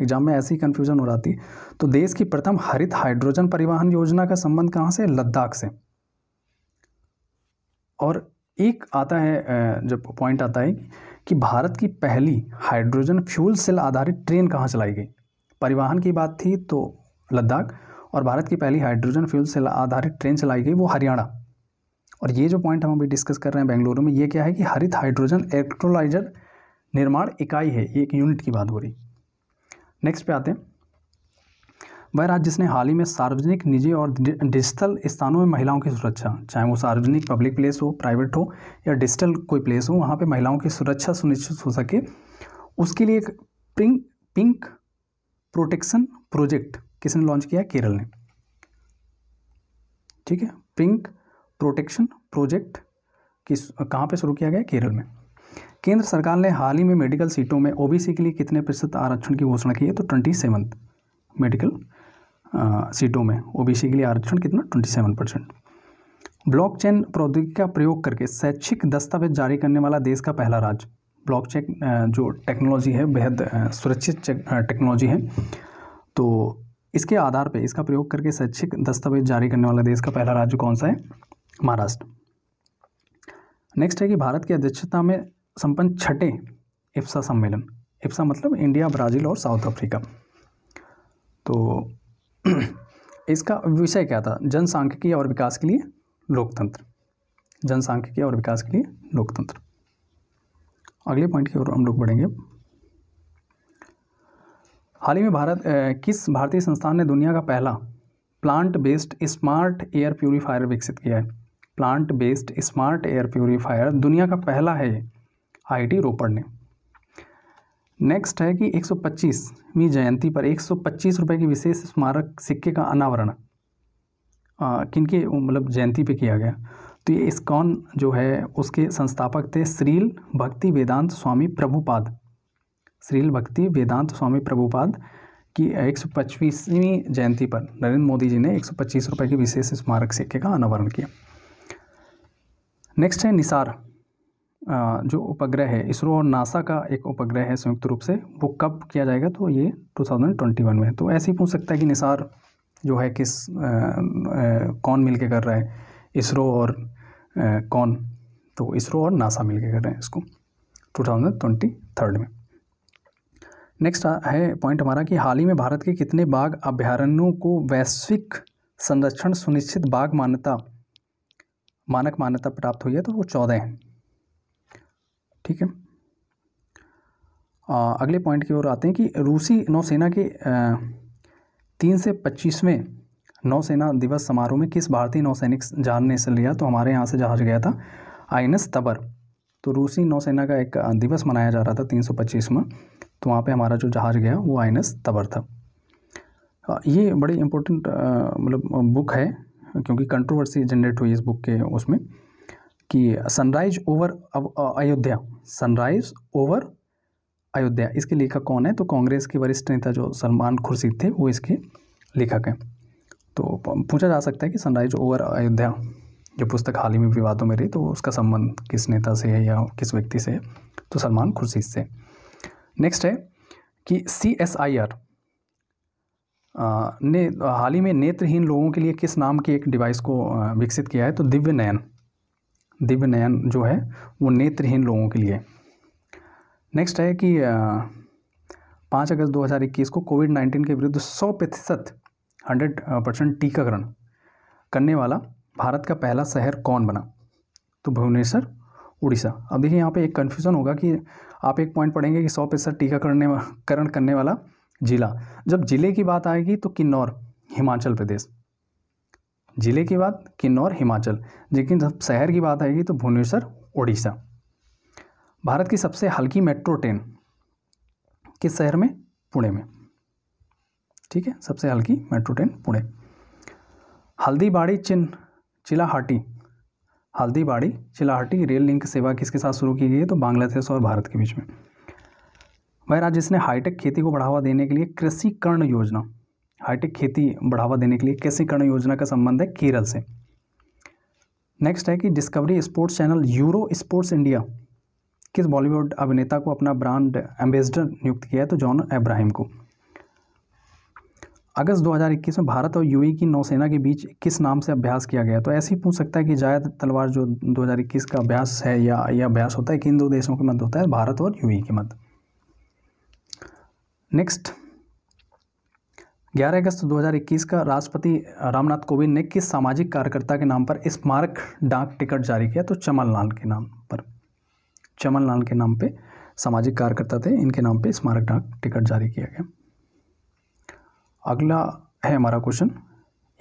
एग्जाम में ऐसी कन्फ्यूज़न हो रहा थी तो देश की प्रथम हरित हाइड्रोजन परिवहन योजना का संबंध कहाँ से लद्दाख से और एक आता है जब पॉइंट आता है कि भारत की पहली हाइड्रोजन फ्यूल सेल आधारित ट्रेन कहाँ चलाई गई परिवहन की बात थी तो लद्दाख और भारत की पहली हाइड्रोजन फ्यूल सेल आधारित ट्रेन चलाई गई वो हरियाणा और ये जो पॉइंट हम अभी डिस्कस कर रहे हैं बेंगलुरु में ये क्या है कि हरित हाइड्रोजन इलेक्ट्रोलाइजर निर्माण इकाई है ये एक यूनिट की बात हो रही नेक्स्ट पे आते हैं वह राज्य जिसने हाल ही में सार्वजनिक निजी और डिजिटल स्थानों में महिलाओं की सुरक्षा चाहे वो सार्वजनिक पब्लिक प्लेस हो प्राइवेट हो या डिजिटल कोई प्लेस हो वहाँ पे महिलाओं की सुरक्षा सुनिश्चित हो सके उसके लिए एक पिंक पिंक प्रोटेक्शन प्रोजेक्ट किसने लॉन्च किया केरल ने ठीक है पिंक प्रोटेक्शन प्रोजेक्ट किस कहाँ पर शुरू किया गया केरल में केंद्र सरकार ने हाल ही में मेडिकल सीटों में ओबीसी के लिए कितने प्रतिशत आरक्षण की घोषणा की है तो ट्वेंटी सेवन मेडिकल सीटों में ओबीसी के लिए आरक्षण कितना ट्वेंटी सेवन परसेंट चेन प्रौद्योगिकी का प्रयोग करके शैक्षिक दस्तावेज जारी करने वाला देश का पहला राज्य ब्लॉकचेन जो टेक्नोलॉजी है बेहद सुरक्षित टेक्नोलॉजी है तो इसके आधार पर इसका प्रयोग करके शैक्षिक दस्तावेज जारी करने वाला देश का पहला राज्य कौन सा है महाराष्ट्र नेक्स्ट है कि भारत की अध्यक्षता में संपन्न छठे इफ्सा सम्मेलन इफ्सा मतलब इंडिया ब्राज़ील और साउथ अफ्रीका तो इसका विषय क्या था जनसांख्यिकी और विकास के लिए लोकतंत्र जनसांख्यिकी और विकास के लिए लोकतंत्र अगले पॉइंट की ओर हम लोग बढ़ेंगे हाल ही में भारत ए, किस भारतीय संस्थान ने दुनिया का पहला plant based smart air purifier विकसित किया है plant based smart air purifier दुनिया का पहला है ये आईटी रोपड़ ने नेक्स्ट है कि 125वीं जयंती पर एक रुपए की विशेष स्मारक सिक्के का अनावरण किनके मतलब जयंती पे किया गया तो ये इस्कॉन जो है उसके संस्थापक थे श्रील भक्ति वेदांत स्वामी प्रभुपाद श्रील भक्ति वेदांत स्वामी प्रभुपाद की एक सौ पच्चीसवीं जयंती पर नरेंद्र मोदी जी ने एक सौ पच्चीस रुपये की विशेष स्मारक सिक्के का अनावरण किया नेक्स्ट है निसार जो उपग्रह है इसरो और नासा का एक उपग्रह है संयुक्त रूप से वो कब किया जाएगा तो ये 2021 में तो ऐसे ही पूछ सकता है कि निसार जो है किस आ, आ, कौन मिल के कर रहा है इसरो और आ, कौन तो इसरो और नासा मिल के कर रहे हैं इसको 2023 में नेक्स्ट है पॉइंट हमारा कि हाल ही में भारत के कितने बाघ अभ्यारण्यों को वैश्विक संरक्षण सुनिश्चित बाघ मान्यता मानक मान्यता प्राप्त हुई है तो वो चौदह हैं ठीक है आ, अगले पॉइंट की ओर आते हैं कि रूसी नौसेना के आ, तीन से पच्चीसवें नौसेना दिवस समारोह में किस भारतीय नौसैनिक जहाज ने हिस्सा लिया तो हमारे यहाँ से जहाज गया था आई एन एस तबर तो रूसी नौसेना का एक दिवस मनाया जा रहा था तीन सौ में तो वहाँ पे हमारा जो जहाज गया वो आई एन एस तबर था ये बड़ी इम्पोर्टेंट मतलब बुक है क्योंकि कंट्रोवर्सी जनरेट हुई इस बुक के उसमें कि sunrise over Ayodhya sunrise over Ayodhya इसके लेखक कौन है तो कांग्रेस के वरिष्ठ नेता जो सलमान खुर्शीद थे वो इसके लेखक हैं तो पूछा जा सकता है कि सनराइज ओवर अयोध्या जो पुस्तक हाल ही में विवादों में रही तो उसका संबंध किस नेता से है या किस व्यक्ति से है तो सलमान खुर्शीद से नेक्स्ट है कि सी एस आई आर ने हाल ही में नेत्रहीन लोगों के लिए किस नाम के एक डिवाइस को विकसित किया है तो दिव्य नयन दिव्य नयन जो है वो नेत्रहीन लोगों के लिए नेक्स्ट है कि पाँच अगस्त 2021 को कोविड नाइन्टीन के विरुद्ध सौ प्रतिशत हंड्रेड परसेंट टीकाकरण करने वाला भारत का पहला शहर कौन बना तो भुवनेश्वर उड़ीसा अब देखिए यहाँ पे एक कन्फ्यूज़न होगा कि आप एक पॉइंट पढ़ेंगे कि सौ प्रतिशत टीकाकरण करण करने वाला ज़िला जब ज़िले की बात आएगी तो किन्नौर हिमाचल प्रदेश ज़िले की बात किन्नौर हिमाचल लेकिन जब शहर की बात आएगी तो भुवनेश्वर उड़ीसा भारत की सबसे हल्की मेट्रो ट्रेन किस शहर में पुणे में ठीक है सबसे हल्की मेट्रो ट्रेन पुणे हल्दीबाड़ी चिन्ह चिलाहाटी हल्दीबाड़ी चिलाहाटी रेल लिंक सेवा किसके साथ शुरू की गई है तो बांग्लादेश और भारत के बीच में वह राज्य जिसने हाईटेक खेती को बढ़ावा देने के लिए कृषि कर्ण योजना हाईटेक खेती बढ़ावा देने के लिए कैसे कर्ण योजना का संबंध है केरल से नेक्स्ट है कि Discovery Sports channel Euro Sports India किस बॉलीवुड अभिनेता को अपना ब्रांड एम्बेसडर नियुक्त किया है तो जॉन अब्राहिम को अगस्त 2021 में भारत और यूएई e की नौसेना के बीच किस नाम से अभ्यास किया गया तो ऐसे ही पूछ सकता है कि जायद तलवार जो 2021 का अभ्यास है या यह अभ्यास होता है किन दो देशों के मध्य होता है भारत और यूएई e के मध्य नेक्स्ट 11 अगस्त 2021 का राष्ट्रपति रामनाथ कोविंद ने किस सामाजिक कार्यकर्ता के नाम पर स्मारक डाक टिकट जारी किया तो चमन लाल के नाम पर चमन लाल के नाम पे सामाजिक कार्यकर्ता थे इनके नाम पे स्मारक डाक टिकट जारी किया गया अगला है हमारा क्वेश्चन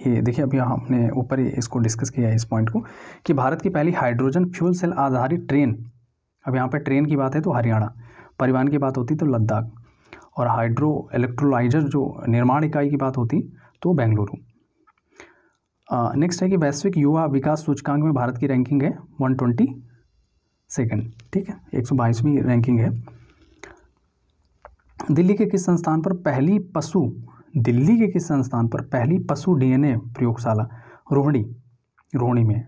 ये देखिए अभी हमने ऊपर ही इसको डिस्कस किया है इस पॉइंट को कि भारत की पहली हाइड्रोजन फ्यूल सेल आधारित ट्रेन अब यहाँ पर ट्रेन की बात है तो हरियाणा परिवहन की बात होती तो लद्दाख और हाइड्रो इलेक्ट्रोलाइजर जो निर्माण इकाई की बात होती तो बेंगलुरु नेक्स्ट है कि वैश्विक युवा विकास सूचकांक में भारत की रैंकिंग है वन ट्वेंटी सेकेंड ठीक है एक सौ बाईसवीं रैंकिंग है दिल्ली के किस संस्थान पर पहली पशु दिल्ली के किस संस्थान पर पहली पशु डीएनए प्रयोगशाला रोहणी रोहणी में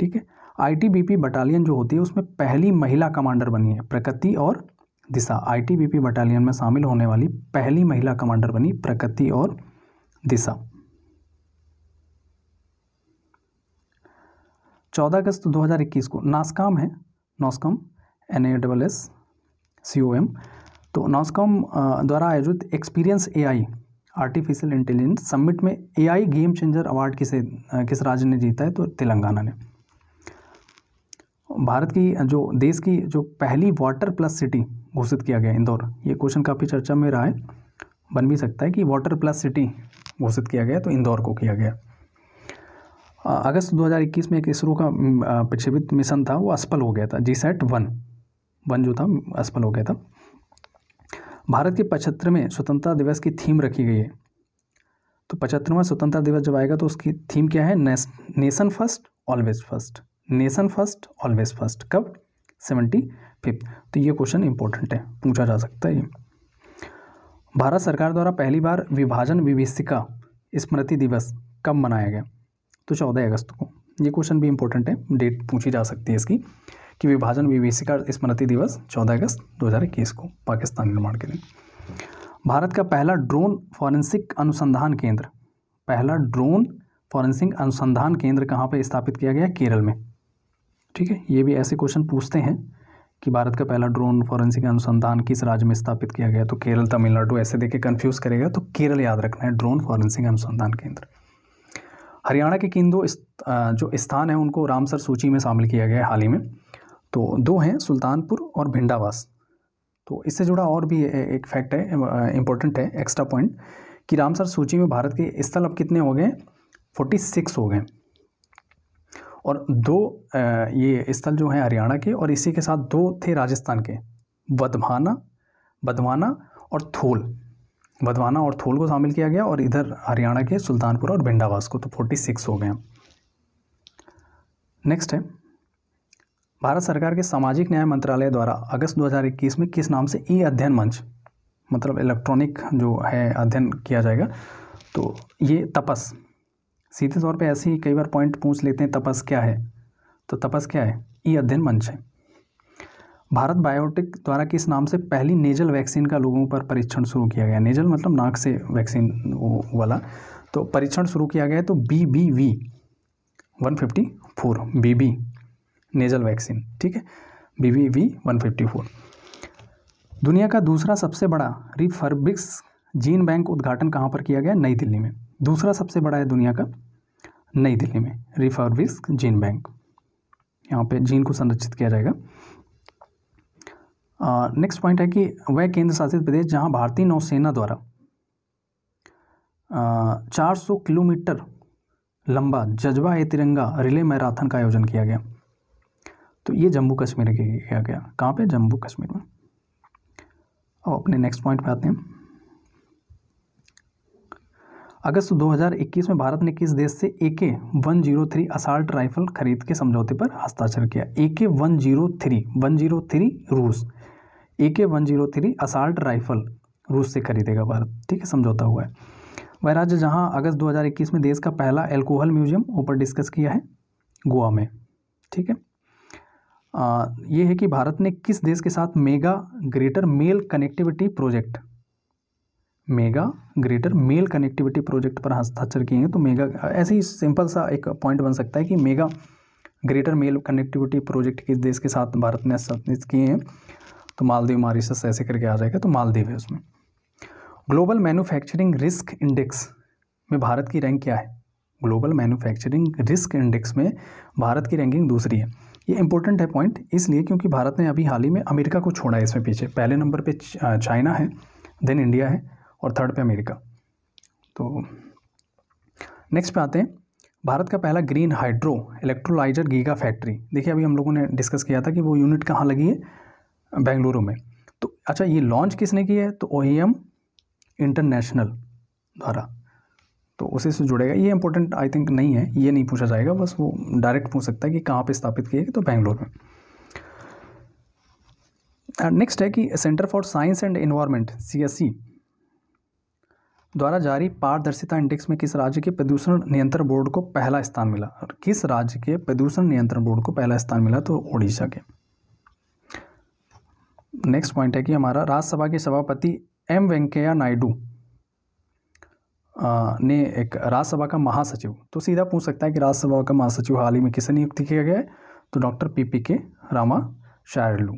ठीक है आईटीबीपी बटालियन जो होती है उसमें पहली महिला कमांडर बनी है प्रकृति और दिशा आईटीबीपी बटालियन में शामिल होने वाली पहली महिला कमांडर बनी प्रकृति और दिशा 14 अगस्त 2021 को नासकाम है NASSCOM N A double S C O M तो नॉस्कॉम द्वारा आयोजित experience AI artificial intelligence summit में एआई गेम चेंजर अवार्ड किसे किस राज्य ने जीता है तो तेलंगाना ने भारत की जो देश की जो पहली वाटर प्लस सिटी घोषित किया गया इंदौर ये क्वेश्चन काफ़ी चर्चा में रहा है बन भी सकता है कि वाटर प्लस सिटी घोषित किया गया तो इंदौर को किया गया अगस्त 2021 में एक इसरो का प्रक्षेपित मिशन था वो असफल हो गया था जी सेट वन वन जो था असफल हो गया था भारत के पचहत्तरवें स्वतंत्रता दिवस की थीम रखी गई है तो पचहत्तरवा स्वतंत्रता दिवस जब आएगा तो उसकी थीम क्या है nation first always first nation first always first कब सेवेंटी फिफ्थ तो ये क्वेश्चन इंपॉर्टेंट है पूछा जा सकता है ये भारत सरकार द्वारा पहली बार विभाजन विभिषिका स्मृति दिवस कब मनाया गया तो चौदह अगस्त को ये क्वेश्चन भी इंपॉर्टेंट है डेट पूछी जा सकती है इसकी कि विभाजन विभिषिका स्मृति दिवस चौदह अगस्त दो को पाकिस्तान निर्माण के दिन भारत का पहला ड्रोन फॉरेंसिक अनुसंधान केंद्र पहला ड्रोन फॉरेंसिक अनुसंधान केंद्र कहाँ पर स्थापित किया गया केरल में ठीक है ये भी ऐसे क्वेश्चन पूछते हैं कि भारत का पहला ड्रोन फॉरेंसिक अनुसंधान किस राज्य में स्थापित किया गया तो केरल तमिलनाडु ऐसे देखे कन्फ्यूज़ करेगा तो केरल याद रखना है ड्रोन फॉरेंसिक अनुसंधान केंद्र हरियाणा के किन दो जो स्थान हैं उनको रामसर सूची में शामिल किया गया है हाल ही में तो दो हैं सुल्तानपुर और भिंडावास तो इससे जुड़ा और भी एक फैक्ट है इम्पोर्टेंट है एक्स्ट्रा पॉइंट कि रामसर सूची में भारत के स्थल अब कितने हो गए फोर्टी सिक्स हो गए और दो ये स्थल जो हैं हरियाणा के और इसी के साथ दो थे राजस्थान के बधवाना बधवाना और थोल बधवाना और थोल को शामिल किया गया और इधर हरियाणा के सुल्तानपुर और भिंडावास को तो फोर्टी सिक्स हो गए नेक्स्ट है भारत सरकार के सामाजिक न्याय मंत्रालय द्वारा अगस्त 2021 में किस नाम से ई अध्ययन मंच मतलब इलेक्ट्रॉनिक जो है अध्ययन किया जाएगा तो ये तपस सीधे तौर पे ऐसे ही कई बार पॉइंट पूछ लेते हैं तपस क्या है तो तपस क्या है ई अध्ययन मंच है भारत बायोटेक द्वारा किस नाम से पहली नेजल वैक्सीन का लोगों पर परीक्षण शुरू किया गया नेजल मतलब नाक से वैक्सीन वाला तो परीक्षण शुरू किया गया तो B B V one fifty four B B nasal vaccine ठीक है B B V one fifty four दुनिया का दूसरा सबसे बड़ा रिफर्बिक्स जीन बैंक उद्घाटन कहाँ पर किया गया नई दिल्ली में दूसरा सबसे बड़ा है दुनिया का नई दिल्ली में रिफर्विस्क जीन बैंक यहाँ पे जीन को संरक्षित किया जाएगा नेक्स्ट पॉइंट है कि वह केंद्र शासित प्रदेश जहाँ भारतीय नौसेना द्वारा चार सौ किलोमीटर लंबा जज्बा ए तिरंगा रिले मैराथन का आयोजन किया गया तो ये जम्मू कश्मीर किया गया कहाँ पे जम्मू कश्मीर में अब अपने नेक्स्ट पॉइंट पे आते हैं अगस्त 2021 में भारत ने किस देश से A K one zero three assault rifle खरीद के समझौते पर हस्ताक्षर किया A K one zero three one zero three रूस A K one zero three assault rifle रूस से खरीदेगा भारत ठीक है समझौता हुआ है वह राज्य जहाँ अगस्त 2021 में देश का पहला एल्कोहल म्यूजियम ऊपर डिस्कस किया है गोवा में ठीक है आ, ये है कि भारत ने किस देश के साथ mega greater Male connectivity project mega greater Male connectivity project पर हस्ताक्षर किए हैं तो मेगा ऐसे ही सिंपल सा एक पॉइंट बन सकता है कि mega greater Male connectivity project किस देश के साथ भारत ने हस्ताक्षर किए हैं तो मालदीव मारिशस ऐसे करके आ जाएगा तो मालदीव है उसमें ग्लोबल मैन्युफैक्चरिंग रिस्क इंडेक्स में भारत की रैंक क्या है ग्लोबल मैन्युफैक्चरिंग रिस्क इंडेक्स में भारत की रैंकिंग दूसरी है ये इंपॉर्टेंट है पॉइंट इसलिए क्योंकि भारत ने अभी हाल ही में अमेरिका को छोड़ा है इसमें पीछे पहले नंबर पे चाइना है देन इंडिया है और थर्ड पे अमेरिका तो नेक्स्ट पे आते हैं भारत का पहला green hydro electrolyser giga factory देखिए अभी हम लोगों ने डिस्कस किया था कि वो यूनिट कहाँ लगी है बेंगलुरु में तो अच्छा ये लॉन्च किसने की है तो ओ इंटरनेशनल द्वारा तो उसी से जुड़ेगा ये इंपॉर्टेंट आई थिंक नहीं है ये नहीं पूछा जाएगा बस वो डायरेक्ट पूछ सकता है कि कहाँ पर स्थापित किए तो बेंगलोर में नेक्स्ट है कि Centre for Science and Environment C S C द्वारा जारी पारदर्शिता इंडेक्स में किस राज्य के प्रदूषण नियंत्रण बोर्ड को पहला स्थान मिला और किस राज्य के प्रदूषण नियंत्रण बोर्ड को पहला स्थान मिला तो उड़ीसा के नेक्स्ट पॉइंट है कि हमारा राज्यसभा के सभापति एम वेंकैया नायडू ने एक राज्यसभा का महासचिव तो सीधा पूछ सकता है कि राज्यसभा का महासचिव हाल ही में किसे नियुक्त किया गया है तो doctor P P K Ramacharyulu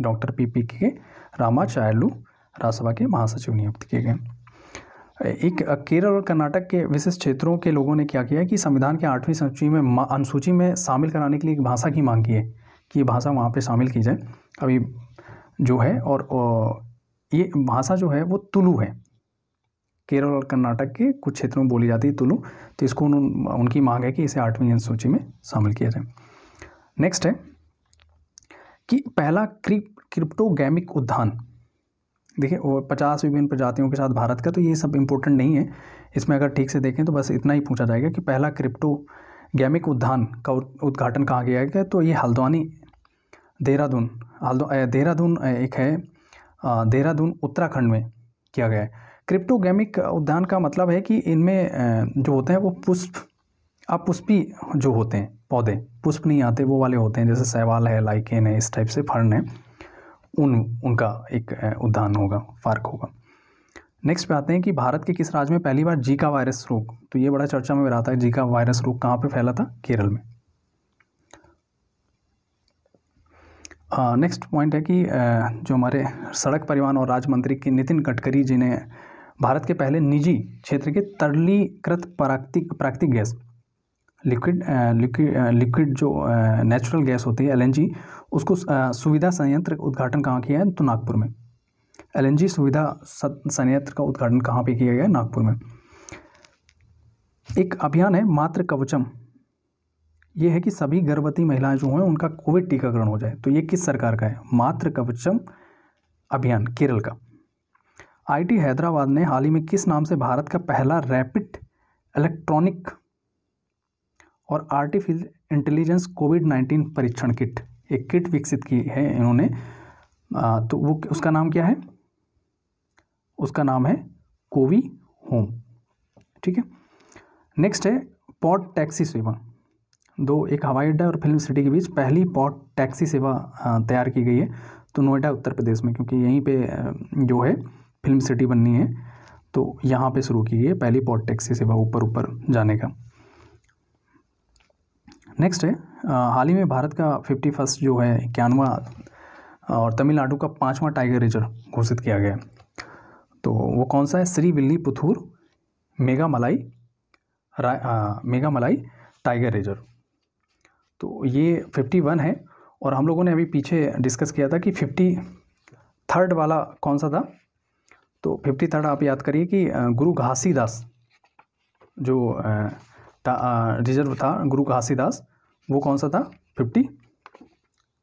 doctor P P K Rama चायलू Rajya Sabha के महासचिव नियुक्त किए गए एक केरल और कर्नाटक के विशिष्ट क्षेत्रों के लोगों ने क्या किया कि संविधान के आठवीं सूची में अनुसूची में शामिल कराने के लिए एक भाषा की मांग की है कि ये भाषा वहाँ पर शामिल की जाए अभी जो है और ये भाषा जो है वो तुलु है केरल और कर्नाटक के कुछ क्षेत्रों में बोली जाती है तुलु तो इसको उन, उनकी मांग है कि इसे आठवीं अनुसूची में शामिल किया जाए नेक्स्ट है कि पहला क्रिप क्रिप्टोगैमिक उद्यान देखिए वो पचास विभिन्न प्रजातियों के साथ भारत का तो ये सब इम्पोर्टेंट नहीं है इसमें अगर ठीक से देखें तो बस इतना ही पूछा जाएगा कि पहला क्रिप्टो गैमिक उद्यान का उद्घाटन कहाँ किया गया तो ये हल्द्वानी देहरादून हल्द देहरादून एक है देहरादून उत्तराखंड में किया गया है क्रिप्टोगेमिक उद्यान का मतलब है कि इनमें जो होते हैं वो पुष्प अपुष्पी जो होते हैं पौधे पुष्प नहीं आते वो वाले होते हैं जैसे सहवाल है लाइकेन है इस टाइप से फर्न है उन उनका एक उद्धान होगा फ़र्क होगा नेक्स्ट पे आते हैं कि भारत के किस राज्य में पहली बार जीका वायरस रोग तो ये बड़ा चर्चा में रहा था जीका वायरस रोग कहाँ पे फैला था केरल में नेक्स्ट uh, पॉइंट है कि uh, जो हमारे सड़क परिवहन और राज्य मंत्री की नितिन गडकरी जी ने भारत के पहले निजी क्षेत्र के तरलीकृत प्राकृतिक प्राकृतिक गैस लिक्विड लिक्विड लिक्विड जो नेचुरल गैस होती है एलएनजी उसको सुविधा संयंत्र उद्घाटन कहाँ किया है तो नागपुर में एलएनजी सुविधा संयंत्र का उद्घाटन कहाँ पे किया गया है नागपुर में एक अभियान है मात्र कवचम ये है कि सभी गर्भवती महिलाएं जो हैं उनका कोविड टीकाकरण हो जाए तो ये किस सरकार का है मात्र कवचम अभियान केरल का आईटी हैदराबाद ने हाल ही में किस नाम से भारत का पहला रैपिड इलेक्ट्रॉनिक और आर्टिफिशियल इंटेलिजेंस कोविड नाइन्टीन परीक्षण किट एक किट विकसित की है इन्होंने तो वो उसका नाम क्या है उसका नाम है कोवी होम ठीक है नेक्स्ट है पॉट टैक्सी सेवा दो एक हवाई अड्डा और फिल्म सिटी के बीच पहली पॉट टैक्सी सेवा तैयार की गई है तो नोएडा उत्तर प्रदेश में क्योंकि यहीं पे जो है फिल्म सिटी बननी है तो यहाँ पे शुरू की गई है पहली पॉट टैक्सी सेवा ऊपर ऊपर जाने का नेक्स्ट है हाल ही में भारत का फिफ्टी फर्स्ट जो है इक्यानवा और तमिलनाडु का पाँचवा टाइगर रिजर्व घोषित किया गया तो वो कौन सा है श्री विल्ली पुथूर मेगा मलाई आ, मेगा मलाई टाइगर रिजर्व तो ये फिफ्टी वन है और हम लोगों ने अभी पीछे डिस्कस किया था कि फिफ्टी थर्ड वाला कौन सा था तो फिफ्टी थर्ड आप याद करिए कि गुरु घासीदास जो रिजर्व था गुरु घासीदास वो कौन सा था फिफ्टी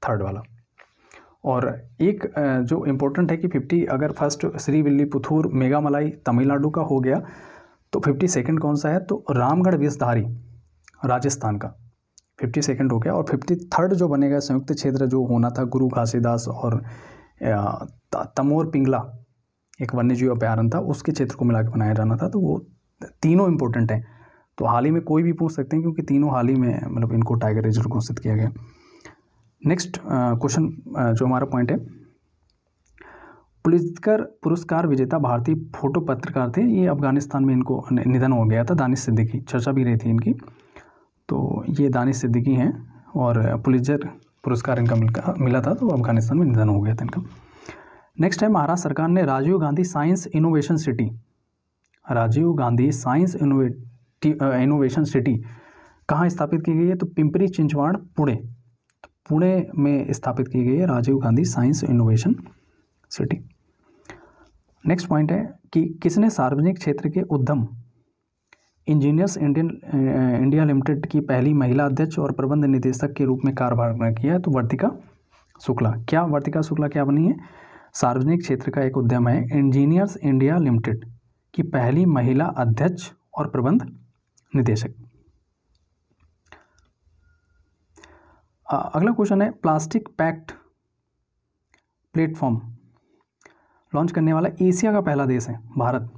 थर्ड वाला और एक जो इम्पोर्टेंट है कि फिफ्टी अगर फर्स्ट श्री पुथूर मेगामलाई तमिलनाडु का हो गया तो फिफ्टी सेकेंड कौन सा है तो रामगढ़ विषधारी राजस्थान का फिफ्टी सेकेंड हो गया और फिफ्टी थर्ड जो बनेगा संयुक्त क्षेत्र जो होना था गुरु घासीदास और तमोर पिंगला एक वन्यजीव अभ्यारण था उसके क्षेत्र को मिला के बनाया जाना था तो वो तीनों इम्पोर्टेंट हैं तो हाल ही में कोई भी पूछ सकते हैं क्योंकि तीनों हाल ही में मतलब इनको टाइगर रिजर्व घोषित किया गया नेक्स्ट क्वेश्चन जो हमारा पॉइंट है पुलिसकर पुरस्कार विजेता भारतीय फोटो पत्रकार थे ये अफगानिस्तान में इनको निधन हो गया था दानिश सिद्दीकी चर्चा भी रही थी इनकी तो ये दानिश सिद्दीकी हैं और पुलिसजर पुरस्कार इनका मिला था तो अफगानिस्तान में निधन हो गया था इनका नेक्स्ट है महाराष्ट्र सरकार ने Rajiv Gandhi science innovation city Rajiv Gandhi science innovate innovation city कहाँ स्थापित की गई है तो पिंपरी चिंचवाड़ पुणे तो पुणे में स्थापित की गई है Rajiv Gandhi science innovation city next point है कि किसने सार्वजनिक क्षेत्र के उद्यम इंजीनियर्स इंडियन इंडिया लिमिटेड की पहली महिला अध्यक्ष और प्रबंध निदेशक के रूप में कार्यभार किया है तो वर्तिका शुक्ला क्या वर्तिका शुक्ला क्या बनी है सार्वजनिक क्षेत्र का एक उद्यम है इंजीनियर्स इंडिया लिमिटेड की पहली महिला अध्यक्ष और प्रबंध निदेशक अगला क्वेश्चन है प्लास्टिक पैक्ट प्लेटफॉर्म लॉन्च करने वाला एशिया का पहला देश है भारत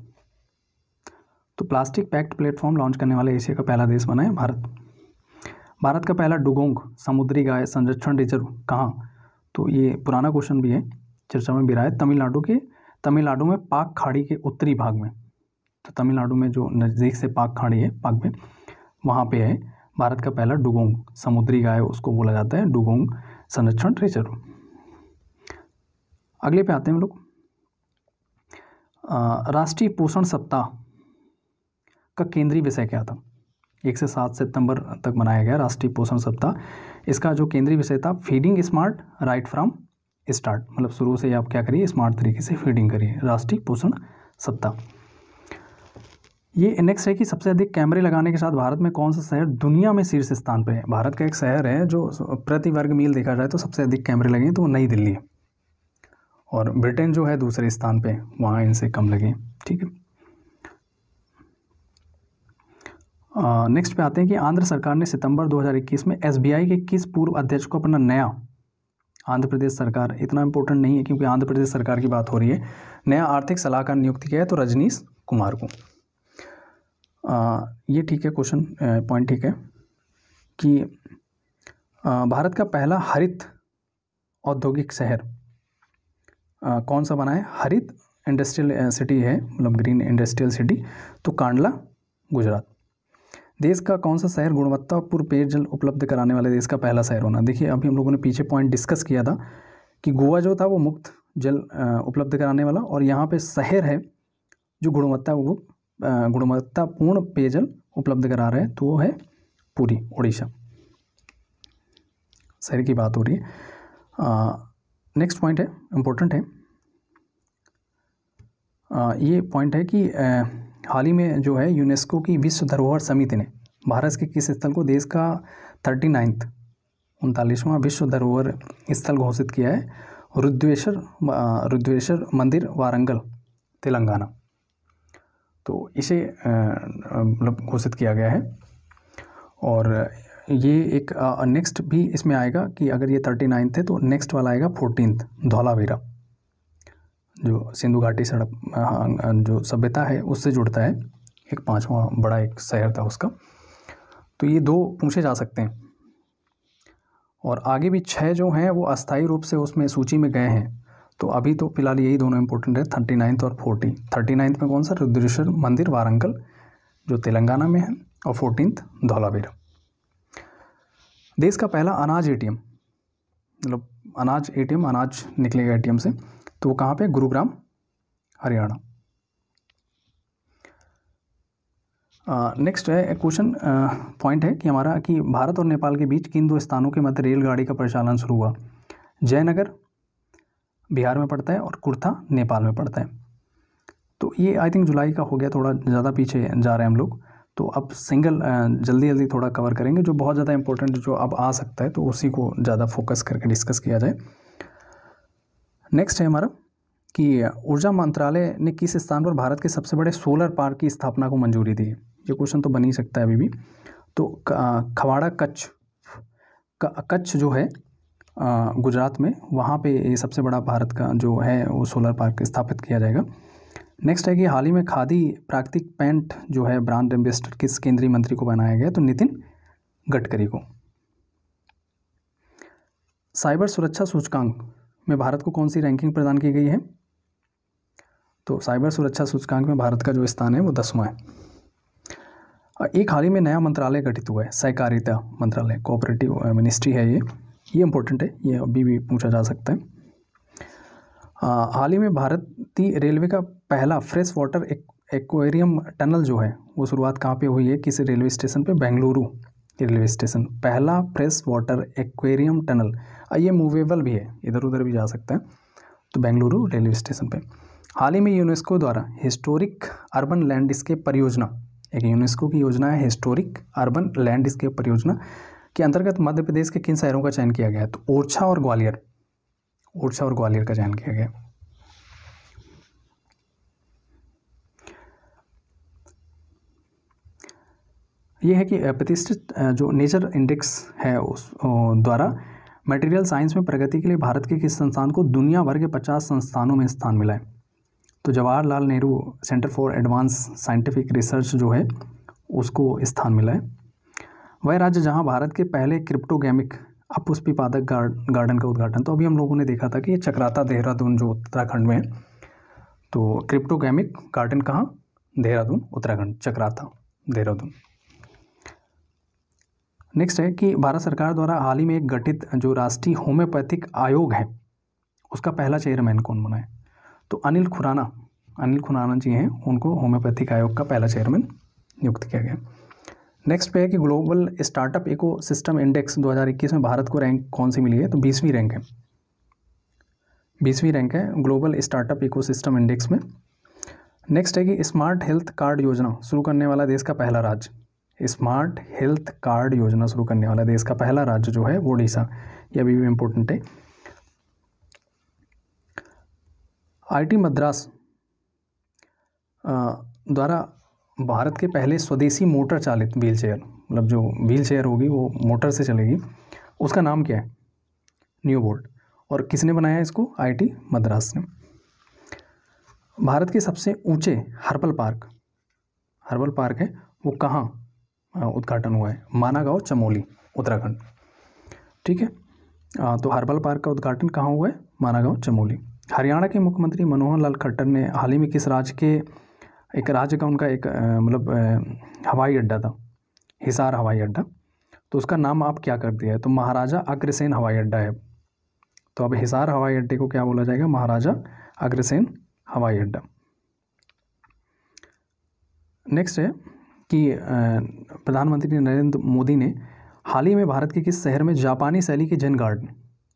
तो प्लास्टिक पैक्ट प्लेटफॉर्म लॉन्च करने वाला एशिया का पहला देश बना है भारत भारत का पहला डुगोंग समुद्री गाय संरक्षण रिजर्व कहाँ तो ये पुराना क्वेश्चन भी है चर्चा में भी रहा है तमिलनाडु के तमिलनाडु में पाक खाड़ी के उत्तरी भाग में तमिलनाडु में जो नज़दीक से पाक खाड़ी है पाक में वहाँ पे है भारत का पहला डुगोंग समुद्री गाय उसको बोला जाता है डुगोंग संरक्षण ट्रेचर अगले पे आते हैं हम लोग राष्ट्रीय पोषण सप्ताह का केंद्रीय विषय क्या था एक से सात सितंबर तक मनाया गया राष्ट्रीय पोषण सप्ताह इसका जो केंद्रीय विषय था feeding smart right from start मतलब शुरू से आप क्या करिए स्मार्ट तरीके से फीडिंग करिए राष्ट्रीय पोषण सप्ताह ये इंडेक्स है कि सबसे अधिक कैमरे लगाने के साथ भारत में कौन सा शहर दुनिया में शीर्ष स्थान पर है भारत का एक शहर है जो प्रति वर्ग मील देखा जाए तो सबसे अधिक कैमरे लगे तो वो नई दिल्ली है और ब्रिटेन जो है दूसरे स्थान पे वहाँ इनसे कम लगे ठीक है नेक्स्ट पे आते हैं कि आंध्र सरकार ने सितंबर 2021 में एसबीआई के किस पूर्व अध्यक्ष को अपना नया आंध्र प्रदेश सरकार इतना इंपॉर्टेंट नहीं है क्योंकि आंध्र प्रदेश सरकार की बात हो रही है नया आर्थिक सलाहकार नियुक्त किया है तो रजनीश कुमार को ये ठीक है क्वेश्चन पॉइंट ठीक है कि भारत का पहला हरित औद्योगिक शहर कौन सा बना है हरित इंडस्ट्रियल सिटी है मतलब ग्रीन इंडस्ट्रियल सिटी तो कांडला गुजरात देश का कौन सा शहर गुणवत्तापूर्ण पेयजल उपलब्ध कराने वाले देश का पहला शहर होना देखिए अभी हम लोगों ने पीछे पॉइंट डिस्कस किया था कि गोवा जो था वो मुक्त जल उपलब्ध कराने वाला और यहाँ पे शहर है जो गुणवत्ता वो गुणवत्तापूर्ण पेयजल उपलब्ध करा रहे हैं तो वो है पूरी उड़ीसा शहर की बात हो रही है नेक्स्ट पॉइंट है इम्पोर्टेंट है आ, ये पॉइंट है कि हाल ही में जो है यूनेस्को की विश्व धरोहर समिति ने भारत के किस स्थल को देश का थर्टी नाइन्थ उनतालीसवां विश्व धरोहर स्थल घोषित किया है रुद्वेश्वर रुद्वेश्वर मंदिर वारंगल तेलंगाना तो इसे मतलब घोषित किया गया है और ये एक नेक्स्ट भी इसमें आएगा कि अगर ये थर्टी नाइन्थ है तो नेक्स्ट वाला आएगा फोर्टीनथ धौलावीरा जो सिंधु घाटी सड़क जो सभ्यता है उससे जुड़ता है एक पाँचवा बड़ा एक शहर था उसका तो ये दो पूछे जा सकते हैं और आगे भी छः जो हैं वो अस्थाई रूप से उसमें सूची में गए हैं तो अभी तो फिलहाल यही दोनों इंपॉर्टेंट है थर्टी नाइन्थ और फोर्टीन थर्टी नाइन्थ में कौन सा रुद्रेश्वर मंदिर वारंगल जो तेलंगाना में है और फोर्टीनथ धौलावीर देश का पहला अनाज एटीएम मतलब अनाज एटीएम अनाज निकलेगा एटीएम से तो वो कहाँ पे गुरुग्राम हरियाणा नेक्स्ट है क्वेश्चन पॉइंट है कि हमारा कि भारत और नेपाल के बीच किन दो स्थानों के मध्य रेलगाड़ी का परिचालन शुरू हुआ जयनगर बिहार में पड़ता है और कुर्था नेपाल में पड़ता है तो ये आई थिंक जुलाई का हो गया थोड़ा ज़्यादा पीछे जा रहे हैं हम लोग तो अब सिंगल जल्दी जल्दी थोड़ा कवर करेंगे जो बहुत ज़्यादा इंपॉर्टेंट जो अब आ सकता है तो उसी को ज़्यादा फोकस करके डिस्कस किया जाए नेक्स्ट है हमारा कि ऊर्जा मंत्रालय ने किस स्थान पर भारत के सबसे बड़े सोलर पार्क की स्थापना को मंजूरी दी है ये क्वेश्चन तो बन ही सकता है अभी भी तो खवाड़ा कच्छ कच्छ जो है गुजरात में वहाँ पे ये सबसे बड़ा भारत का जो है वो सोलर पार्क स्थापित किया जाएगा नेक्स्ट है कि हाल ही में खादी प्राकृतिक पैंट जो है ब्रांड एम्बेसडर किस केंद्रीय मंत्री को बनाया गया तो नितिन गडकरी को साइबर सुरक्षा सूचकांक में भारत को कौन सी रैंकिंग प्रदान की गई है तो साइबर सुरक्षा सूचकांक में भारत का जो स्थान है वो दसवां है एक हाल ही में नया मंत्रालय गठित हुआ है सहकारिता मंत्रालय कोऑपरेटिव मिनिस्ट्री है ये ये इम्पोर्टेंट है ये अभी भी पूछा जा सकता है हाल ही में भारतीय रेलवे का पहला फ्रेश वाटर एक्वेरियम टनल जो है वो शुरुआत कहाँ पे हुई है किसी रेलवे स्टेशन पे बेंगलुरु रेलवे स्टेशन पहला फ्रेश वाटर एक्वेरियम टनल ये मूवेबल भी है इधर उधर भी जा सकता है तो बेंगलुरु रेलवे स्टेशन पे हाल ही में यूनेस्को द्वारा हिस्टोरिक अर्बन लैंडस्केप परियोजना एक यूनेस्को की योजना है हिस्टोरिक अर्बन लैंडस्केप परियोजना के अंतर्गत मध्य प्रदेश के किन शहरों का चयन किया गया तो ओरछा और ग्वालियर ओरछा और ग्वालियर का चयन किया गया यह है कि प्रतिष्ठित जो नेचर इंडेक्स है उस द्वारा मटेरियल साइंस में प्रगति के लिए भारत के किस संस्थान को दुनिया भर के पचास संस्थानों में स्थान मिला है तो Jawaharlal Nehru Centre for Advance Scientific Research जो है उसको स्थान मिला है वह राज्य जहाँ भारत के पहले क्रिप्टोगेमिक अपुष्पीपादक गार्ड गार्डन का उद्घाटन तो अभी हम लोगों ने देखा था कि ये चक्राता देहरादून जो उत्तराखंड में है तो क्रिप्टोगेमिक गार्डन कहाँ देहरादून उत्तराखंड चक्राता देहरादून नेक्स्ट है कि भारत सरकार द्वारा हाल ही में एक गठित जो राष्ट्रीय होम्योपैथिक आयोग है उसका पहला चेयरमैन कौन बना है तो अनिल खुराना अनिल खुराना जी हैं उनको होम्योपैथिक आयोग का पहला चेयरमैन नियुक्त किया गया नेक्स्ट पे है कि global startup ecosystem index 2021 में भारत को रैंक कौन सी मिली है तो बीसवीं रैंक है बीसवीं रैंक है ग्लोबल स्टार्टअप इको इंडेक्स में नेक्स्ट है कि स्मार्ट हेल्थ कार्ड योजना शुरू करने वाला देश का पहला राज्य स्मार्ट हेल्थ कार्ड योजना शुरू करने वाला देश का पहला राज्य जो है ओडिशा ये अभी भी इम्पोर्टेंट है आईटी मद्रास द्वारा भारत के पहले स्वदेशी मोटर चालित व्हील चेयर मतलब जो व्हील चेयर होगी वो मोटर से चलेगी उसका नाम क्या है न्यू बोल्ट और किसने बनाया इसको आईटी मद्रास ने भारत के सबसे ऊंचे हर्बल पार्क हर्बल पार्क है वो कहाँ उद्घाटन हुआ है मानागांव चमोली उत्तराखंड ठीक है आ, तो हर्बल पार्क का उद्घाटन कहाँ हुआ है मानागांव चमोली हरियाणा के मुख्यमंत्री मनोहर लाल खट्टर ने हाल ही में किस राज्य के एक राज्य का उनका एक मतलब हवाई अड्डा था हिसार हवाई अड्डा तो उसका नाम आप क्या कर दिया है तो महाराजा अग्रसेन हवाई अड्डा है तो अब हिसार हवाई अड्डे को क्या बोला जाएगा महाराजा अग्रसेन हवाई अड्डा नेक्स्ट है कि प्रधानमंत्री नरेंद्र मोदी ने हाल ही में भारत के किस शहर में जापानी शैली के जिन गार्डन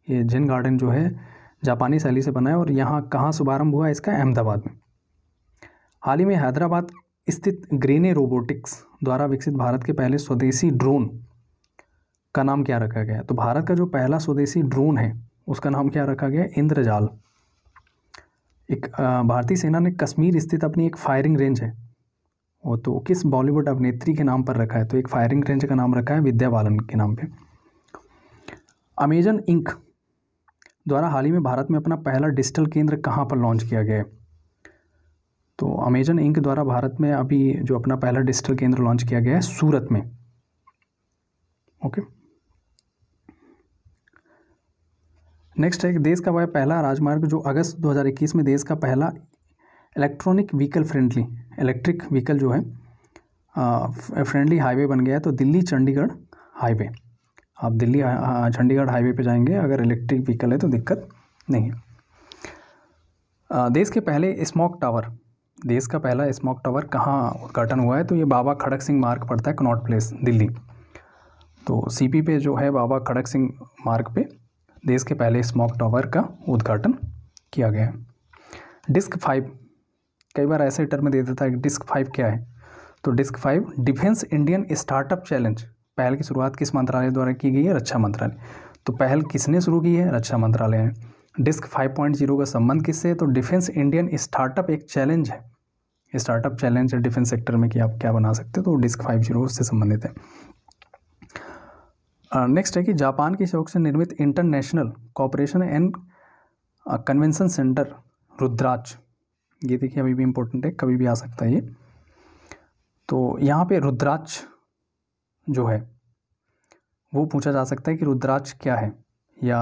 ये जिन गार्डन जो है जापानी शैली से बना है और यहाँ कहाँ शुभारंभ हुआ इसका अहमदाबाद में हाल ही में हैदराबाद स्थित ग्रेने रोबोटिक्स द्वारा विकसित भारत के पहले स्वदेशी ड्रोन का नाम क्या रखा गया तो भारत का जो पहला स्वदेशी ड्रोन है उसका नाम क्या रखा गया इंद्रजाल एक भारतीय सेना ने कश्मीर स्थित अपनी एक फायरिंग रेंज है वो तो किस बॉलीवुड अभिनेत्री के नाम पर रखा है तो एक फायरिंग रेंज का नाम रखा है विद्या बालन के नाम पे अमेजन इंक द्वारा हाल ही में भारत में अपना पहला डिजिटल केंद्र कहाँ पर लॉन्च किया गया है तो अमेजन इंक द्वारा भारत में अभी जो अपना पहला डिजिटल केंद्र लॉन्च किया गया है सूरत में ओके नेक्स्ट है देश का वह पहला राजमार्ग जो अगस्त 2021 में देश का पहला electronic vehicle friendly electric vehicle जो है फ्रेंडली हाईवे बन गया है तो दिल्ली चंडीगढ़ हाईवे आप दिल्ली चंडीगढ़ हाईवे पे जाएंगे अगर इलेक्ट्रिक व्हीकल है तो दिक्कत नहीं है देश के पहले स्मॉक टावर देश का पहला स्मॉक टावर कहाँ उद्घाटन हुआ है तो ये बाबा खड़क सिंह मार्ग पड़ता है कनॉट प्लेस दिल्ली तो सीपी पे जो है बाबा खड़क सिंह मार्ग पे देश के पहले स्मोक टावर का उद्घाटन किया गया है डिस्क फाइव कई बार ऐसे टर्म दे देता है डिस्क फाइव क्या है तो DISC five defence Indian startup challenge पहल की शुरुआत किस मंत्रालय द्वारा की गई है रक्षा मंत्रालय तो पहल किसने शुरू की है रक्षा मंत्रालय ने डिस्क फाइव पॉइंट जीरो का संबंध किससे है तो डिफेंस इंडियन स्टार्टअप एक चैलेंज है स्टार्टअप चैलेंज डिफेंस सेक्टर में कि आप क्या बना सकते हो तो डिस्क फाइव जीरो उससे संबंधित है नेक्स्ट uh, है कि जापान के सहयोग से निर्मित International Cooperation and Convention Centre Rudraksh ये देखिए अभी भी इम्पोर्टेंट है कभी भी आ सकता है ये तो यहाँ पे रुद्राज जो है वो पूछा जा सकता है कि रुद्राज क्या है या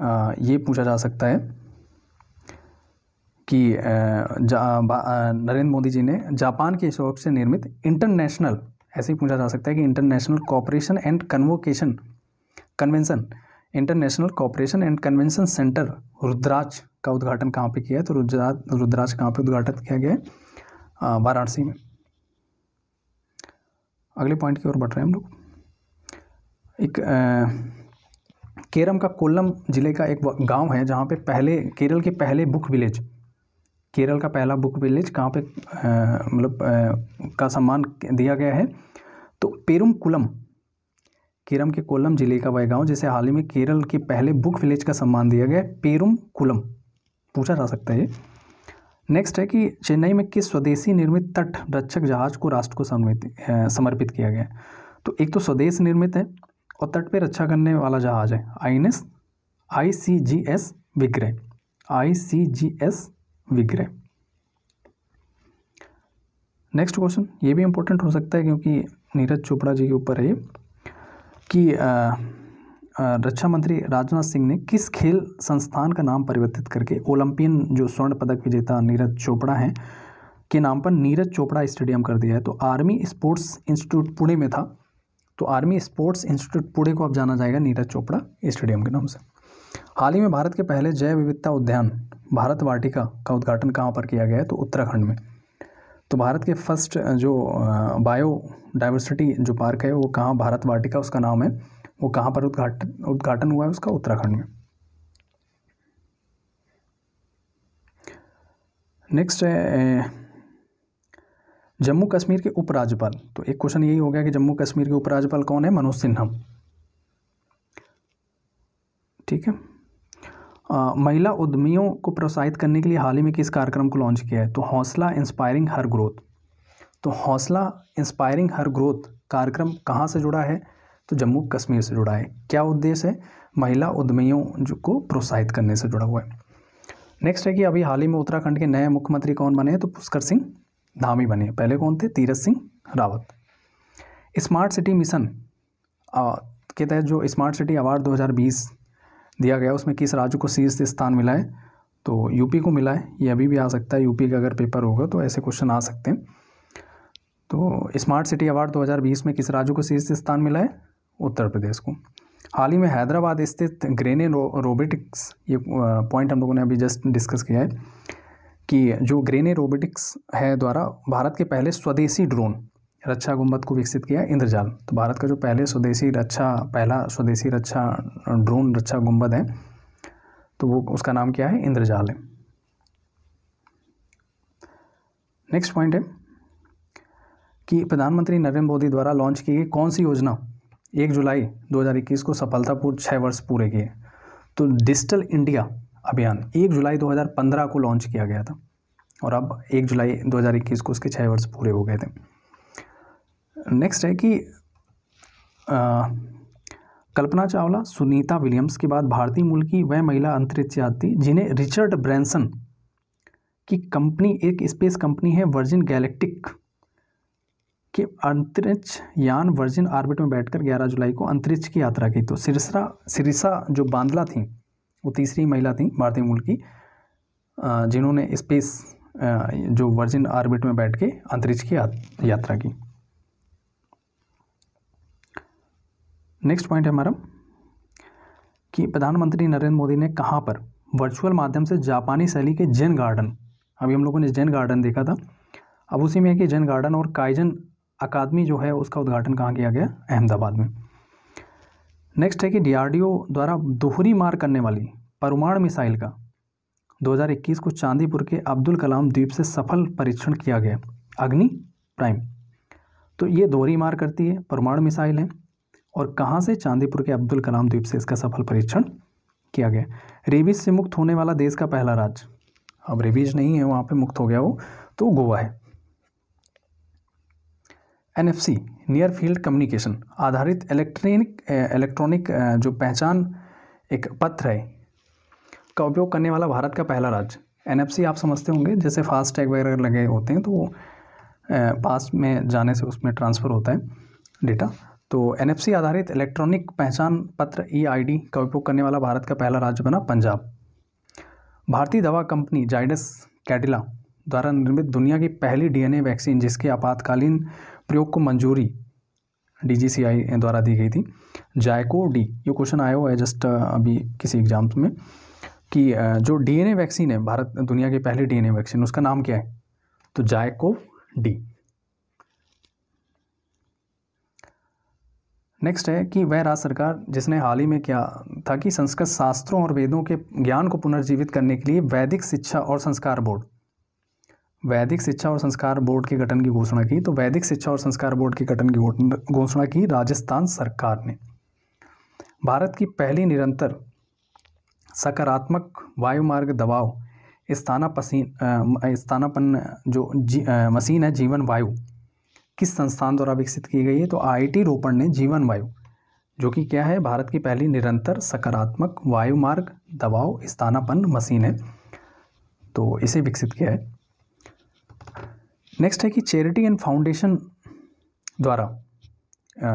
आ, uh, ये पूछा जा सकता है कि नरेंद्र मोदी जी ने जापान के सहयोग से निर्मित इंटरनेशनल ऐसे ही पूछा जा सकता है कि International Cooperation and convocation convention International Cooperation and Convention Centre Rudraksh का उद्घाटन कहाँ पे किया है तो रुद्राज रुद्राज कहाँ पे उद्घाटन किया गया है वाराणसी में अगले पॉइंट की ओर बढ़ रहे हैं हम लोग एक आ, केरम का कोल्लम जिले का एक गांव है जहाँ पे पहले केरल के पहले बुक विलेज केरल का पहला बुक विलेज कहाँ पे मतलब का सम्मान दिया गया है तो पेरुमकुलम केरम के कोलम जिले का वह गाँव जिसे हाल ही में केरल के पहले बुक विलेज का सम्मान दिया गया है पेरुमकुलम पूछा जा सकता है नेक्स्ट है कि चेन्नई में किस स्वदेशी निर्मित तट रक्षक जहाज को राष्ट्र को समर्पित किया गया तो एक तो स्वदेश निर्मित है और तट पर रक्षा करने वाला जहाज है I N S I C G S Vigraha I C G S Vigraha next question ये भी इम्पोर्टेंट हो सकता है क्योंकि नीरज चोपड़ा जी के ऊपर है कि रक्षा मंत्री राजनाथ सिंह ने किस खेल संस्थान का नाम परिवर्तित करके ओलंपियन जो स्वर्ण पदक विजेता नीरज चोपड़ा हैं के नाम पर नीरज चोपड़ा स्टेडियम कर दिया है तो आर्मी स्पोर्ट्स इंस्टीट्यूट पुणे में था तो आर्मी स्पोर्ट्स इंस्टीट्यूट पुणे को अब जाना जाएगा नीरज चोपड़ा स्टेडियम के नाम से हाल ही में भारत के पहले जैव विविधता उद्यान भारत वाटिका का उद्घाटन कहाँ पर किया गया है तो उत्तराखंड में तो भारत के फर्स्ट जो बायो डाइवर्सिटी जो पार्क है वो कहाँ भारत वाटिका उसका नाम है वो कहाँ पर उद्घाटन उद्घाटन हुआ है उसका उत्तराखंड में नेक्स्ट है जम्मू कश्मीर के उपराज्यपाल तो एक क्वेश्चन यही हो गया कि जम्मू कश्मीर के उपराज्यपाल कौन है मनोज सिन्हा ठीक है महिला उद्यमियों को प्रोत्साहित करने के लिए हाल ही में किस कार्यक्रम को लॉन्च किया है तो हौसला इंस्पायरिंग हर ग्रोथ तो हौसला इंस्पायरिंग हर ग्रोथ कार्यक्रम कहाँ से जुड़ा है तो जम्मू कश्मीर से जुड़ा है क्या उद्देश्य है महिला उद्यमियों को प्रोत्साहित करने से जुड़ा हुआ है नेक्स्ट है कि अभी हाल ही में उत्तराखंड के नए मुख्यमंत्री कौन बने हैं तो पुष्कर सिंह धामी बने पहले कौन थे Tirath Singh Rawat smart city mission के तहत जो स्मार्ट सिटी अवार्ड दिया गया उसमें किस राज्य को शीर्ष स्थान मिला है तो यूपी को मिला है ये अभी भी आ सकता है यूपी का अगर पेपर होगा तो ऐसे क्वेश्चन आ सकते हैं तो स्मार्ट सिटी अवार्ड 2020 में किस राज्य को शीर्ष स्थान मिला है उत्तर प्रदेश को हाल ही में हैदराबाद स्थित ग्रेने रो, रोबोटिक्स ये पॉइंट हम लोगों ने अभी जस्ट डिस्कस किया है कि जो ग्रेने रोबोटिक्स है द्वारा भारत के पहले स्वदेशी ड्रोन रक्षा गुम्बद को विकसित किया इंद्रजाल तो भारत का जो पहले स्वदेशी रक्षा पहला स्वदेशी रक्षा ड्रोन रक्षा गुम्बद है तो वो उसका नाम क्या है इंद्रजाल है नेक्स्ट पॉइंट है कि प्रधानमंत्री नरेंद्र मोदी द्वारा लॉन्च की गई कौन सी योजना एक जुलाई 2021 को सफलतापूर्व छः वर्ष पूरे किए तो डिजिटल इंडिया अभियान एक जुलाई 2015 को लॉन्च किया गया था और अब एक जुलाई 2021 को उसके छः वर्ष पूरे हो गए थे नेक्स्ट है कि कल्पना चावला सुनीता विलियम्स के बाद भारतीय मूल की वह महिला अंतरिक्ष यात्री जिन्हें रिचर्ड ब्रैंसन की कंपनी एक स्पेस कंपनी है वर्जिन गैलेक्टिक के अंतरिक्ष यान वर्जिन ऑर्बिट में बैठकर 11 जुलाई को अंतरिक्ष की यात्रा की तो सिरसा सिरसा जो बांदला थी वो तीसरी महिला थी भारतीय मूल की जिन्होंने स्पेस जो वर्जिन ऑर्बिट में बैठ के अंतरिक्ष की यात्रा की नेक्स्ट पॉइंट है हमारा कि प्रधानमंत्री नरेंद्र मोदी ने कहाँ पर वर्चुअल माध्यम से जापानी शैली के जैन गार्डन अभी हम लोगों ने जैन गार्डन देखा था अब उसी में है कि जैन गार्डन और काइजन अकादमी जो है उसका उद्घाटन कहाँ किया गया अहमदाबाद में नेक्स्ट है कि डीआरडीओ द्वारा दोहरी मार करने वाली परमाणु मिसाइल का 2021 को चांदीपुर के अब्दुल कलाम द्वीप से सफल परीक्षण किया गया अग्नि प्राइम तो ये दोहरी मार करती है परमाणु मिसाइल है और कहाँ से चांदीपुर के अब्दुल कलाम द्वीप से इसका सफल परीक्षण किया गया रेबीज से मुक्त होने वाला देश का पहला राज्य अब रेबीज नहीं है वहाँ पे मुक्त हो गया वो तो गोवा है N F C near field communication आधारित इलेक्ट्रॉनिक इलेक्ट्रॉनिक जो पहचान एक पत्र है का उपयोग करने वाला भारत का पहला राज्य एन एफ सी आप समझते होंगे जैसे फास्ट टैग वगैरह लगे होते हैं तो वो पास में जाने से उसमें ट्रांसफ़र होता है डेटा तो एन आधारित इलेक्ट्रॉनिक पहचान पत्र ई e का उपयोग करने वाला भारत का पहला राज्य बना पंजाब भारतीय दवा कंपनी जाइडस कैडिला द्वारा निर्मित दुनिया की पहली डीएनए वैक्सीन जिसके आपातकालीन प्रयोग को मंजूरी डीजीसीआई द्वारा दी गई थी जायको डी ये क्वेश्चन आया हुआ है जस्ट अभी किसी एग्जाम में कि जो डीएनए वैक्सीन है भारत दुनिया की पहली डीएनए वैक्सीन उसका नाम क्या है तो जायको डी नेक्स्ट है कि वह राज्य सरकार जिसने हाल ही में किया था कि संस्कृत शास्त्रों और वेदों के ज्ञान को पुनर्जीवित करने के लिए वैदिक शिक्षा और संस्कार बोर्ड वैदिक शिक्षा और संस्कार बोर्ड के गठन की घोषणा की तो वैदिक शिक्षा और संस्कार बोर्ड के गठन की घोषणा की राजस्थान सरकार ने भारत की पहली निरंतर सकारात्मक वायुमार्ग दबाव स्थानापसीन स्थानापन्न जो जी, आ, मसीन है जीवन वायु किस संस्थान द्वारा विकसित की गई है तो आई रोपण ने जीवन वायु जो कि क्या है भारत की पहली निरंतर सकारात्मक वायु मार्ग दबाव स्थानापन मशीन है तो इसे विकसित किया है नेक्स्ट है कि चैरिटी एंड फाउंडेशन द्वारा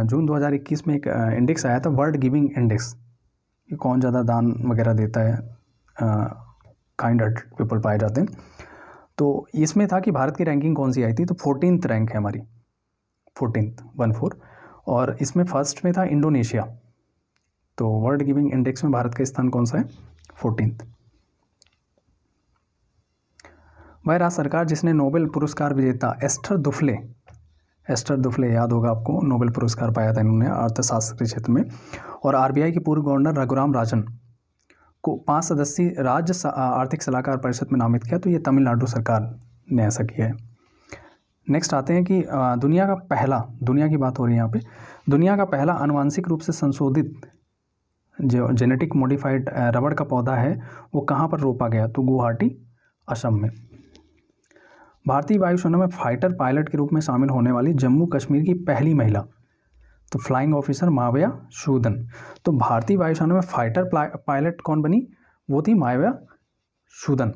जून 2021 में एक इंडेक्स आया था वर्ल्ड गिविंग इंडेक्स कि कौन ज़्यादा दान वगैरह देता है काइंड हार्ट पीपल पाए जाते हैं तो इसमें था कि भारत की रैंकिंग कौन सी आई थी तो फोर्टीनथ रैंक है हमारी फोर्टीन वन फोर और इसमें फर्स्ट में था इंडोनेशिया तो वर्ल्ड गिविंग इंडेक्स में भारत का स्थान कौन सा है फोर्टीन वह राज्य सरकार जिसने नोबेल पुरस्कार विजेता एस्टर दुफले एस्टर दुफले याद होगा आपको नोबेल पुरस्कार पाया था इन्होंने अर्थशास्त्र के क्षेत्र में और आरबीआई के पूर्व गवर्नर रघुराम राजन को पाँच सदस्यीय राज्य आर्थिक सलाहकार परिषद में नामित किया तो ये तमिलनाडु सरकार ने ऐसा किया है नेक्स्ट आते हैं कि दुनिया का पहला दुनिया की बात हो रही है यहाँ पे दुनिया का पहला अनुवांशिक रूप से संशोधित जो जेनेटिक मॉडिफाइड रबड़ का पौधा है वो कहाँ पर रोपा गया तो गुवाहाटी असम में भारतीय वायुसेना में फाइटर पायलट के रूप में शामिल होने वाली जम्मू कश्मीर की पहली महिला तो फ्लाइंग ऑफिसर माव्या शूदन तो भारतीय वायुसेना में फाइटर पायलट कौन बनी वो थी माव्या शूदन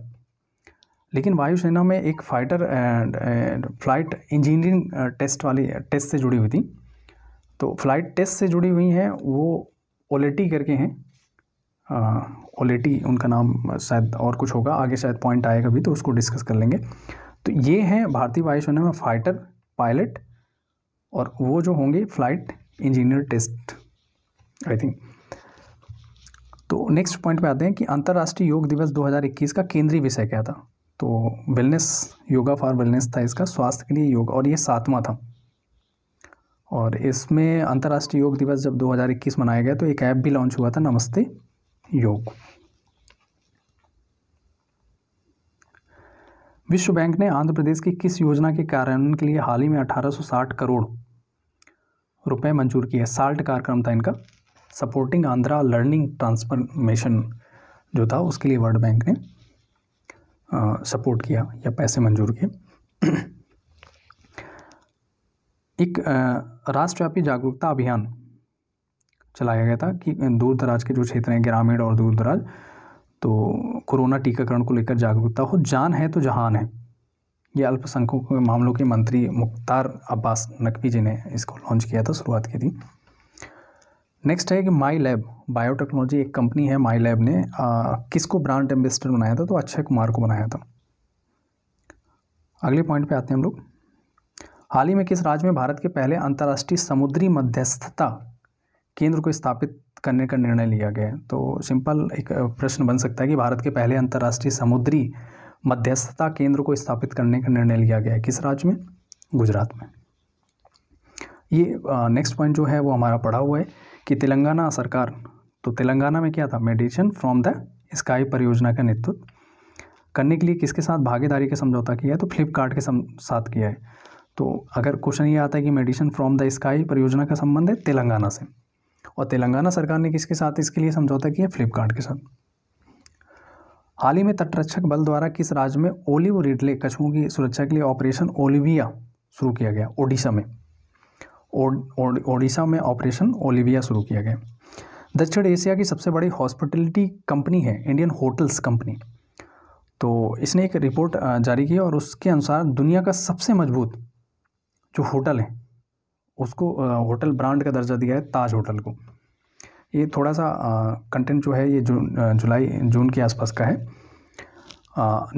लेकिन वायुसेना में एक फाइटर फ्लाइट इंजीनियरिंग टेस्ट वाली टेस्ट uh, से जुड़ी हुई थी तो फ्लाइट टेस्ट से जुड़ी हुई हैं वो ओलेटी करके हैं ओलेटी uh, उनका नाम uh, शायद और कुछ होगा आगे शायद पॉइंट आएगा भी तो उसको डिस्कस कर लेंगे तो ये हैं भारतीय वायुसेना में फाइटर पायलट और वो जो होंगे flight engineer test I think तो नेक्स्ट पॉइंट पे आते हैं कि अंतर्राष्ट्रीय योग दिवस 2021 का केंद्रीय विषय क्या था तो वेलनेस योगा फॉर वेलनेस था इसका स्वास्थ्य के लिए योग और ये सातवां था और इसमें अंतर्राष्ट्रीय योग दिवस जब 2021 मनाया गया तो एक ऐप भी लॉन्च हुआ था नमस्ते योग विश्व बैंक ने आंध्र प्रदेश की किस योजना के कार्यान्वयन के लिए हाल ही में 1860 करोड़ रुपए मंजूर किए साल्ट कार्यक्रम था इनका सपोर्टिंग आंध्रा लर्निंग ट्रांसफॉर्मेशन जो था उसके लिए वर्ल्ड बैंक ने सपोर्ट किया या पैसे मंजूर किए एक राष्ट्रव्यापी जागरूकता अभियान चलाया गया था कि दूर दराज के जो क्षेत्र हैं ग्रामीण और दूर दराज तो कोरोना टीकाकरण को लेकर जागरूकता हो जान है तो जहान है ये अल्पसंख्यकों के मामलों के मंत्री मुख्तार अब्बास नकवी जी ने इसको लॉन्च किया था शुरुआत की थी नेक्स्ट है कि माई लैब बायोटेक्नोलॉजी एक कंपनी है माई लैब ने आ, किसको ब्रांड एम्बेसडर बनाया था तो अक्षय कुमार को बनाया था अगले पॉइंट पे आते हैं हम लोग हाल ही में किस राज्य में भारत के पहले अंतर्राष्ट्रीय समुद्री मध्यस्थता केंद्र को स्थापित करने का निर्णय लिया गया है तो सिंपल एक प्रश्न बन सकता है कि भारत के पहले अंतर्राष्ट्रीय समुद्री मध्यस्थता केंद्र को स्थापित करने का निर्णय लिया गया है किस राज्य में गुजरात में ये नेक्स्ट पॉइंट जो है वो हमारा पढ़ा हुआ है कि तेलंगाना सरकार तो तेलंगाना में क्या था मेडिटेशन फ्रॉम द स्काई परियोजना का नेतृत्व करने के लिए किसके साथ भागीदारी का समझौता किया है तो फ्लिपकार्ट के साथ किया है तो अगर क्वेश्चन ये आता है कि मेडिशन फ्रॉम द स्काई परियोजना का संबंध है तेलंगाना से और तेलंगाना सरकार ने किसके साथ इसके लिए समझौता किया फ्लिपकार्ट के साथ हाल ही में तटरक्षक बल द्वारा किस राज्य में ओलिव रिडले कछुओं की सुरक्षा के लिए ऑपरेशन ओलिविया शुरू किया गया ओडिशा में ओडिशा में ऑपरेशन ओलिविया शुरू किया गया दक्षिण एशिया की सबसे बड़ी हॉस्पिटलिटी कंपनी है इंडियन होटल्स कंपनी तो इसने एक रिपोर्ट जारी की और उसके अनुसार दुनिया का सबसे मजबूत जो होटल है उसको होटल ब्रांड का दर्जा दिया है ताज होटल को ये थोड़ा सा कंटेंट जो है ये जून जुलाई जून के आसपास का है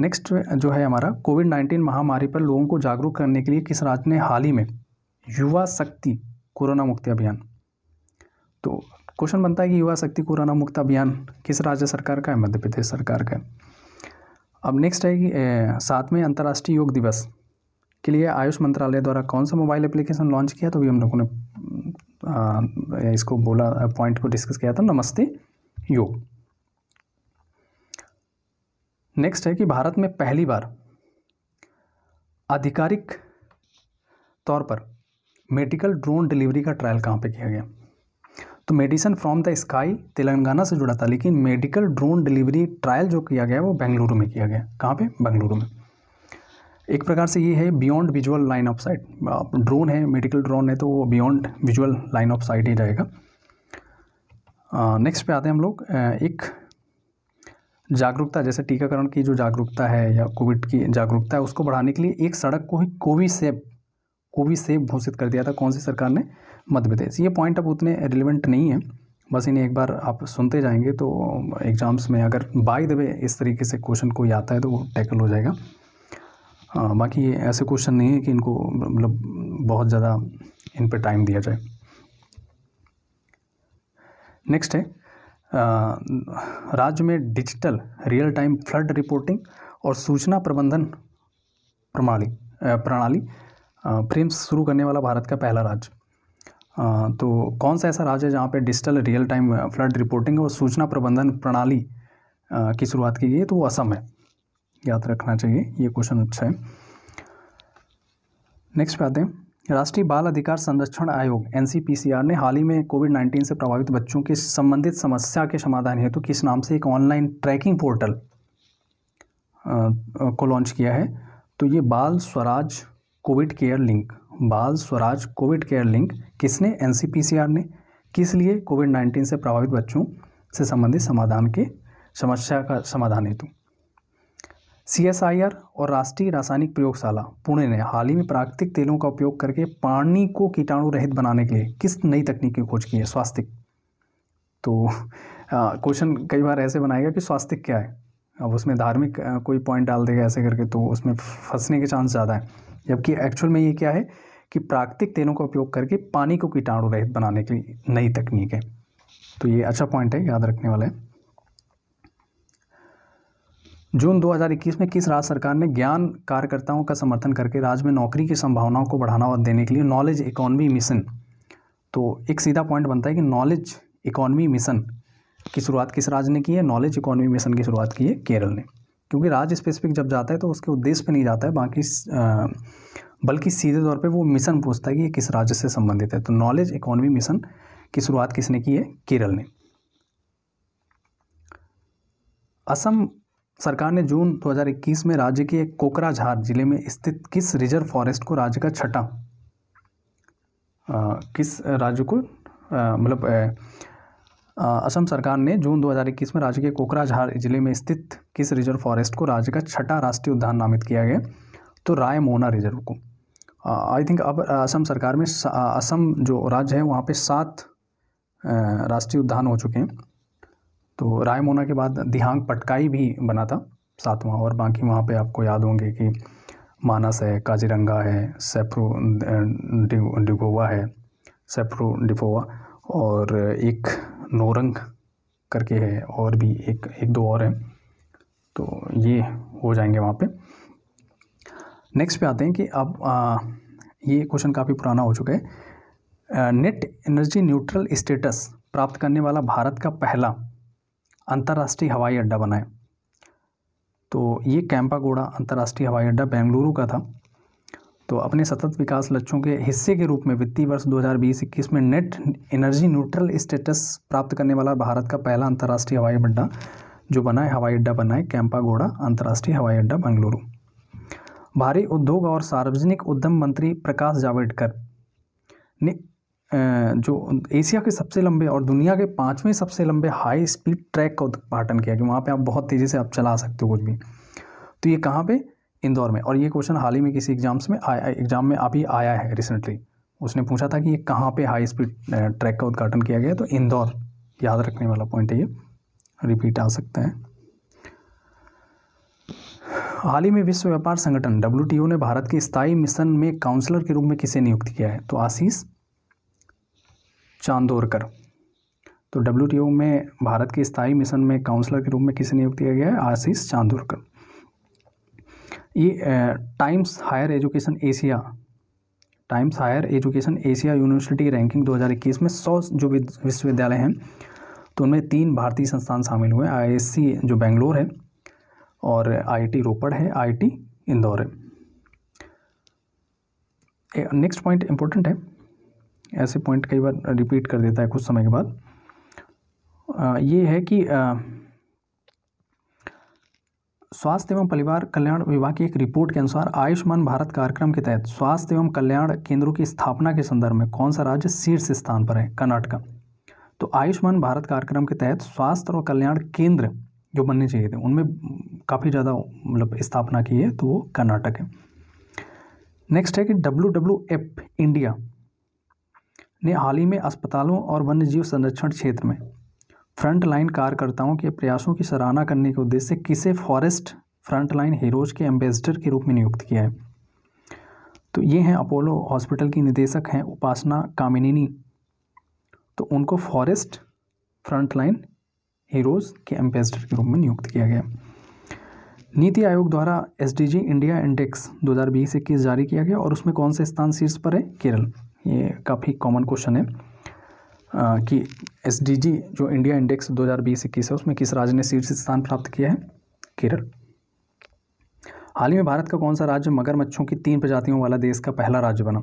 नेक्स्ट जो है हमारा कोविड नाइन्टीन महामारी पर लोगों को जागरूक करने के लिए किस राज्य ने हाल ही में युवा शक्ति कोरोना मुक्ति अभियान तो क्वेश्चन बनता है कि युवा शक्ति कोरोना मुक्त अभियान किस राज्य सरकार का है मध्य प्रदेश सरकार का है अब नेक्स्ट है कि सातवें अंतर्राष्ट्रीय योग दिवस के लिए आयुष मंत्रालय द्वारा कौन सा मोबाइल एप्लीकेशन लॉन्च किया तो भी हम लोगों ने आ, इसको बोला पॉइंट को डिस्कस किया था नमस्ते योग नेक्स्ट है कि भारत में पहली बार आधिकारिक तौर पर मेडिकल ड्रोन डिलीवरी का ट्रायल कहाँ पे किया गया तो medicine from the sky Telangana से जुड़ा था लेकिन मेडिकल ड्रोन डिलीवरी ट्रायल जो किया गया वो बेंगलुरु में किया गया कहाँ पे बेंगलुरु में एक प्रकार से ये है beyond visual line of sight drone है मेडिकल ड्रोन है तो वो beyond visual line of sight ही रहेगा नेक्स्ट पे आते हैं हम लोग एक जागरूकता जैसे टीकाकरण की जो जागरूकता है या कोविड की जागरूकता है उसको बढ़ाने के लिए एक सड़क को ही कोविसेप को भी सेफ घोषित कर दिया था कौन सी सरकार ने मध्य प्रदेश ये पॉइंट अब उतने रिलेवेंट नहीं है बस इन्हें एक बार आप सुनते जाएंगे तो एग्ज़ाम्स में अगर बाई दबे इस तरीके से क्वेश्चन कोई आता है तो वो टैकल हो जाएगा आ, बाकी ये ऐसे क्वेश्चन नहीं है कि इनको मतलब बहुत ज़्यादा इन पर टाइम दिया जाए नेक्स्ट है राज्य में digital real time flood reporting और सूचना प्रबंधन प्रणाली प्रणाली फ्रेम्स शुरू करने वाला भारत का पहला राज्य तो कौन सा ऐसा राज्य है जहाँ पे digital real time flood reporting और सूचना प्रबंधन प्रणाली की शुरुआत की गई है तो वो असम है याद रखना चाहिए ये क्वेश्चन अच्छा है नेक्स्ट पे आते हैं राष्ट्रीय बाल अधिकार संरक्षण आयोग एन ने हाल ही में कोविड नाइन्टीन से प्रभावित बच्चों के संबंधित समस्या के समाधान हेतु तो किस नाम से एक ऑनलाइन ट्रैकिंग पोर्टल को लॉन्च किया है तो ये बाल Swaraj covid care link Bal Swaraj covid care link किसने एन ने किस लिए कोविड नाइन्टीन से प्रभावित बच्चों से संबंधित समाधान के समस्या का समाधान हेतु सी एस आई आर और राष्ट्रीय रासायनिक प्रयोगशाला पुणे ने हाल ही में प्राकृतिक तेलों का उपयोग करके पानी को कीटाणु रहित बनाने के लिए किस नई तकनीक की खोज की है स्वास्थ्य तो क्वेश्चन कई बार ऐसे बनाएगा कि स्वास्थ्य क्या है अब उसमें धार्मिक कोई पॉइंट डाल देगा ऐसे करके तो उसमें फंसने के चांस ज़्यादा है जबकि एक्चुअल में ये क्या है कि प्राकृतिक तेलों का उपयोग करके पानी को कीटाणु रहित बनाने के लिए नई तकनीक है तो ये अच्छा पॉइंट है याद रखने वाला है जून 2021 में किस राज्य सरकार ने ज्ञान कार्यकर्ताओं का समर्थन करके राज्य में नौकरी की संभावनाओं को बढ़ावा देने के लिए नॉलेज इकोनॉमी मिशन तो एक सीधा पॉइंट बनता है कि नॉलेज इकोनॉमी मिशन की शुरुआत किस राज्य ने की है नॉलेज इकोनॉमी मिशन की शुरुआत की है केरल ने क्योंकि राज्य स्पेसिफिक जब जाता है तो उसके उद्देश्य पे नहीं जाता है बाकी बल्कि सीधे तौर पे वो मिशन पूछता है कि ये किस राज्य से संबंधित है तो नॉलेज इकोनॉमी मिशन की शुरुआत किसने की है केरल ने असम सरकार ने जून 2021 में राज्य के कोकराझार जिले में स्थित किस रिजर्व फॉरेस्ट को राज्य का छठा किस राज्य को मतलब असम सरकार ने जून 2021 में राज्य के कोकराझार जिले में स्थित किस रिजर्व फॉरेस्ट को राज्य का छठा राष्ट्रीय उद्यान नामित किया गया तो राय मोना रिजर्व को आई थिंक अब असम सरकार में असम जो राज्य है वहाँ पे सात राष्ट्रीय उद्यान हो चुके हैं तो राय मोना के बाद दिहांग पटकाई भी बना था सातवां और बाकी वहाँ पे आपको याद होंगे कि मानस है काजीरंगा है सेप्रो डिगोवा है सेप्रो डिफोवा और एक नोरंग करके है और भी एक एक दो और हैं तो ये हो जाएंगे वहाँ पे नेक्स्ट पे आते हैं कि अब आ, ये क्वेश्चन काफ़ी पुराना हो चुका है नेट एनर्जी न्यूट्रल स्टेटस प्राप्त करने वाला भारत का पहला अंतर्राष्ट्रीय हवाई अड्डा बना है तो ये कैंपागोड़ा अंतर्राष्ट्रीय हवाई अड्डा बेंगलुरु का था तो अपने सतत विकास लक्ष्यों के हिस्से के रूप में वित्तीय वर्ष 2020-21 में नेट एनर्जी न्यूट्रल स्टेटस प्राप्त करने वाला भारत का पहला अंतर्राष्ट्रीय हवाई अड्डा जो बना है हवाई अड्डा बना है कैंपागोड़ा अंतर्राष्ट्रीय हवाई अड्डा बेंगलुरु भारी उद्योग और सार्वजनिक उद्यम मंत्री प्रकाश जावड़ेकर ने जो एशिया के सबसे लंबे और दुनिया के पाँचवें सबसे लंबे हाई स्पीड ट्रैक का उद्घाटन किया कि वहाँ पे आप बहुत तेज़ी से आप चला सकते हो कुछ भी तो ये कहाँ पे इंदौर में और ये क्वेश्चन हाल ही में किसी एग्ज़ाम्स में आया एग्ज़ाम में अभी आया है रिसेंटली उसने पूछा था कि ये कहाँ पे हाई स्पीड ट्रैक का उद्घाटन किया गया तो इंदौर याद रखने वाला पॉइंट है ये रिपीट आ सकते हैं हाल ही में विश्व व्यापार संगठन डब्ल्यू ने भारत के स्थायी मिशन में काउंसलर के रूप में किसे नियुक्त किया है तो आशीष चांदोरकर तो डब्ल्यू में भारत के स्थायी मिशन में काउंसलर के रूप में किसे नियुक्त किया गया है आशीष चांदोरकर ये Times Higher Education Asia Times Higher Education Asia university ranking 2021 में 100 जो विश्वविद्यालय हैं तो उनमें तीन भारतीय संस्थान शामिल हुए आई जो बेंगलोर है और आईटी रोपड़ है आईटी इंदौर है नेक्स्ट पॉइंट इंपॉर्टेंट है ऐसे पॉइंट कई बार रिपीट कर देता है कुछ समय के बाद ये है कि स्वास्थ्य एवं परिवार कल्याण विभाग की एक रिपोर्ट के अनुसार आयुष्मान भारत कार्यक्रम के तहत स्वास्थ्य एवं कल्याण केंद्रों की स्थापना के संदर्भ में कौन सा राज्य शीर्ष स्थान पर है कर्नाटका तो आयुष्मान भारत कार्यक्रम के तहत स्वास्थ्य और कल्याण केंद्र जो बनने चाहिए थे उनमें काफ़ी ज़्यादा मतलब स्थापना की है तो वो कर्नाटक है नेक्स्ट है कि डब्ल्यू डब्ल्यू एफ इंडिया ने हाल ही में अस्पतालों और वन्यजीव संरक्षण क्षेत्र में फ्रंट लाइन कार्यकर्ताओं के प्रयासों की सराहना करने के उद्देश्य से किसे फॉरेस्ट फ्रंटलाइन हीरोज के एम्बेसडर के रूप में नियुक्त किया है तो ये हैं अपोलो हॉस्पिटल की निदेशक हैं उपासना कामिनी तो उनको फॉरेस्ट फ्रंटलाइन हीरोज़ के एम्बेसडर के रूप में नियुक्त किया गया नीति आयोग द्वारा एस इंडिया इंडेक्स दो हज़ार जारी किया गया और उसमें कौन से स्थान शीर्ष पर है केरल ये काफ़ी कॉमन क्वेश्चन है कि एस जो इंडिया इंडेक्स 2020-21 है उसमें किस राज्य ने शीर्ष स्थान प्राप्त किया है केरल हाल ही में भारत का कौन सा राज्य मगरमच्छों की तीन प्रजातियों वाला देश का पहला राज्य बना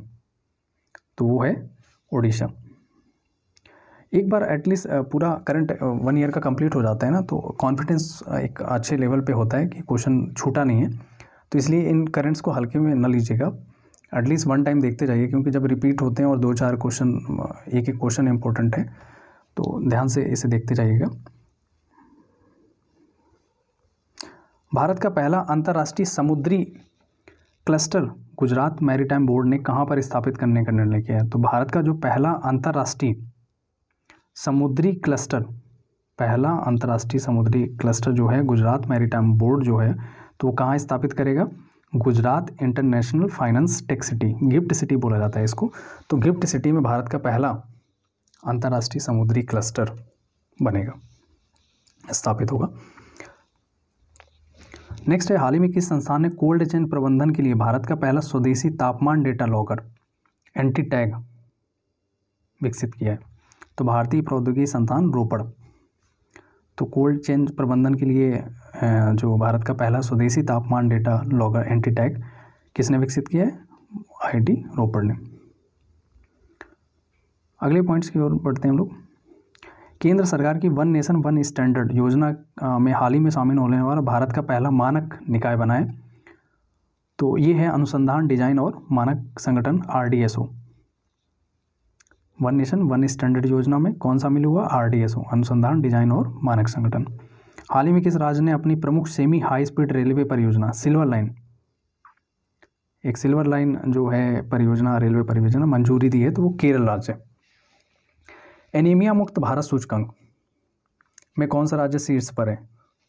तो वो है ओडिशा एक बार एटलीस्ट पूरा करंट वन ईयर का कंप्लीट हो जाता है ना तो कॉन्फिडेंस एक अच्छे लेवल पे होता है कि क्वेश्चन छूटा नहीं है तो इसलिए इन करंट्स को हल्के में न लीजिएगा एटलीस्ट वन टाइम देखते जाइए क्योंकि जब रिपीट होते हैं और दो चार क्वेश्चन एक एक क्वेश्चन इंपॉर्टेंट है तो ध्यान से इसे देखते जाइएगा भारत का पहला अंतर्राष्ट्रीय समुद्री क्लस्टर गुजरात मैरीटाइम बोर्ड ने कहाँ पर स्थापित करने का निर्णय किया है तो भारत का जो पहला अंतर्राष्ट्रीय समुद्री क्लस्टर पहला अंतर्राष्ट्रीय समुद्री क्लस्टर जो है गुजरात मैरीटाइम बोर्ड जो है तो वो कहाँ स्थापित करेगा Gujarat international finance tech city gift city बोला जाता है इसको तो गिफ्ट सिटी में भारत का पहला अंतर्राष्ट्रीय समुद्री क्लस्टर बनेगा स्थापित होगा नेक्स्ट है हाल ही में किस संस्थान ने कोल्ड चेन प्रबंधन के लिए भारत का पहला स्वदेशी तापमान डेटा लॉकर एंटी टैग विकसित किया है तो भारतीय प्रौद्योगिकी संस्थान रोपड़ तो कोल्ड चेन प्रबंधन के लिए जो भारत का पहला स्वदेशी तापमान डेटा लॉगर एंटी टैग किसने विकसित किया है आईडी रोपड़ ने अगले पॉइंट्स की ओर बढ़ते हैं हम लोग केंद्र सरकार की वन नेशन वन स्टैंडर्ड योजना में हाल ही में शामिल होने वाला भारत का पहला मानक निकाय बना है तो ये है अनुसंधान डिजाइन और मानक संगठन आर वन नेशन वन स्टैंडर्ड योजना में कौन सा मिल हुआ आर अनुसंधान डिजाइन और मानक संगठन हाल ही में किस राज्य ने अपनी प्रमुख सेमी हाई स्पीड रेलवे परियोजना सिल्वर लाइन एक सिल्वर लाइन जो है परियोजना रेलवे परियोजना मंजूरी दी है तो वो केरल राज्य एनीमिया मुक्त भारत सूचकांक में कौन सा राज्य शीर्ष पर है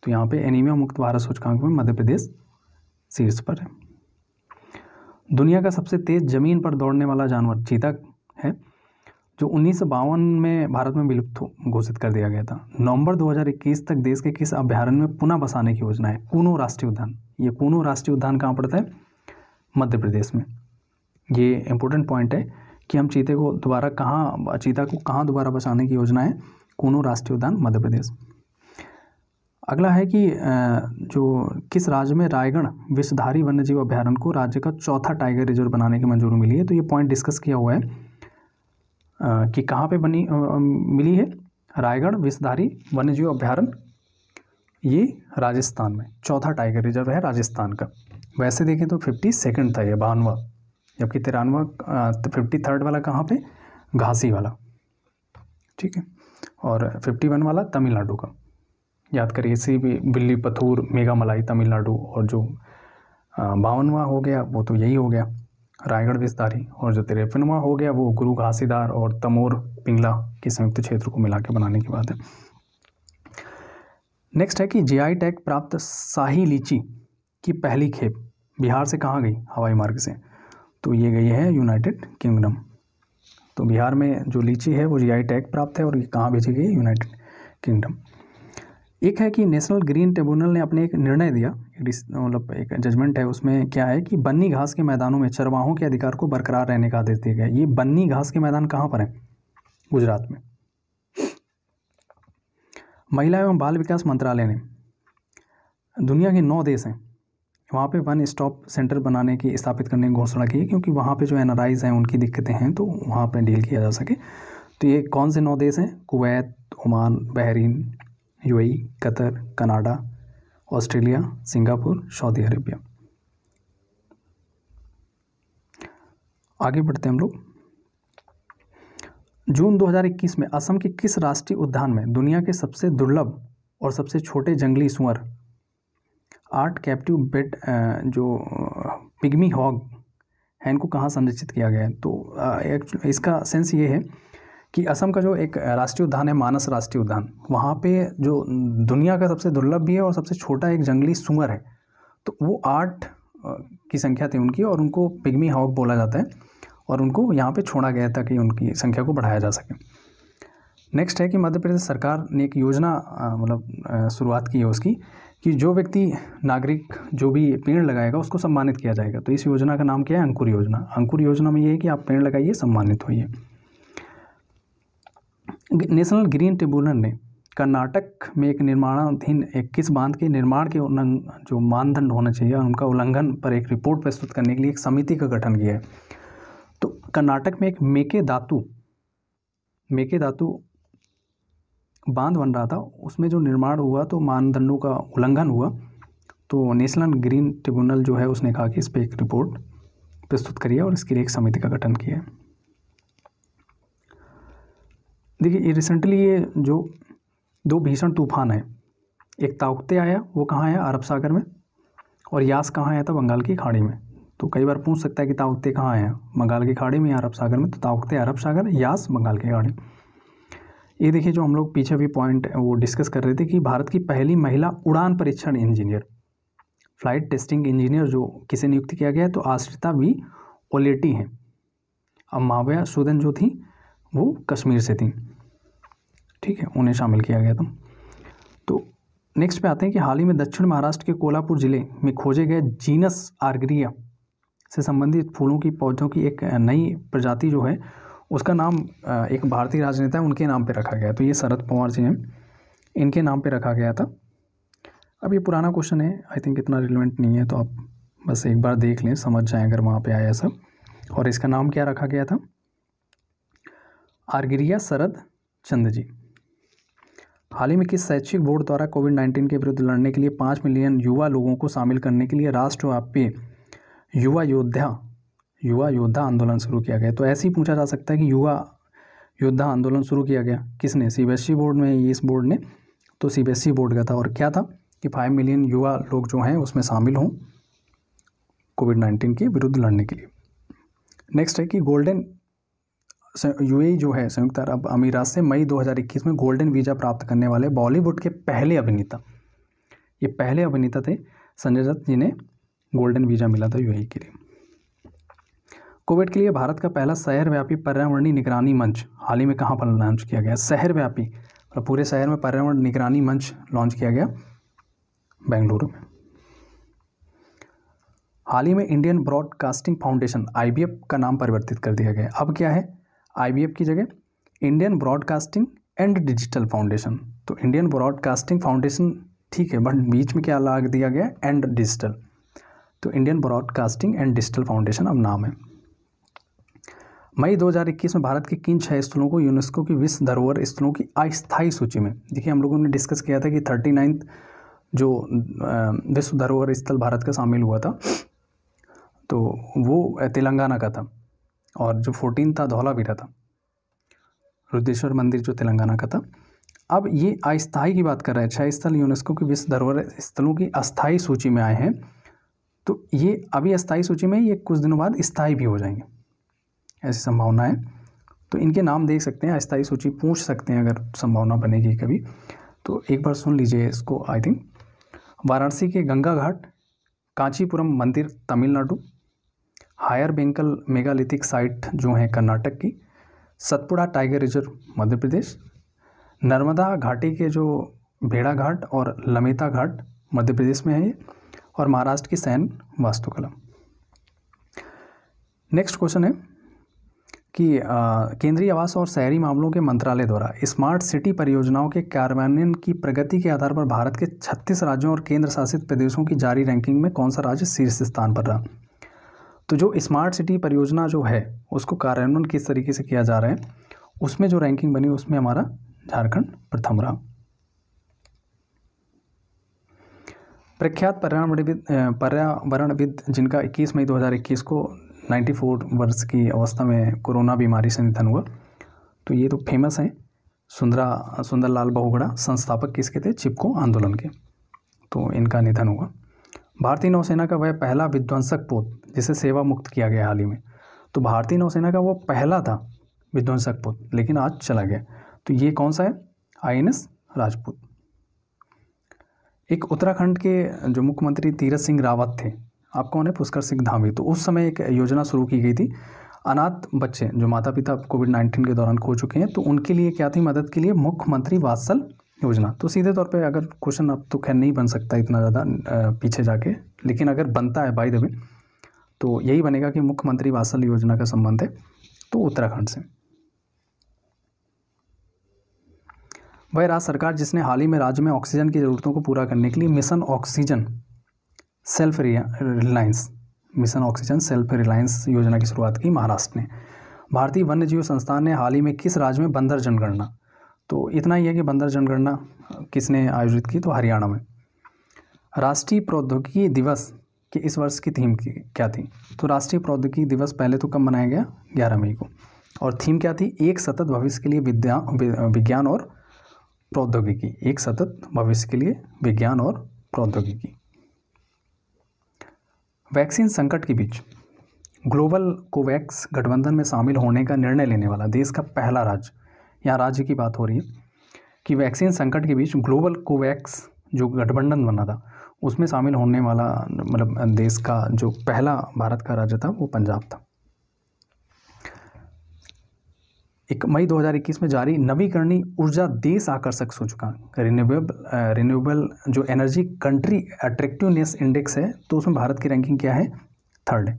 तो यहाँ पे एनीमिया मुक्त भारत सूचकांक में मध्य प्रदेश शीर्ष पर है दुनिया का सबसे तेज़ जमीन पर दौड़ने वाला जानवर चीता जो उन्नीस में भारत में विलुप्त घोषित कर दिया गया था नवंबर 2021 तक देश के किस अभ्यारण्य में पुनः बसाने की योजना है कूनो राष्ट्रीय उद्यान ये कोनो राष्ट्रीय उद्यान कहाँ पड़ता है मध्य प्रदेश में ये इम्पोर्टेंट पॉइंट है कि हम चीते को दोबारा कहाँ चीता को कहाँ दोबारा बसाने की योजना है कोनो राष्ट्रीय उद्यान मध्य प्रदेश अगला है कि जो किस राज्य में रायगढ़ विषधारी वन्यजीव अभ्यारण्य को राज्य का चौथा टाइगर रिजर्व बनाने की मंजूरी मिली है तो ये पॉइंट डिस्कस किया हुआ है कि कहाँ पे बनी मिली है रायगढ़ विषधारी वन्यजीव अभ्यारण्य ये राजस्थान में चौथा टाइगर रिजर्व है राजस्थान का वैसे देखें तो फिफ्टी सेकेंड था ये बानवा जबकि तिरानवा फिफ्टी थर्ड वाला कहाँ पे घासी वाला ठीक है और फिफ्टी वन वाला तमिलनाडु का याद करिए इसी भी बिल्ली पथूर मेगा मलाई तमिलनाडु और जो बावनवा हो गया वो तो यही हो गया रायगढ़ विस्तारी और जो तिरपनवा हो गया वो गुरु घासीदार और तमोर पिंगला के संयुक्त क्षेत्र को मिला के बनाने की बात है नेक्स्ट है कि जीआई टैग प्राप्त शाही लीची की पहली खेप बिहार से कहाँ गई हवाई मार्ग से तो ये गई है यूनाइटेड किंगडम तो बिहार में जो लीची है वो जीआई टैग प्राप्त है और ये कहाँ भेजी गई यूनाइटेड किंगडम एक है कि नेशनल ग्रीन ट्रिब्यूनल ने अपने एक निर्णय दिया मतलब एक जजमेंट है उसमें क्या है कि बन्नी घास के मैदानों में चरवाहों के अधिकार को बरकरार रहने का आदेश दिया गया ये बन्नी घास के मैदान कहाँ पर हैं गुजरात में महिला एवं बाल विकास मंत्रालय ने दुनिया के नौ देश हैं वहाँ पे वन स्टॉप सेंटर बनाने की स्थापित करने की घोषणा की है क्योंकि वहाँ पे जो एन आर हैं उनकी दिक्कतें हैं तो वहाँ पे डील किया जा सके तो ये कौन से नौ देश हैं Kuwait Oman Bahrain UAE Qatar Canada Australia Singapore Saudi Arabia आगे बढ़ते हैं हम लोग जून 2021 में असम के किस राष्ट्रीय उद्यान में दुनिया के सबसे दुर्लभ और सबसे छोटे जंगली सुअर आर्ट कैप्टिव बेट जो पिग्मी हॉग है इनको कहाँ संरक्षित किया गया है तो इसका सेंस ये है कि असम का जो एक राष्ट्रीय उद्यान है मानस राष्ट्रीय उद्यान वहाँ पे जो दुनिया का सबसे दुर्लभ भी है और सबसे छोटा एक जंगली सुमर है तो वो आठ की संख्या थी उनकी और उनको पिग्मी हॉक बोला जाता है और उनको यहाँ पे छोड़ा गया ताकि उनकी संख्या को बढ़ाया जा सके नेक्स्ट है कि मध्य प्रदेश सरकार ने एक योजना मतलब शुरुआत की है उसकी कि जो व्यक्ति नागरिक जो भी पेड़ लगाएगा उसको सम्मानित किया जाएगा तो इस योजना का नाम क्या है अंकुर योजना अंकुर योजना में ये है कि आप पेड़ लगाइए सम्मानित होइए नेशनल ग्रीन ट्रिब्यूनल ने कर्नाटक में एक निर्माणाधीन एक किस बांध के निर्माण के जो मानदंड होना चाहिए उनका उल्लंघन पर एक रिपोर्ट प्रस्तुत करने के लिए एक समिति का गठन किया है तो कर्नाटक में एक मेके धातु मेके धातु बांध बन रहा था उसमें जो निर्माण हुआ तो मानदंडों का उल्लंघन हुआ तो नेशनल ग्रीन ट्रिब्यूनल जो है उसने कहा कि इस पर एक रिपोर्ट प्रस्तुत करिए और इसके लिए एक समिति का गठन किया है देखिए रिसेंटली ये जो दो भीषण तूफान है एक ताउकते आया वो कहाँ आया अरब सागर में और यास कहाँ आया था बंगाल की खाड़ी में तो कई बार पूछ सकता है कि ताउकते कहाँ आया बंगाल की खाड़ी में या अरब सागर में तो ताउकते अरब सागर यास बंगाल की खाड़ी ये देखिए जो हम लोग पीछे भी पॉइंट वो डिस्कस कर रहे थे कि भारत की पहली महिला उड़ान परीक्षण इंजीनियर फ्लाइट टेस्टिंग इंजीनियर जो किसे नियुक्त किया गया तो आश्रिता वी ओलेटी हैं अब माव्या सुदन जो थी वो कश्मीर से थी ठीक है उन्हें शामिल किया गया था तो नेक्स्ट पे आते हैं कि हाल ही में दक्षिण महाराष्ट्र के कोल्हापुर ज़िले में खोजे गए जीनस आर्ग्रिया से संबंधित फूलों की पौधों की एक नई प्रजाति जो है उसका नाम एक भारतीय राजनेता है उनके नाम पर रखा गया तो ये शरद पवार जी हैं इनके नाम पर रखा गया था अब ये पुराना क्वेश्चन है आई थिंक इतना रिलेवेंट नहीं है तो आप बस एक बार देख लें समझ जाएं अगर वहाँ पर आया सब और इसका नाम क्या रखा गया था आर्गिरिया शरद चंद जी हाल ही में किस शैक्षिक बोर्ड द्वारा कोविड नाइन्टीन के विरुद्ध लड़ने के लिए पाँच मिलियन युवा लोगों को शामिल करने के लिए राष्ट्रव्यापी युवा योद्धा युवा योद्धा आंदोलन शुरू किया गया तो ऐसे ही पूछा जा सकता है कि युवा योद्धा आंदोलन शुरू किया गया किसने सी बोर्ड में इस बोर्ड ने तो सी बोर्ड का था और क्या था कि फाइव मिलियन युवा लोग जो हैं उसमें शामिल हों कोविड नाइन्टीन के विरुद्ध लड़ने के लिए नेक्स्ट है कि गोल्डन यू जो है संयुक्त अरब अमीरात से मई 2021 में गोल्डन वीज़ा प्राप्त करने वाले बॉलीवुड के पहले अभिनेता ये पहले अभिनेता थे संजय दत्त जिन्हें गोल्डन वीज़ा मिला था यू के लिए कोविड के लिए भारत का पहला शहरव्यापी पर्यावरणीय निगरानी मंच हाल ही में कहाँ पर लॉन्च किया गया शहरव्यापी और मतलब पूरे शहर में पर्यावरण निगरानी मंच लॉन्च किया गया बेंगलुरु में हाल ही में इंडियन ब्रॉडकास्टिंग फाउंडेशन आई का नाम परिवर्तित कर दिया गया अब क्या है आई की जगह Indian broadcasting and digital foundation तो इंडियन ब्रॉडकास्टिंग फाउंडेशन ठीक है बट बीच में क्या लाग दिया गया एंड डिजिटल तो Indian broadcasting and digital foundation अब नाम है मई 2021 में भारत के किन छह स्थलों को यूनेस्को की विश्व धरोहर स्थलों की अस्थायी सूची में देखिए हम लोगों ने डिस्कस किया था कि थर्टी नाइन्थ जो विश्व धरोहर स्थल भारत का शामिल हुआ था तो वो तेलंगाना का था और जो फोर्टीन था धौलावीरा था रुद्रेश्वर मंदिर जो तेलंगाना का था अब ये अस्थाई की बात कर रहे हैं छह स्थल यूनेस्को के विश्व धरोहर स्थलों की अस्थाई सूची में आए हैं तो ये अभी अस्थाई सूची में ये कुछ दिनों बाद स्थाई भी हो जाएंगे ऐसी संभावना है तो इनके नाम देख सकते हैं अस्थाई सूची पूछ सकते हैं अगर संभावना बनेगी कभी तो एक बार सुन लीजिए इसको आई थिंक वाराणसी के गंगा घाट कांचीपुरम मंदिर तमिलनाडु हायर बेंकल मेगालिथिक साइट जो हैं कर्नाटक की सतपुड़ा टाइगर रिजर्व मध्य प्रदेश नर्मदा घाटी के जो भेड़ा घाट और लमेता घाट मध्य प्रदेश में है ये और महाराष्ट्र की सैन वास्तुकला नेक्स्ट क्वेश्चन है कि केंद्रीय आवास और शहरी मामलों के मंत्रालय द्वारा स्मार्ट सिटी परियोजनाओं के कार्यान्वयन की प्रगति के आधार पर भारत के 36 राज्यों और केंद्र शासित प्रदेशों की जारी रैंकिंग में कौन सा राज्य शीर्ष स्थान पर रहा तो जो स्मार्ट सिटी परियोजना जो है उसको कार्यान्वयन किस तरीके से किया जा रहा है उसमें जो रैंकिंग बनी उसमें हमारा झारखंड प्रथम रहा प्रख्यात पर्यावरणविद पर्यावरणविद जिनका 21 मई 2021 को 94 वर्ष की अवस्था में कोरोना बीमारी से निधन हुआ तो ये तो फेमस हैं सुंदरा सुंदरलाल बहुगड़ा संस्थापक किसके थे चिपको आंदोलन के तो इनका निधन हुआ भारतीय नौसेना का वह पहला विध्वंसक पोत जिसे सेवा मुक्त किया गया हाल ही में तो भारतीय नौसेना का वो पहला था विध्वंसक पुत लेकिन आज चला गया तो ये कौन सा है आई राजपूत एक उत्तराखंड के जो मुख्यमंत्री तीरथ सिंह रावत थे आपको है पुष्कर सिंह धामी तो उस समय एक योजना शुरू की गई थी अनाथ बच्चे जो माता पिता कोविड नाइन्टीन के दौरान खो चुके हैं तो उनके लिए क्या थी मदद के लिए मुख्यमंत्री वात्सल योजना तो सीधे तौर पे अगर क्वेश्चन अब तो खैर नहीं बन सकता इतना ज़्यादा पीछे जाके लेकिन अगर बनता है बाई दबे तो यही बनेगा कि मुख्यमंत्री वासल योजना का संबंध है तो उत्तराखंड से वह राज्य सरकार जिसने हाल ही में राज्य में ऑक्सीजन की ज़रूरतों को पूरा करने के लिए mission oxygen self reliance mission oxygen self reliance योजना की शुरुआत की महाराष्ट्र ने भारतीय वन्य जीव संस्थान ने हाल ही में किस राज्य में बंदर जनगणना तो इतना ही है कि बंदर जनगणना किसने आयोजित की तो हरियाणा में राष्ट्रीय प्रौद्योगिकी दिवस कि इस वर्ष की थीम की क्या थी तो राष्ट्रीय प्रौद्योगिकी दिवस पहले तो कब मनाया गया ग्यारह मई को और थीम क्या थी एक सतत भविष्य के लिए विद्या विज्ञान और प्रौद्योगिकी एक सतत भविष्य के लिए विज्ञान और प्रौद्योगिकी वैक्सीन संकट के बीच ग्लोबल कोवैक्स गठबंधन में शामिल होने का निर्णय लेने वाला देश का पहला राज्य यहाँ राज्य की बात हो रही है कि वैक्सीन संकट के बीच ग्लोबल कोवैक्स जो गठबंधन बना था उसमें शामिल होने वाला मतलब देश का जो पहला भारत का राज्य था वो पंजाब था एक मई 2021 में जारी नवीकरणीय ऊर्जा देश आकर्षक सूचकांक रिन्यूएबल रिन्यूएबल जो एनर्जी कंट्री अट्रैक्टिवनेस इंडेक्स है तो उसमें भारत की रैंकिंग क्या है थर्ड है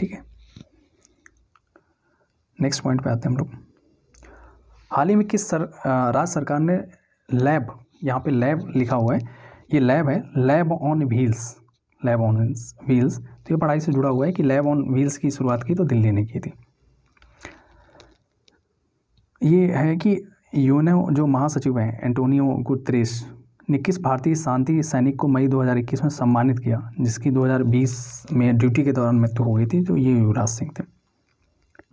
ठीक है नेक्स्ट पॉइंट पे आते हैं हम लोग हाल ही में किस सर राज्य सरकार ने लैब यहाँ पे लैब लिखा हुआ है ये लैब है lab on wheels lab on wheels तो ये पढ़ाई से जुड़ा हुआ है कि लैब ऑन व्हील्स की शुरुआत की तो दिल्ली ने की थी ये है कि यूनो जो महासचिव हैं एंटोनियो गुतरेस ने किस भारतीय शांति सैनिक को मई 2021 में सम्मानित किया जिसकी 2020 में ड्यूटी के दौरान मृत्यु हो गई थी तो ये युवराज सिंह थे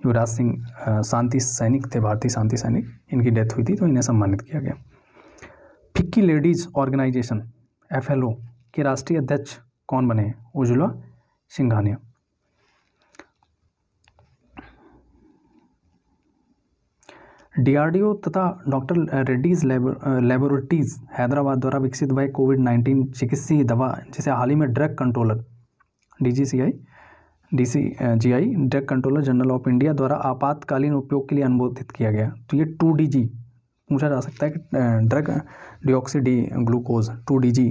युवराज सिंह शांति सैनिक थे भारतीय शांति सैनिक इनकी डेथ हुई थी तो इन्हें सम्मानित किया गया FICCI ladies organization F L O के राष्ट्रीय अध्यक्ष कौन बने हैं उज्ज्वला सिंघानिया डीआरडीओ तथा डॉक्टर रेड्डीज लेबोरेटरीज हैदराबाद द्वारा विकसित वह कोविड नाइन्टीन चिकित्सीय दवा जिसे हाल ही में drug controller DGCI DCGI drug controller general of India द्वारा आपातकालीन उपयोग के लिए अनुमोदित किया गया तो ये टू डी जी पूछा जा सकता है कि drug deoxy D glucose two D G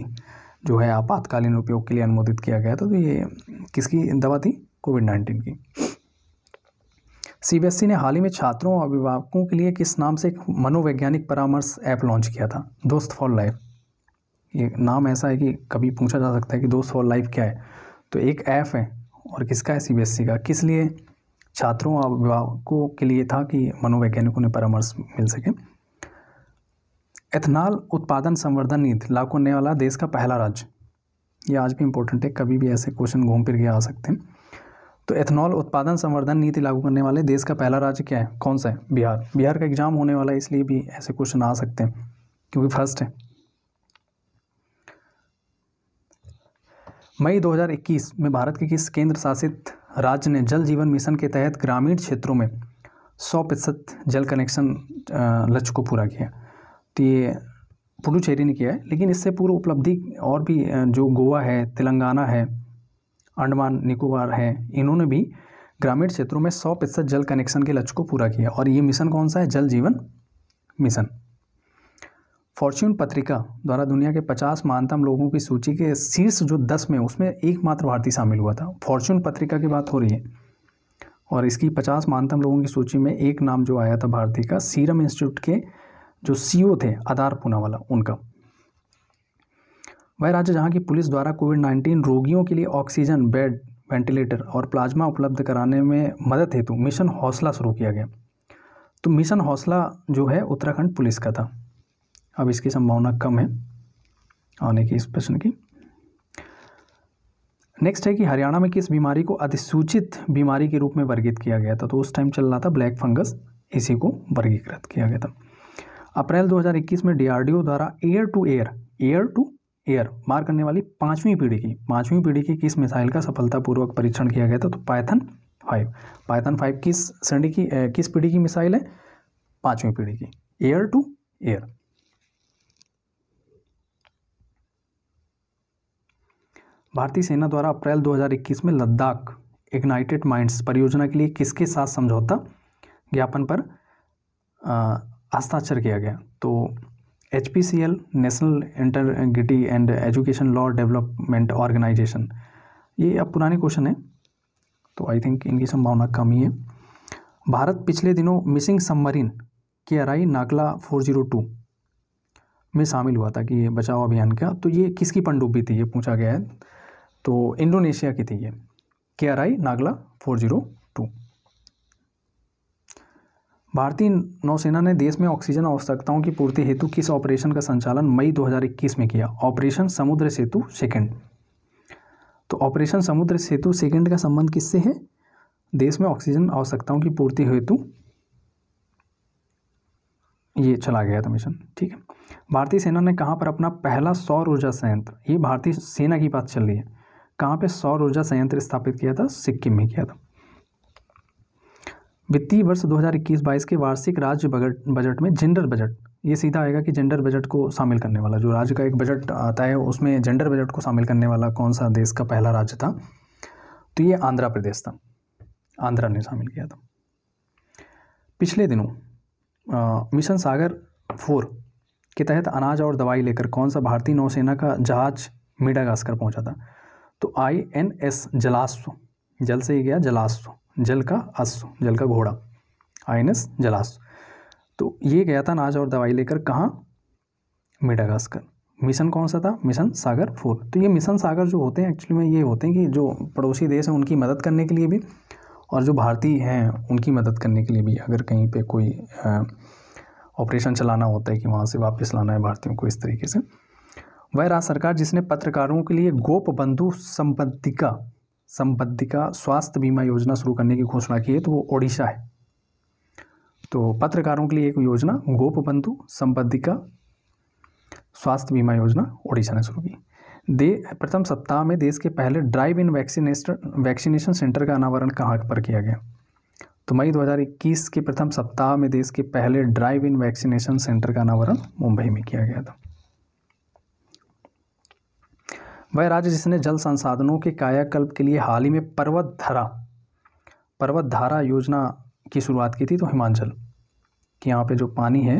जो है आपातकालीन उपयोग के लिए अनुमोदित किया गया था तो ये किसकी दवा थी कोविड नाइन्टीन की सीबीएसई e ने हाल ही में छात्रों और अभिभावकों के लिए किस नाम से एक मनोवैज्ञानिक परामर्श ऐप लॉन्च किया था दोस्त फॉर लाइफ ये नाम ऐसा है कि कभी पूछा जा सकता है कि दोस्त फॉर लाइफ क्या है तो एक ऐप है और किसका है सीबीएसई e का किस लिए छात्रों और अभिभावकों के लिए था कि मनोवैज्ञानिकों ने परामर्श मिल सके एथनॉल उत्पादन संवर्धन नीति लागू करने वाला देश का पहला राज्य ये आज भी इंपॉर्टेंट है कभी भी ऐसे क्वेश्चन घूम फिर के आ सकते हैं तो एथनॉल उत्पादन संवर्धन नीति लागू करने वाले देश का पहला राज्य क्या है कौन सा है बिहार बिहार का एग्जाम होने वाला है इसलिए भी ऐसे क्वेश्चन आ सकते हैं क्योंकि फर्स्ट है मई 2021 में भारत के किस केंद्र शासित राज्य ने जल जीवन मिशन के तहत ग्रामीण क्षेत्रों में सौ प्रतिशत जल कनेक्शन लक्ष्य को पूरा किया ये पुडुचेरी ने किया है लेकिन इससे पूर्व उपलब्धि और भी जो गोवा है तेलंगाना है अंडमान निकोबार है इन्होंने भी ग्रामीण क्षेत्रों में सौ प्रतिशत जल कनेक्शन के लक्ष्य को पूरा किया और ये मिशन कौन सा है जल जीवन मिशन फॉर्च्यून पत्रिका द्वारा दुनिया के 50 मानतम लोगों की सूची के शीर्ष जो 10 में उसमें एकमात्र भारतीय शामिल हुआ था फॉर्च्यून पत्रिका की बात हो रही है और इसकी 50 मानतम लोगों की सूची में एक नाम जो आया था भारतीय का सीरम इंस्टीट्यूट के जो सीओ थे आधार पूना वाला उनका वह राज्य जहाँ की पुलिस द्वारा कोविड नाइन्टीन रोगियों के लिए ऑक्सीजन बेड वेंटिलेटर और प्लाज्मा उपलब्ध कराने में मदद हेतु मिशन हौसला शुरू किया गया तो मिशन हौसला जो है उत्तराखंड पुलिस का था अब इसकी संभावना कम है आने की इस प्रश्न की नेक्स्ट है कि हरियाणा में किस बीमारी को अधिसूचित बीमारी के रूप में वर्गीत किया गया था तो उस टाइम चल रहा था ब्लैक फंगस इसी को वर्गीकृत किया गया था अप्रैल 2021 में डीआरडीओ द्वारा air to air air to air मार करने वाली पांचवी पीढ़ी की पांचवी पीढ़ी की किस मिसाइल का सफलतापूर्वक परीक्षण किया गया था तो पाइथन फाइव पाइथन फाइव किस श्रेणी की किस पीढ़ी की मिसाइल है पांचवी पीढ़ी की एयर टू एयर भारतीय सेना द्वारा अप्रैल 2021 में लद्दाख इग्नाइटेड माइंड्स परियोजना के लिए किसके साथ समझौता ज्ञापन पर हस्ताक्षर किया गया तो H national integrity and education law development organization ये अब पुराने क्वेश्चन है तो आई थिंक इनकी संभावना कम ही है भारत पिछले दिनों मिसिंग सबमरीन के अराई नाकला 402 में शामिल हुआ था कि ये बचाव अभियान का तो ये किसकी पनडुब्बी थी ये पूछा गया है तो इंडोनेशिया की थी ये K R I Nanggala four zero भारतीय नौसेना ने देश में ऑक्सीजन आवश्यकताओं की पूर्ति हेतु किस ऑपरेशन का संचालन मई 2021 में किया ऑपरेशन समुद्र सेतु सेकंड तो ऑपरेशन समुद्र सेतु सेकंड का संबंध किससे है देश में ऑक्सीजन आवश्यकताओं की पूर्ति हेतु ये चला गया था मिशन ठीक है भारतीय सेना ने कहाँ पर अपना पहला सौर ऊर्जा संयंत्र ये भारतीय सेना की बात चल रही है कहाँ पर सौर ऊर्जा संयंत्र स्थापित किया था सिक्किम में किया था वित्तीय वर्ष 2021-22 के वार्षिक राज्य बजट बजट में जेंडर बजट ये सीधा आएगा कि जेंडर बजट को शामिल करने वाला जो राज्य का एक बजट आता है उसमें जेंडर बजट को शामिल करने वाला कौन सा देश का पहला राज्य था तो ये आंध्र प्रदेश था आंध्रा ने शामिल किया था पिछले दिनों आ, मिशन सागर फोर के तहत अनाज और दवाई लेकर कौन सा भारतीय नौसेना का जहाज मीडागास्कर पहुंचा था तो आई एन एस जलास्व जल से ही गया जलाश्व जल का अश्व जल का घोड़ा आई एस जलाश्व तो ये गया था अनाज और दवाई लेकर कहाँ मेडागास्कर मिशन कौन सा था मिशन सागर फोर तो ये मिशन सागर जो होते हैं एक्चुअली में ये होते हैं कि जो पड़ोसी देश हैं उनकी मदद करने के लिए भी और जो भारतीय हैं उनकी मदद करने के लिए भी अगर कहीं पे कोई ऑपरेशन चलाना होता है कि वहाँ से वापस लाना है भारतीयों को इस तरीके से वह राज्य सरकार जिसने पत्रकारों के लिए गोप बंधु संपत्ति का संबद्धिका स्वास्थ्य बीमा योजना शुरू करने की घोषणा की है तो वो ओडिशा है तो पत्रकारों के लिए एक योजना गोप बंधु संबद्धिका स्वास्थ्य बीमा योजना ओडिशा ने शुरू की दे प्रथम सप्ताह में देश के पहले drive in vaccination vaccination centre का अनावरण कहाँ पर किया गया तो मई 2021 के प्रथम सप्ताह में देश के पहले ड्राइव इन वैक्सीनेशन सेंटर का अनावरण मुंबई में किया गया था वह राज्य जिसने जल संसाधनों के कायाकल्प के लिए हाल ही में पर्वत धारा पर्वत धारा योजना की शुरुआत की थी तो हिमाचल कि यहाँ पे जो पानी है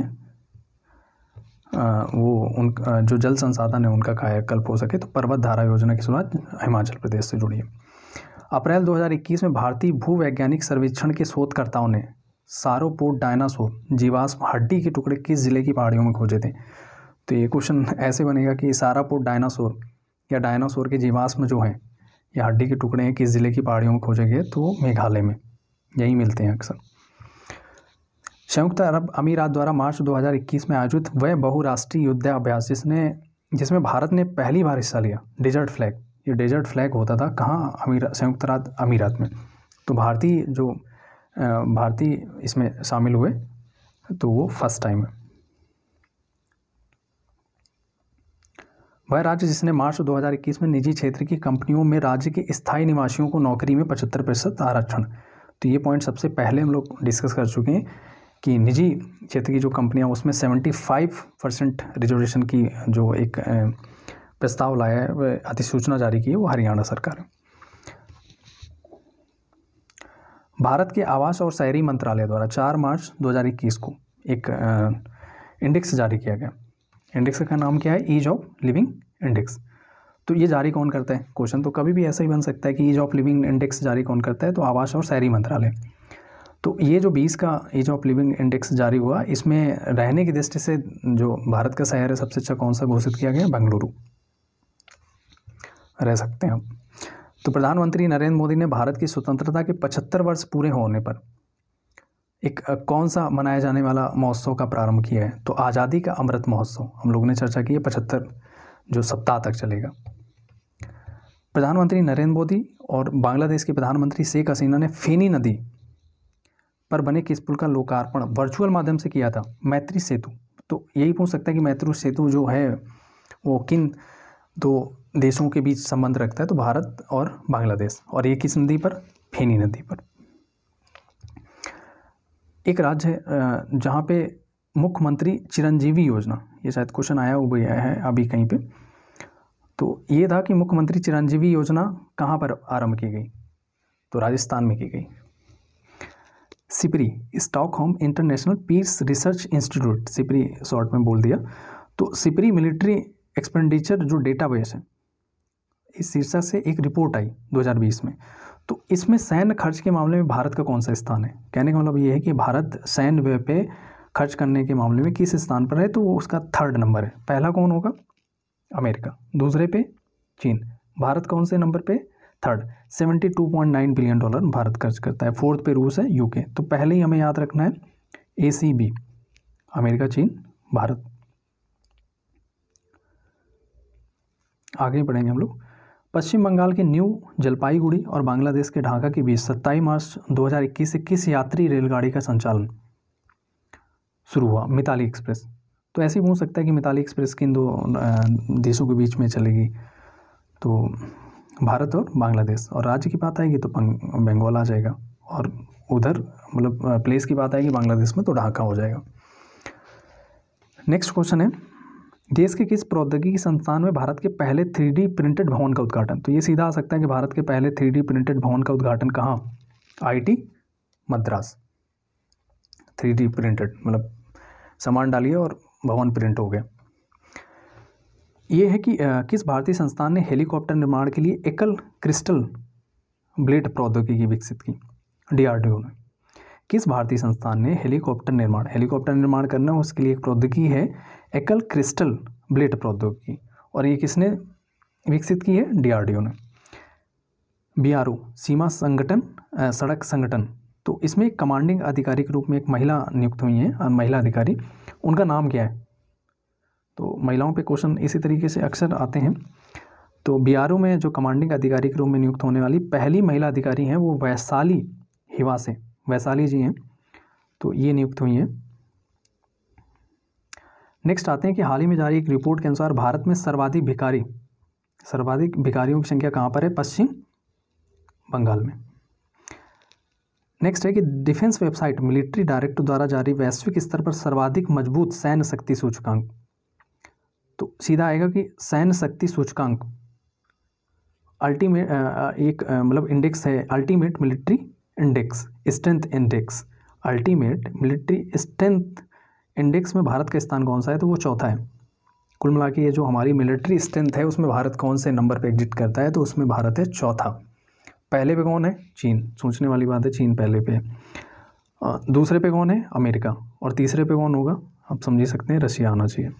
वो उन जो जल संसाधन है उनका कायाकल्प हो सके तो पर्वत धारा योजना की शुरुआत हिमाचल प्रदेश से जुड़ी है अप्रैल 2021 में भारतीय भूवैज्ञानिक सर्वेक्षण के शोधकर्ताओं ने सारोपोड डायनासोर जीवाश्म हड्डी के टुकड़े किस जिले की पहाड़ियों में खोजे थे तो ये क्वेश्चन ऐसे बनेगा कि सारापोड डायनासोर या डायनासोर के जीवाश्म जो हैं या हड्डी के टुकड़े हैं किस ज़िले की पहाड़ियों में खोजेंगे तो मेघालय में यही मिलते हैं अक्सर संयुक्त अरब अमीरात द्वारा मार्च 2021 में आयोजित वह बहुराष्ट्रीय युद्धाभ्यास जिसने जिसमें भारत ने पहली बार हिस्सा लिया डेजर्ट फ्लैग ये डेजर्ट फ्लैग होता था कहाँ अमीर संयुक्त राज्य अमीरात में तो भारतीय जो भारतीय इसमें शामिल हुए तो वो फर्स्ट टाइम है वह राज्य जिसने मार्च 2021 में निजी क्षेत्र की कंपनियों में राज्य के स्थायी निवासियों को नौकरी में पचहत्तर प्रतिशत आरक्षण तो ये पॉइंट सबसे पहले हम लोग डिस्कस कर चुके हैं कि निजी क्षेत्र की जो कंपनियां उसमें 75 परसेंट रिजर्वेशन की जो एक प्रस्ताव लाया है वह अधिसूचना जारी की है वो हरियाणा सरकार भारत के आवास और शहरी मंत्रालय द्वारा चार मार्च दो को एक इंडेक्स जारी किया गया इंडेक्स का नाम क्या है ईज ऑफ लिविंग इंडेक्स तो ये जारी कौन करता है क्वेश्चन तो कभी भी ऐसा ही बन सकता है कि ईज ऑफ लिविंग इंडेक्स जारी कौन करता है तो आवास और शहरी मंत्रालय तो ये जो 20 का ईज ऑफ लिविंग इंडेक्स जारी हुआ इसमें रहने की दृष्टि से जो भारत का शहर है सबसे अच्छा कौन सा घोषित किया गया बेंगलुरु रह सकते हैं हम तो प्रधानमंत्री नरेंद्र मोदी ने भारत की स्वतंत्रता के पचहत्तर वर्ष पूरे होने पर एक कौन सा मनाया जाने वाला महोत्सव का प्रारंभ किया है तो आज़ादी का अमृत महोत्सव हम लोगों ने चर्चा की है पचहत्तर जो सप्ताह तक चलेगा प्रधानमंत्री नरेंद्र मोदी और बांग्लादेश के प्रधानमंत्री शेख हसीना ने फेनी नदी पर बने किस पुल का लोकार्पण वर्चुअल माध्यम से किया था मैत्री सेतु तो यही पूछ सकता है कि मैत्री सेतु जो है वो किन दो देशों के बीच संबंध रखता है तो भारत और बांग्लादेश और ये किस नदी पर फेनी नदी पर एक राज्य है जहाँ पे मुख्यमंत्री चिरंजीवी योजना ये शायद क्वेश्चन आया हुआ है अभी कहीं पे तो ये था कि मुख्यमंत्री चिरंजीवी योजना कहाँ पर आरंभ की गई तो राजस्थान में की गई SIPRI Stockholm International Peace Research Institute SIPRI short में बोल दिया तो सिपरी मिलिट्री एक्सपेंडिचर जो डेटा बेस है इस शीर्षक से एक रिपोर्ट आई 2020 में तो इसमें सैन्य खर्च के मामले में भारत का कौन सा स्थान है कहने का मतलब ये है कि भारत सैन्य व्यय पे खर्च करने के मामले में किस स्थान पर है तो वो उसका थर्ड नंबर है पहला कौन होगा अमेरिका दूसरे पे चीन भारत कौन से नंबर पे third seventy two point nine billion dollar Bharat खर्च करता है फोर्थ पे रूस है यूके तो पहले ही हमें याद रखना है ए सी बी अमेरिका चीन भारत आगे बढ़ेंगे हम लोग पश्चिम बंगाल के न्यू जलपाईगुड़ी और बांग्लादेश के ढाका के बीच सत्ताईस मार्च 2021 से किस यात्री रेलगाड़ी का संचालन शुरू हुआ मिताली एक्सप्रेस तो ऐसे भी हो सकता है कि मिताली एक्सप्रेस किन दो देशों के बीच में चलेगी तो भारत और बांग्लादेश और राज्य की बात आएगी तो बंगाल आ जाएगा और उधर मतलब प्लेस की बात आएगी बांग्लादेश में तो ढाका हो जाएगा नेक्स्ट क्वेश्चन है देश के किस प्रौद्योगिकी संस्थान में भारत के पहले थ्री प्रिंटेड भवन का उद्घाटन तो ये सीधा आ सकता है कि भारत के पहले थ्री प्रिंटेड भवन का उद्घाटन कहाँ I Madras three D printed मतलब सामान डालिए और भवन प्रिंट हो गया ये है कि आ, किस भारतीय संस्थान ने हेलीकॉप्टर निर्माण के लिए एकल क्रिस्टल ब्लेड प्रौद्योगिकी विकसित की डीआरडीओ ने किस भारतीय संस्थान ने हेलीकॉप्टर निर्माण हेलीकॉप्टर निर्माण करना उसके लिए एक प्रौद्योगिकी है एकल क्रिस्टल ब्लेड प्रौद्योगिकी और ये किसने विकसित की है डीआरडीओ ने बीआरओ सीमा संगठन सड़क संगठन तो इसमें एक कमांडिंग अधिकारी के रूप में एक महिला नियुक्त हुई हैं महिला अधिकारी उनका नाम क्या है तो महिलाओं पे क्वेश्चन इसी तरीके से अक्सर आते हैं तो बी में जो कमांडिंग अधिकारी के रूप में नियुक्त होने वाली पहली महिला अधिकारी हैं वो वैशाली हिवा से वैशाली जी हैं तो ये नियुक्त हुई हैं नेक्स्ट आते हैं कि हाल ही में जारी एक रिपोर्ट के अनुसार भारत में सर्वाधिक भिखारी सर्वाधिक भिखारियों की संख्या कहाँ पर है पश्चिम बंगाल में नेक्स्ट है कि डिफेंस वेबसाइट मिलिट्री डायरेक्ट द्वारा जारी वैश्विक स्तर पर सर्वाधिक मजबूत सैन्य शक्ति सूचकांक तो सीधा आएगा कि सैन्य शक्ति सूचकांक अल्टीमेट एक मतलब इंडेक्स है ultimate military index strength index ultimate military strength index में भारत का स्थान कौन सा है तो वो चौथा है कुल मिला के ये जो हमारी मिलिट्री स्ट्रेंथ है उसमें भारत कौन से नंबर पर एग्जिट करता है तो उसमें भारत है चौथा पहले पे कौन है चीन सोचने वाली बात है चीन पहले पे है दूसरे पे कौन है अमेरिका और तीसरे पे कौन होगा आप समझ सकते हैं रशिया आना चाहिए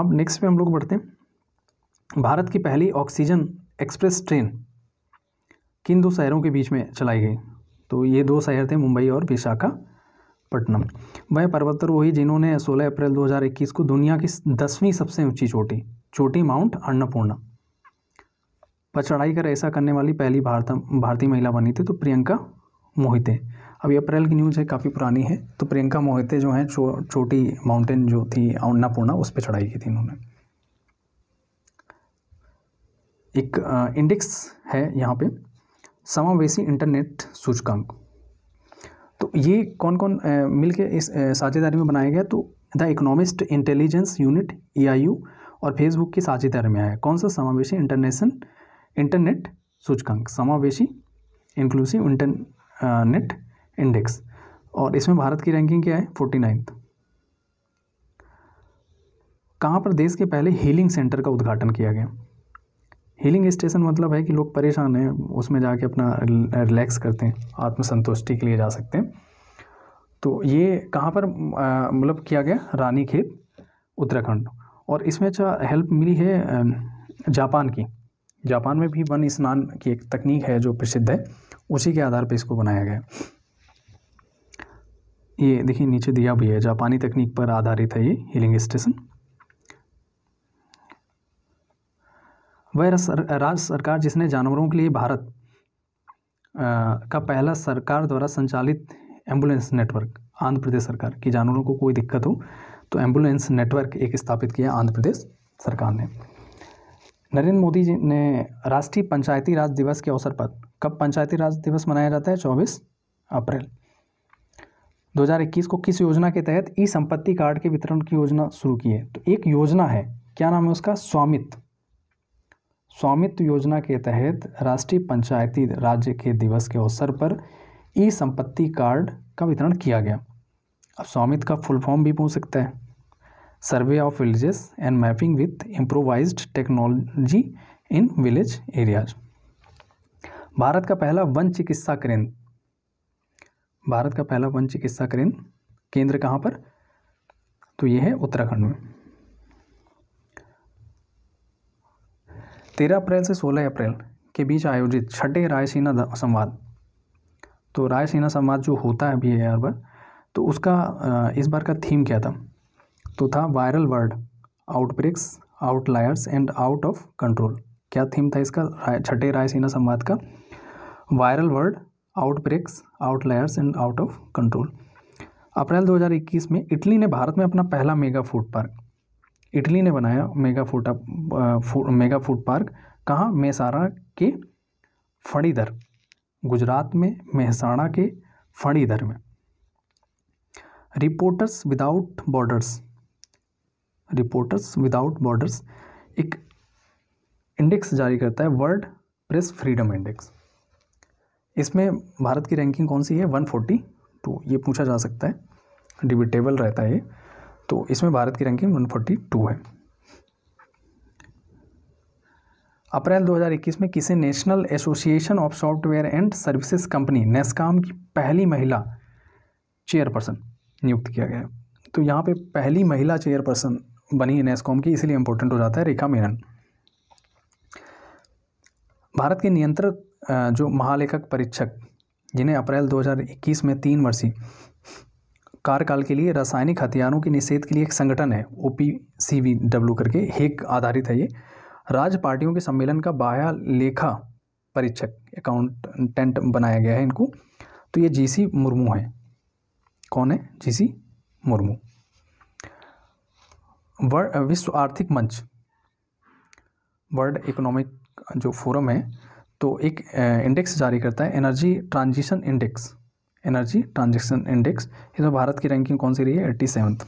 अब नेक्स्ट पे हम लोग बढ़ते हैं भारत की पहली ऑक्सीजन एक्सप्रेस ट्रेन किन दो शहरों के बीच में चलाई गई तो ये दो शहर थे मुंबई और विशाखापट्टनम वह पर्वतर वही जिन्होंने 16 अप्रैल 2021 को दुनिया की दसवीं सबसे ऊंची चोटी चोटी माउंट अन्नपूर्णा पर चढ़ाई कर ऐसा करने वाली पहली भारत भारतीय महिला बनी थी तो प्रियंका मोहिते अभी अप्रैल की न्यूज़ है काफ़ी पुरानी है तो प्रियंका मोहिते जो हैं चो, छोटी माउंटेन जो थी अन्नापूर्णा उस पर चढ़ाई की थी इन्होंने एक इंडेक्स है यहाँ पे समावेशी इंटरनेट सूचकांक तो ये कौन कौन मिल के इस साझेदारी में बनाया गया तो the Economist Intelligence unit E और फेसबुक की साझेदारी में आया कौन सा समावेशी इंटरनेशनल इंटरनेट सूचकांक समावेशी इंक्लूसिव इंटरनेट इंडेक्स और इसमें भारत की रैंकिंग क्या है फोर्टी नाइन्थ कहाँ पर देश के पहले हीलिंग सेंटर का उद्घाटन किया गया हीलिंग स्टेशन मतलब है कि लोग परेशान हैं उसमें जाके अपना रिलैक्स करते हैं आत्मसंतुष्टि के लिए जा सकते हैं तो ये कहाँ पर मतलब किया गया रानी उत्तराखंड और इसमें अच्छा हेल्प मिली है जापान की जापान में भी वन स्नान की एक तकनीक है जो प्रसिद्ध है उसी के आधार पर इसको बनाया गया ये देखिए नीचे दिया भी है जापानी तकनीक पर आधारित है ये हीलिंग स्टेशन वह राज्य सरकार जिसने जानवरों के लिए भारत का पहला सरकार द्वारा संचालित एम्बुलेंस नेटवर्क आंध्र प्रदेश सरकार की जानवरों को कोई दिक्कत हो तो एम्बुलेंस नेटवर्क एक स्थापित किया आंध्र प्रदेश सरकार ने नरेंद्र मोदी जी ने राष्ट्रीय पंचायती राज दिवस के अवसर पर कब पंचायती राज दिवस मनाया जाता है चौबीस अप्रैल 2021 को किस योजना के तहत ई संपत्ति कार्ड के वितरण की योजना शुरू की है तो एक योजना है क्या नाम है उसका स्वामित्व स्वामित्व योजना के तहत राष्ट्रीय पंचायती राज्य के दिवस के अवसर पर ई संपत्ति कार्ड का वितरण किया गया अब स्वामित्व का फुल फॉर्म भी पूछ सकता है survey of villages and mapping with improvise technology in village areas Bharat का पहला वन चिकित्सा केंद्र भारत का पहला वन चिकित्सा केंद्र केंद्र कहाँ पर तो यह है उत्तराखंड में तेरह अप्रैल से सोलह अप्रैल के बीच आयोजित छठे रायसेना संवाद तो रायसेना संवाद जो होता है अभी यार बार तो उसका इस बार का थीम क्या था तो था viral word outbreaks outliers and out of control क्या थीम था इसका छठे रायसेना संवाद का viral word outbreaks outliers and out of control April 2021 में इटली ने भारत में अपना पहला मेगा फूड पार्क इटली ने बनाया मेगा फूड फू, मेगा फूड पार्क कहाँ मेहसाणा के फणीधर गुजरात में मेहसाणा के फणीधर में reporters without borders reporters without borders एक इंडेक्स जारी करता है वर्ल्ड प्रेस फ्रीडम इंडेक्स इसमें भारत की रैंकिंग कौन सी है 142 ये पूछा जा सकता है डिबेटेबल रहता है ये तो इसमें भारत की रैंकिंग 142 है अप्रैल 2021 में किसी national association of software and services company NASSCOM की पहली महिला चेयरपर्सन नियुक्त किया गया तो यहाँ पे पहली महिला चेयरपर्सन बनी है नेस्कॉम की इसलिए इंपॉर्टेंट हो जाता है रेखा मेनन भारत के नियंत्रक जो महालेखक परीक्षक जिन्हें अप्रैल 2021 में तीन वर्षीय कार्यकाल के लिए रासायनिक हथियारों के निषेध के लिए एक संगठन है O P C V W करके हेक आधारित है ये राज्य पार्टियों के सम्मेलन का बाह्य लेखा परीक्षक अकाउंटेंट बनाया गया है इनको तो ये जीसी मुर्मू है कौन है जीसी मुर्मू वर्ल्ड विश्व आर्थिक मंच वर्ल्ड इकोनॉमिक जो फोरम है तो एक इंडेक्स जारी करता है energy transition index energy transition index इसमें तो भारत की रैंकिंग कौन सी रही है एट्टी सेवन्थ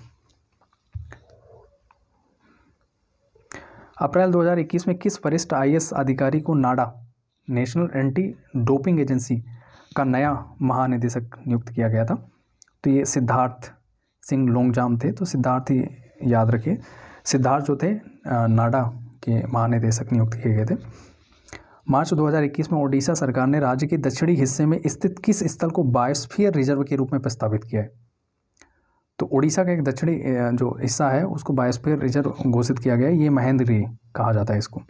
अप्रैल 2021 में किस वरिष्ठ आई अधिकारी को NADA national anti doping agency का नया महानिदेशक नियुक्त किया गया था तो ये सिद्धार्थ सिंह लोंगजाम थे तो सिद्धार्थ ही याद रखिए सिद्धार्थ जो थे नाडा के महानिदेशक नियुक्त किए गए थे मार्च 2021 में ओडिशा सरकार ने राज्य के दक्षिणी हिस्से में स्थित किस स्थल को बायोस्फीयर रिजर्व के रूप में प्रस्तावित किया है तो ओडिशा का एक दक्षिणी जो हिस्सा है उसको बायोस्फीयर रिजर्व घोषित किया गया है ये महेंद्री कहा जाता है इसको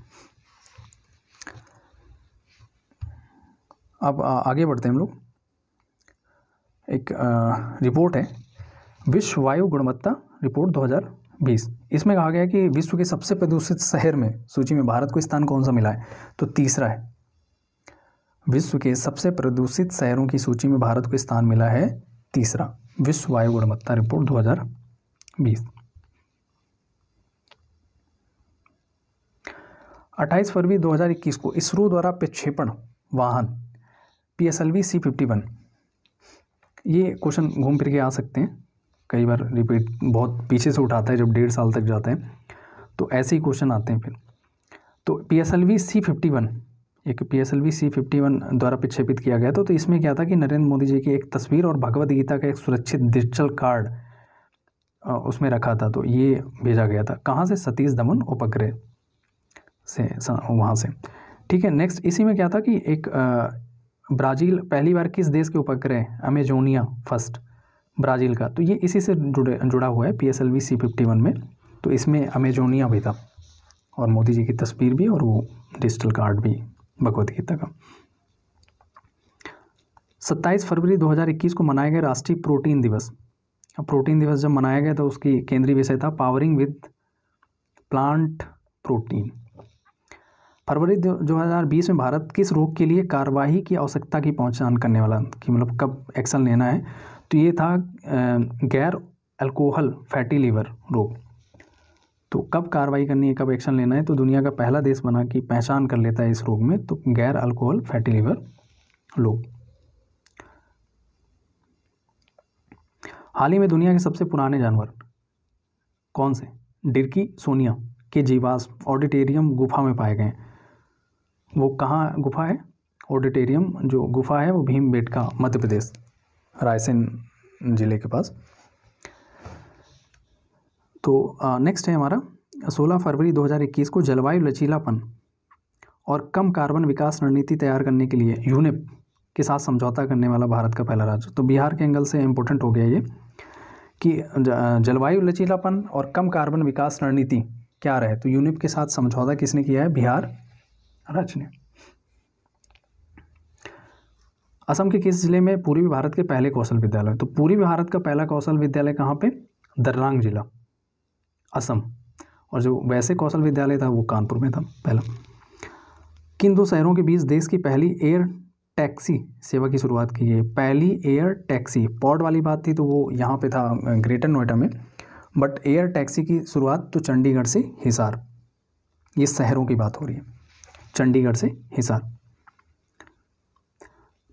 अब आगे बढ़ते हैं हम लोग एक रिपोर्ट है विश्व वायु गुणवत्ता रिपोर्ट 2000 बीस इसमें कहा गया कि विश्व के सबसे प्रदूषित शहर में सूची में भारत को स्थान कौन सा मिला है तो तीसरा है विश्व के सबसे प्रदूषित शहरों की सूची में भारत को स्थान मिला है तीसरा विश्व वायु गुणवत्ता रिपोर्ट 2020 28 फरवरी 2021 को इसरो द्वारा प्रक्षेपण वाहन P S L V C fifty one ये क्वेश्चन घूम फिर के आ सकते हैं कई बार रिपीट बहुत पीछे से उठाता है जब डेढ़ साल तक जाते हैं तो ऐसे ही क्वेश्चन आते हैं फिर तो P S L V C fifty one एक P S L V C fifty one द्वारा प्रक्षेपित किया गया था तो इसमें क्या था कि नरेंद्र मोदी जी की एक तस्वीर और भगवद गीता का एक सुरक्षित डिजिटल कार्ड उसमें रखा था तो ये भेजा गया था कहाँ से सतीश धमन उपग्रह से वहाँ से ठीक है नेक्स्ट इसी में क्या था कि एक ब्राज़ील पहली बार किस देश के उपग्रह अमेजोनिया फर्स्ट ब्राज़ील का तो ये इसी से जुड़े जुड़ा हुआ है P S L V C fifty one में तो इसमें अमेजोनिया भी था और मोदी जी की तस्वीर भी और वो डिजिटल कार्ड भी भगवत गीता का सत्ताईस फरवरी 2021 को मनाया गया राष्ट्रीय प्रोटीन दिवस अब प्रोटीन दिवस जब मनाया गया तो उसकी केंद्रीय विषय था पावरिंग विद प्लांट प्रोटीन फरवरी 2020 में भारत किस रोग के लिए कार्यवाही की आवश्यकता की पहचान करने वाला कि मतलब कब एक्शन लेना है तो ये था गैर अल्कोहल फैटी लीवर रोग तो कब कार्रवाई करनी है कब एक्शन लेना है तो दुनिया का पहला देश बना कि पहचान कर लेता है इस रोग में तो गैर अल्कोहल फैटी लीवर रोग हाल ही में दुनिया के सबसे पुराने जानवर कौन से डिरकी सोनिया के जीवास ऑडिटेरियम गुफा में पाए गए वो कहाँ गुफा है ऑडिटेरियम जो गुफा है वो भीम का मध्य प्रदेश रायसेन ज़िले के पास तो नेक्स्ट है हमारा 16 फरवरी 2021 को जलवायु लचीलापन और कम कार्बन विकास रणनीति तैयार करने के लिए यूनिप के साथ समझौता करने वाला भारत का पहला राज्य तो बिहार के एंगल से इम्पोर्टेंट हो गया ये कि जलवायु लचीलापन और कम कार्बन विकास रणनीति क्या रहे तो यूनिप के साथ समझौता किसने किया है बिहार राज्य ने असम के किस ज़िले में पूर्वी भारत के पहले कौशल विद्यालय तो पूर्वी भारत का पहला कौशल विद्यालय कहाँ पे दर्रांग जिला असम और जो वैसे कौशल विद्यालय था वो कानपुर में था पहला किन दो शहरों के बीच देश की पहली एयर टैक्सी सेवा की शुरुआत की है पहली एयर टैक्सी पॉड वाली बात थी तो वो यहाँ पे था ग्रेटर नोएडा में बट एयर टैक्सी की शुरुआत तो चंडीगढ़ से हिसार ये शहरों की बात हो रही है चंडीगढ़ से हिसार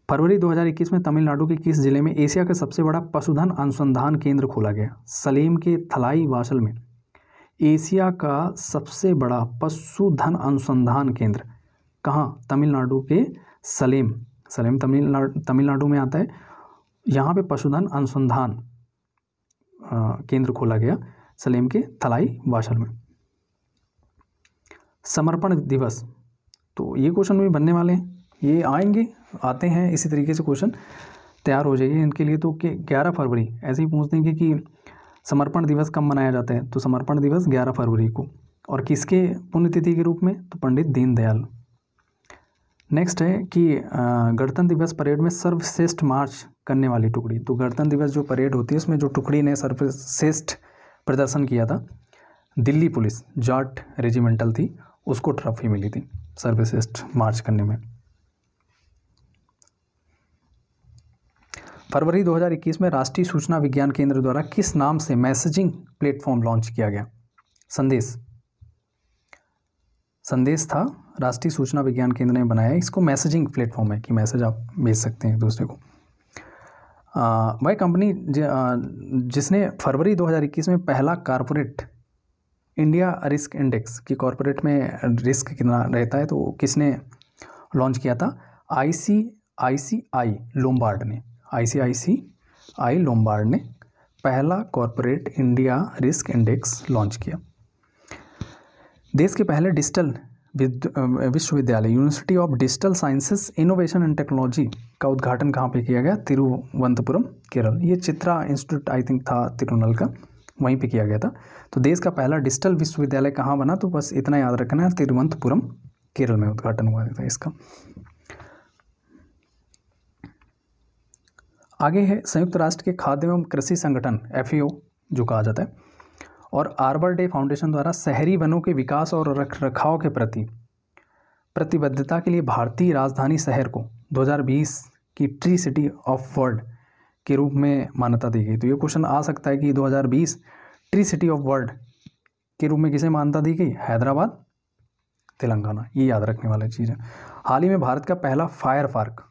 फरवरी 2021 में तमिलनाडु के किस जिले में एशिया का सबसे बड़ा पशुधन अनुसंधान केंद्र खोला गया सलीम के थलाई वासल में एशिया का सबसे बड़ा पशुधन अनुसंधान केंद्र कहाँ तमिलनाडु के सलेम सलेम तमिलनाडु तमिलनाडु में आता है यहाँ पे पशुधन अनुसंधान केंद्र खोला गया सलीम के थलाई वाशल में समर्पण दिवस तो ये क्वेश्चन भी बनने वाले हैं ये आएंगे आते हैं इसी तरीके से क्वेश्चन तैयार हो जाइए इनके लिए तो ग्यारह फरवरी ऐसे ही पूछ देंगे कि समर्पण दिवस कब मनाया जाता है तो समर्पण दिवस ग्यारह फरवरी को और किसके पुण्यतिथि के रूप में तो पंडित दीनदयाल नेक्स्ट है कि गणतंत्र दिवस परेड में सर्वश्रेष्ठ मार्च करने वाली टुकड़ी तो गणतंत्र दिवस जो परेड होती है उसमें जो टुकड़ी ने सर्वश्रेष्ठ प्रदर्शन किया था दिल्ली पुलिस जाट रेजिमेंटल थी उसको ट्रॉफी मिली थी सर्वश्रेष्ठ मार्च करने में फरवरी 2021 में राष्ट्रीय सूचना विज्ञान केंद्र द्वारा किस नाम से मैसेजिंग प्लेटफॉर्म लॉन्च किया गया संदेश संदेश था राष्ट्रीय सूचना विज्ञान केंद्र ने बनाया इसको मैसेजिंग प्लेटफॉर्म है कि मैसेज आप भेज सकते हैं एक दूसरे को वह कंपनी जिसने फरवरी 2021 में पहला कॉरपोरेट इंडिया रिस्क इंडेक्स कि कॉरपोरेट में रिस्क कितना रहता है तो किसने लॉन्च किया था I C I C I Lombard ने आईसीआईसीआई लोम्बार्ड ने पहला corporate India risk index launch किया देश के पहले डिजिटल विश्वविद्यालय university of digital sciences innovation and technology का उद्घाटन कहाँ पे किया गया तिरुवंतपुरम केरल ये चित्रा इंस्टीट्यूट आई थिंक था तिरुनल का वहीं पे किया गया था तो देश का पहला डिजिटल विश्वविद्यालय कहाँ बना तो बस इतना याद रखना है तिरुवंतपुरम केरल में उद्घाटन हुआ था इसका आगे है संयुक्त राष्ट्र के खाद्य एवं कृषि संगठन एफ e जो कहा जाता है और आर्बर डे फाउंडेशन द्वारा शहरी वनों के विकास और रख रखाव के प्रति प्रतिबद्धता के लिए भारतीय राजधानी शहर को 2020 की ट्री सिटी ऑफ वर्ल्ड के रूप में मान्यता दी गई तो ये क्वेश्चन आ सकता है कि 2020 ट्री सिटी ऑफ वर्ल्ड के रूप में किसे मान्यता दी गई हैदराबाद तेलंगाना ये याद रखने वाली चीज़ है हाल ही में भारत का पहला फायर पार्क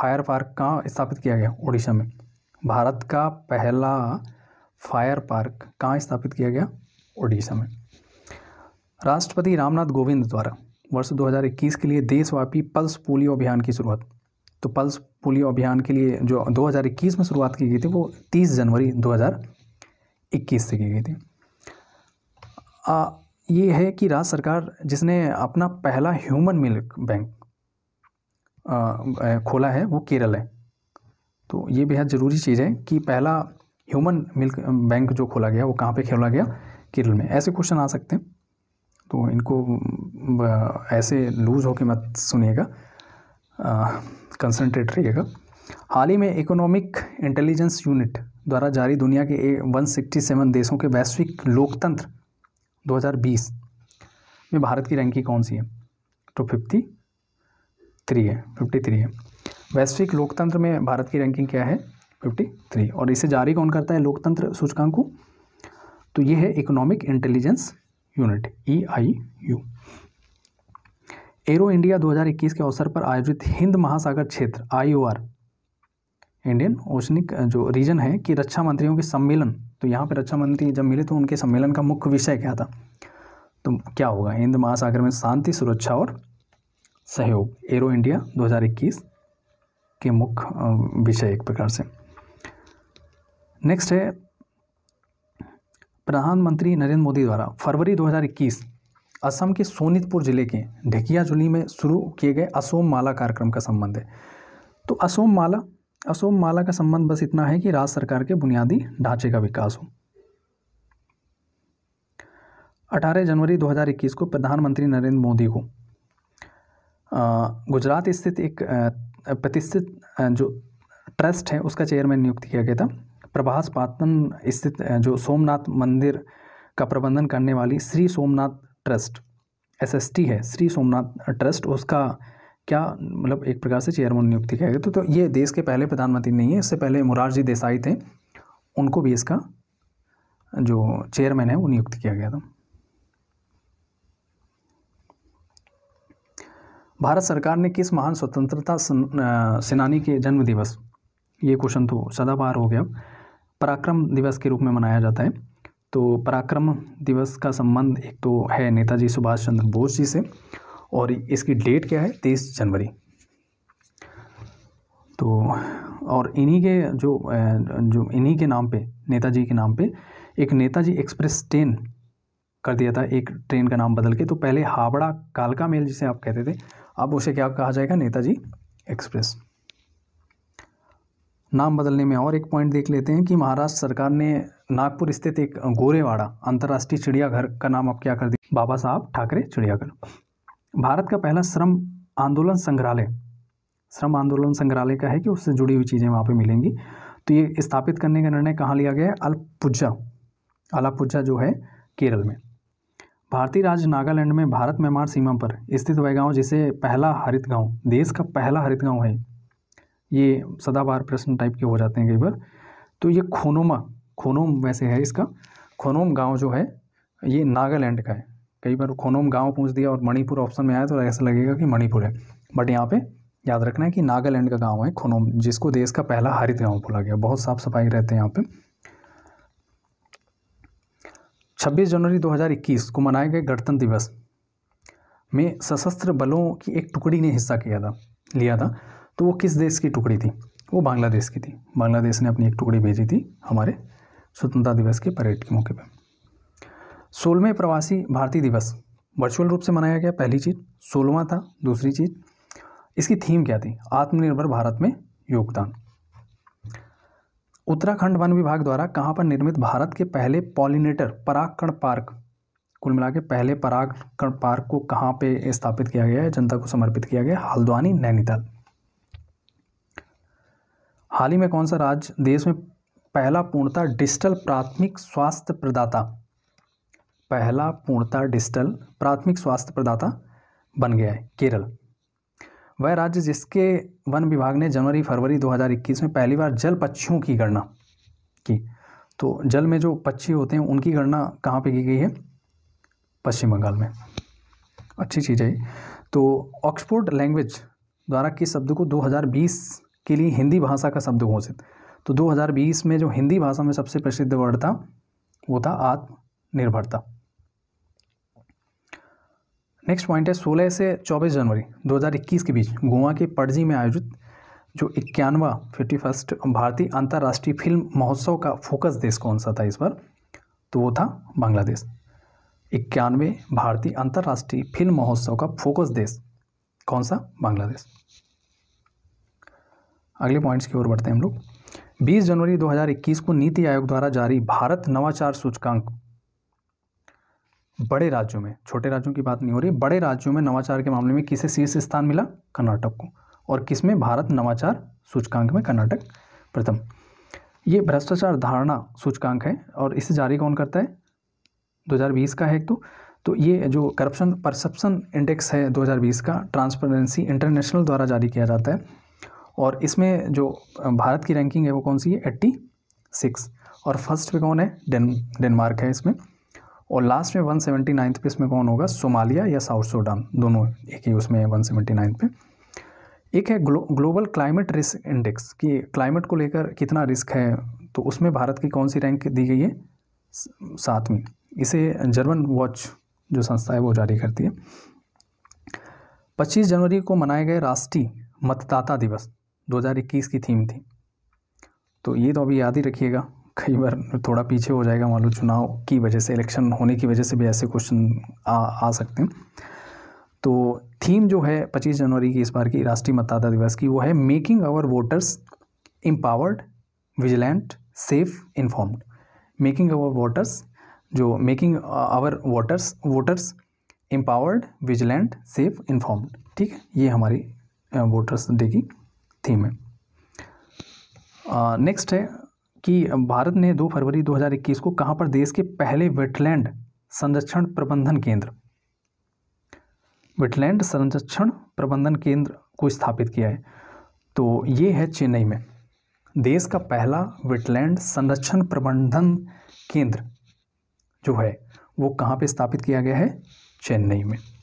फायर पार्क कहाँ स्थापित किया गया उड़ीसा में भारत का पहला फायर पार्क कहाँ स्थापित किया गया उड़ीसा में राष्ट्रपति रामनाथ कोविंद द्वारा वर्ष 2021 के लिए देशव्यापी पल्स पोलियो अभियान की शुरुआत तो पल्स पोलियो अभियान के लिए जो 2021 में शुरुआत की गई थी वो 30 जनवरी 2021 से की गई थी आ, ये है कि राज्य सरकार जिसने अपना पहला ह्यूमन मिल्क बैंक खोला है वो केरल है तो ये बेहद ज़रूरी चीज़ है कि पहला ह्यूमन मिल्क बैंक जो खोला गया वो कहाँ पे खोला गया केरल में ऐसे क्वेश्चन आ सकते हैं तो इनको ऐसे लूज होके मत सुनिएगा कंसनट्रेट रहिएगा हाल ही में इकोनॉमिक इंटेलिजेंस यूनिट द्वारा जारी दुनिया के वन सिक्सटी सेवन देशों के वैश्विक लोकतंत्र 2020 में भारत की रैंकिंग कौन सी है टॉप तो फिफ्टी थ्री है फिफ्टी थ्री है वैश्विक लोकतंत्र में भारत की रैंकिंग क्या है फिफ्टी थ्री और इसे जारी कौन करता है लोकतंत्र सूचकांक को तो ये है economic intelligence unit E I U aero India 2021 के अवसर पर आयोजित हिंद महासागर क्षेत्र आई इंडियन ओशनिक जो रीजन है कि रक्षा मंत्रियों के सम्मेलन तो यहाँ पर रक्षा मंत्री जब मिले तो उनके सम्मेलन का मुख्य विषय क्या था तो क्या होगा हिंद महासागर में शांति सुरक्षा और सहयोग एरो इंडिया 2021 के मुख्य विषय एक प्रकार से नेक्स्ट है प्रधानमंत्री नरेंद्र मोदी द्वारा फरवरी 2021 असम के सोनितपुर जिले के ढेकियाजुली में शुरू किए गए असोम माला कार्यक्रम का संबंध है तो असोम माला असोम माला का संबंध बस इतना है कि राज्य सरकार के बुनियादी ढांचे का विकास हो 18 जनवरी 2021 को प्रधानमंत्री नरेंद्र मोदी को गुजरात स्थित एक प्रतिष्ठित जो ट्रस्ट है उसका चेयरमैन नियुक्त किया गया था प्रभास पातन स्थित जो सोमनाथ मंदिर का प्रबंधन करने वाली श्री सोमनाथ ट्रस्ट एसएसटी है श्री सोमनाथ ट्रस्ट उसका क्या मतलब एक प्रकार से चेयरमैन नियुक्त किया गया तो, तो ये देश के पहले प्रधानमंत्री नहीं है इससे पहले मुरारजी देसाई थे उनको भी इसका जो चेयरमैन है वो नियुक्त किया गया था भारत सरकार ने किस महान स्वतंत्रता सेनानी के जन्म दिवस ये क्वेश्चन तो सदाबहार हो गया पराक्रम दिवस के रूप में मनाया जाता है तो पराक्रम दिवस का संबंध एक तो है नेताजी सुभाष चंद्र बोस जी से और इसकी डेट क्या है तेईस जनवरी तो और इन्हीं के जो जो इन्हीं के नाम पे नेताजी के नाम पे एक नेताजी एक्सप्रेस ट्रेन कर दिया था एक ट्रेन का नाम बदल के तो पहले हावड़ा कालका मेल जिसे आप कहते थे अब उसे क्या कहा जाएगा नेताजी एक्सप्रेस नाम बदलने में और एक पॉइंट देख लेते हैं कि महाराष्ट्र सरकार ने नागपुर स्थित एक गोरेवाड़ा अंतर्राष्ट्रीय चिड़ियाघर का नाम अब क्या कर दिया बाबा साहब ठाकरे चिड़ियाघर भारत का पहला श्रम आंदोलन संग्रहालय श्रम आंदोलन संग्रहालय का है कि उससे जुड़ी हुई चीज़ें वहाँ पर मिलेंगी तो ये स्थापित करने का निर्णय कहाँ लिया गया है अलपुजा अलापुजा जो है केरल में भारतीय राज्य नागालैंड में भारत म्यांमार सीमा पर स्थित वह गाँव जिसे पहला हरित गाँव देश का पहला हरित गाँव है ये सदाबार प्रश्न टाइप के हो जाते हैं कई बार तो ये खोनोमा खोनोम वैसे है इसका खोनोम गाँव जो है ये नागालैंड का है कई बार खोनोम गाँव पूछ दिया और मणिपुर ऑप्शन में आया तो ऐसा लगेगा कि मणिपुर है बट यहाँ पे याद रखना है कि नागालैंड का गाँव है खोनोम जिसको देश का पहला हरित गाँव बोला गया बहुत साफ़ सफाई रहते हैं यहाँ पर 26 जनवरी 2021 को मनाए गए गणतंत्र दिवस में सशस्त्र बलों की एक टुकड़ी ने हिस्सा किया था लिया था तो वो किस देश की टुकड़ी थी वो बांग्लादेश की थी बांग्लादेश ने अपनी एक टुकड़ी भेजी थी हमारे स्वतंत्रता दिवस के परेड के मौके पर सोलहवें प्रवासी भारतीय दिवस वर्चुअल रूप से मनाया गया पहली चीज़ सोलहवा था दूसरी चीज़ इसकी थीम क्या थी आत्मनिर्भर भारत में योगदान उत्तराखंड वन विभाग द्वारा कहाँ पर निर्मित भारत के पहले पॉलिनेटर परागकण पार्क कुल मिला के पहले परागकण पार्क को कहाँ पे स्थापित किया गया है जनता को समर्पित किया गया हल्द्वानी नैनीताल हाल ही में कौन सा राज्य देश में पहला पूर्णता डिजिटल प्राथमिक स्वास्थ्य प्रदाता पहला पूर्णता डिजिटल प्राथमिक स्वास्थ्य प्रदाता बन गया है केरल वह राज्य जिसके वन विभाग ने जनवरी फरवरी 2021 में पहली बार जल पक्षियों की गणना की तो जल में जो पक्षी होते हैं उनकी गणना कहाँ पे की गई है पश्चिम बंगाल में अच्छी चीज़ है तो ऑक्सफोर्ड लैंग्वेज द्वारा किस शब्द को 2020 के लिए हिंदी भाषा का शब्द घोषित तो 2020 में जो हिंदी भाषा में सबसे प्रसिद्ध वर्ड था वो था आत्मनिर्भरता नेक्स्ट पॉइंट है 16 से 24 जनवरी 2021 के बीच गोवा के पणजी में आयोजित जो इक्यानवा फिफ्टी फर्स्ट भारतीय अंतर्राष्ट्रीय फिल्म महोत्सव का फोकस देश कौन सा था इस बार तो वो था बांग्लादेश इक्यानवे भारतीय अंतर्राष्ट्रीय फिल्म महोत्सव का फोकस देश कौन सा बांग्लादेश अगले पॉइंट्स की ओर बढ़ते हैं हम लोग 20 जनवरी 2021 को नीति आयोग द्वारा जारी भारत नवाचार सूचकांक बड़े राज्यों में छोटे राज्यों की बात नहीं हो रही बड़े राज्यों में नवाचार के मामले में किसे शीर्ष स्थान मिला कर्नाटक को और किसमें भारत नवाचार सूचकांक में कर्नाटक प्रथम ये भ्रष्टाचार धारणा सूचकांक है और इसे जारी कौन करता है 2020 का है एक तो तो ये जो करप्शन परसेप्शन इंडेक्स है 2020 का ट्रांसपेरेंसी इंटरनेशनल द्वारा जारी किया जाता है और इसमें जो भारत की रैंकिंग है वो कौन सी है एट्टी सिक्स और फर्स्ट पे कौन है डेन डेनमार्क है इसमें और लास्ट में वन सेवेंटी नाइन्थ पे इसमें कौन होगा सोमालिया या साउथ सूडान दोनों एक ही उसमें वन सेवेंटी नाइन्थ पे एक है ग्लो, ग्लोबल क्लाइमेट रिस्क इंडेक्स कि क्लाइमेट को लेकर कितना रिस्क है तो उसमें भारत की कौन सी रैंक दी गई है सातवीं इसे जर्मन वॉच जो संस्था है वो जारी करती है पच्चीस जनवरी को मनाए गए राष्ट्रीय मतदाता दिवस 2021 की थीम थी तो ये तो अभी याद ही रखिएगा कई बार थोड़ा पीछे हो जाएगा मान लो चुनाव की वजह से इलेक्शन होने की वजह से भी ऐसे क्वेश्चन आ आ सकते हैं तो थीम जो है 25 जनवरी की इस बार की राष्ट्रीय मतदाता दिवस की वो है making our voters empowered vigilant safe informed making our voters जो making our voters voters empowered vigilant safe informed ठीक है ये हमारी वोटर्स uh, डे की थीम है नेक्स्ट uh, है कि भारत ने 2 फरवरी 2021 को कहाँ पर देश के पहले वेटलैंड संरक्षण प्रबंधन केंद्र वेटलैंड संरक्षण प्रबंधन केंद्र को स्थापित किया है तो ये है चेन्नई में देश का पहला वेटलैंड संरक्षण प्रबंधन केंद्र जो है वो कहाँ पे स्थापित किया गया है चेन्नई में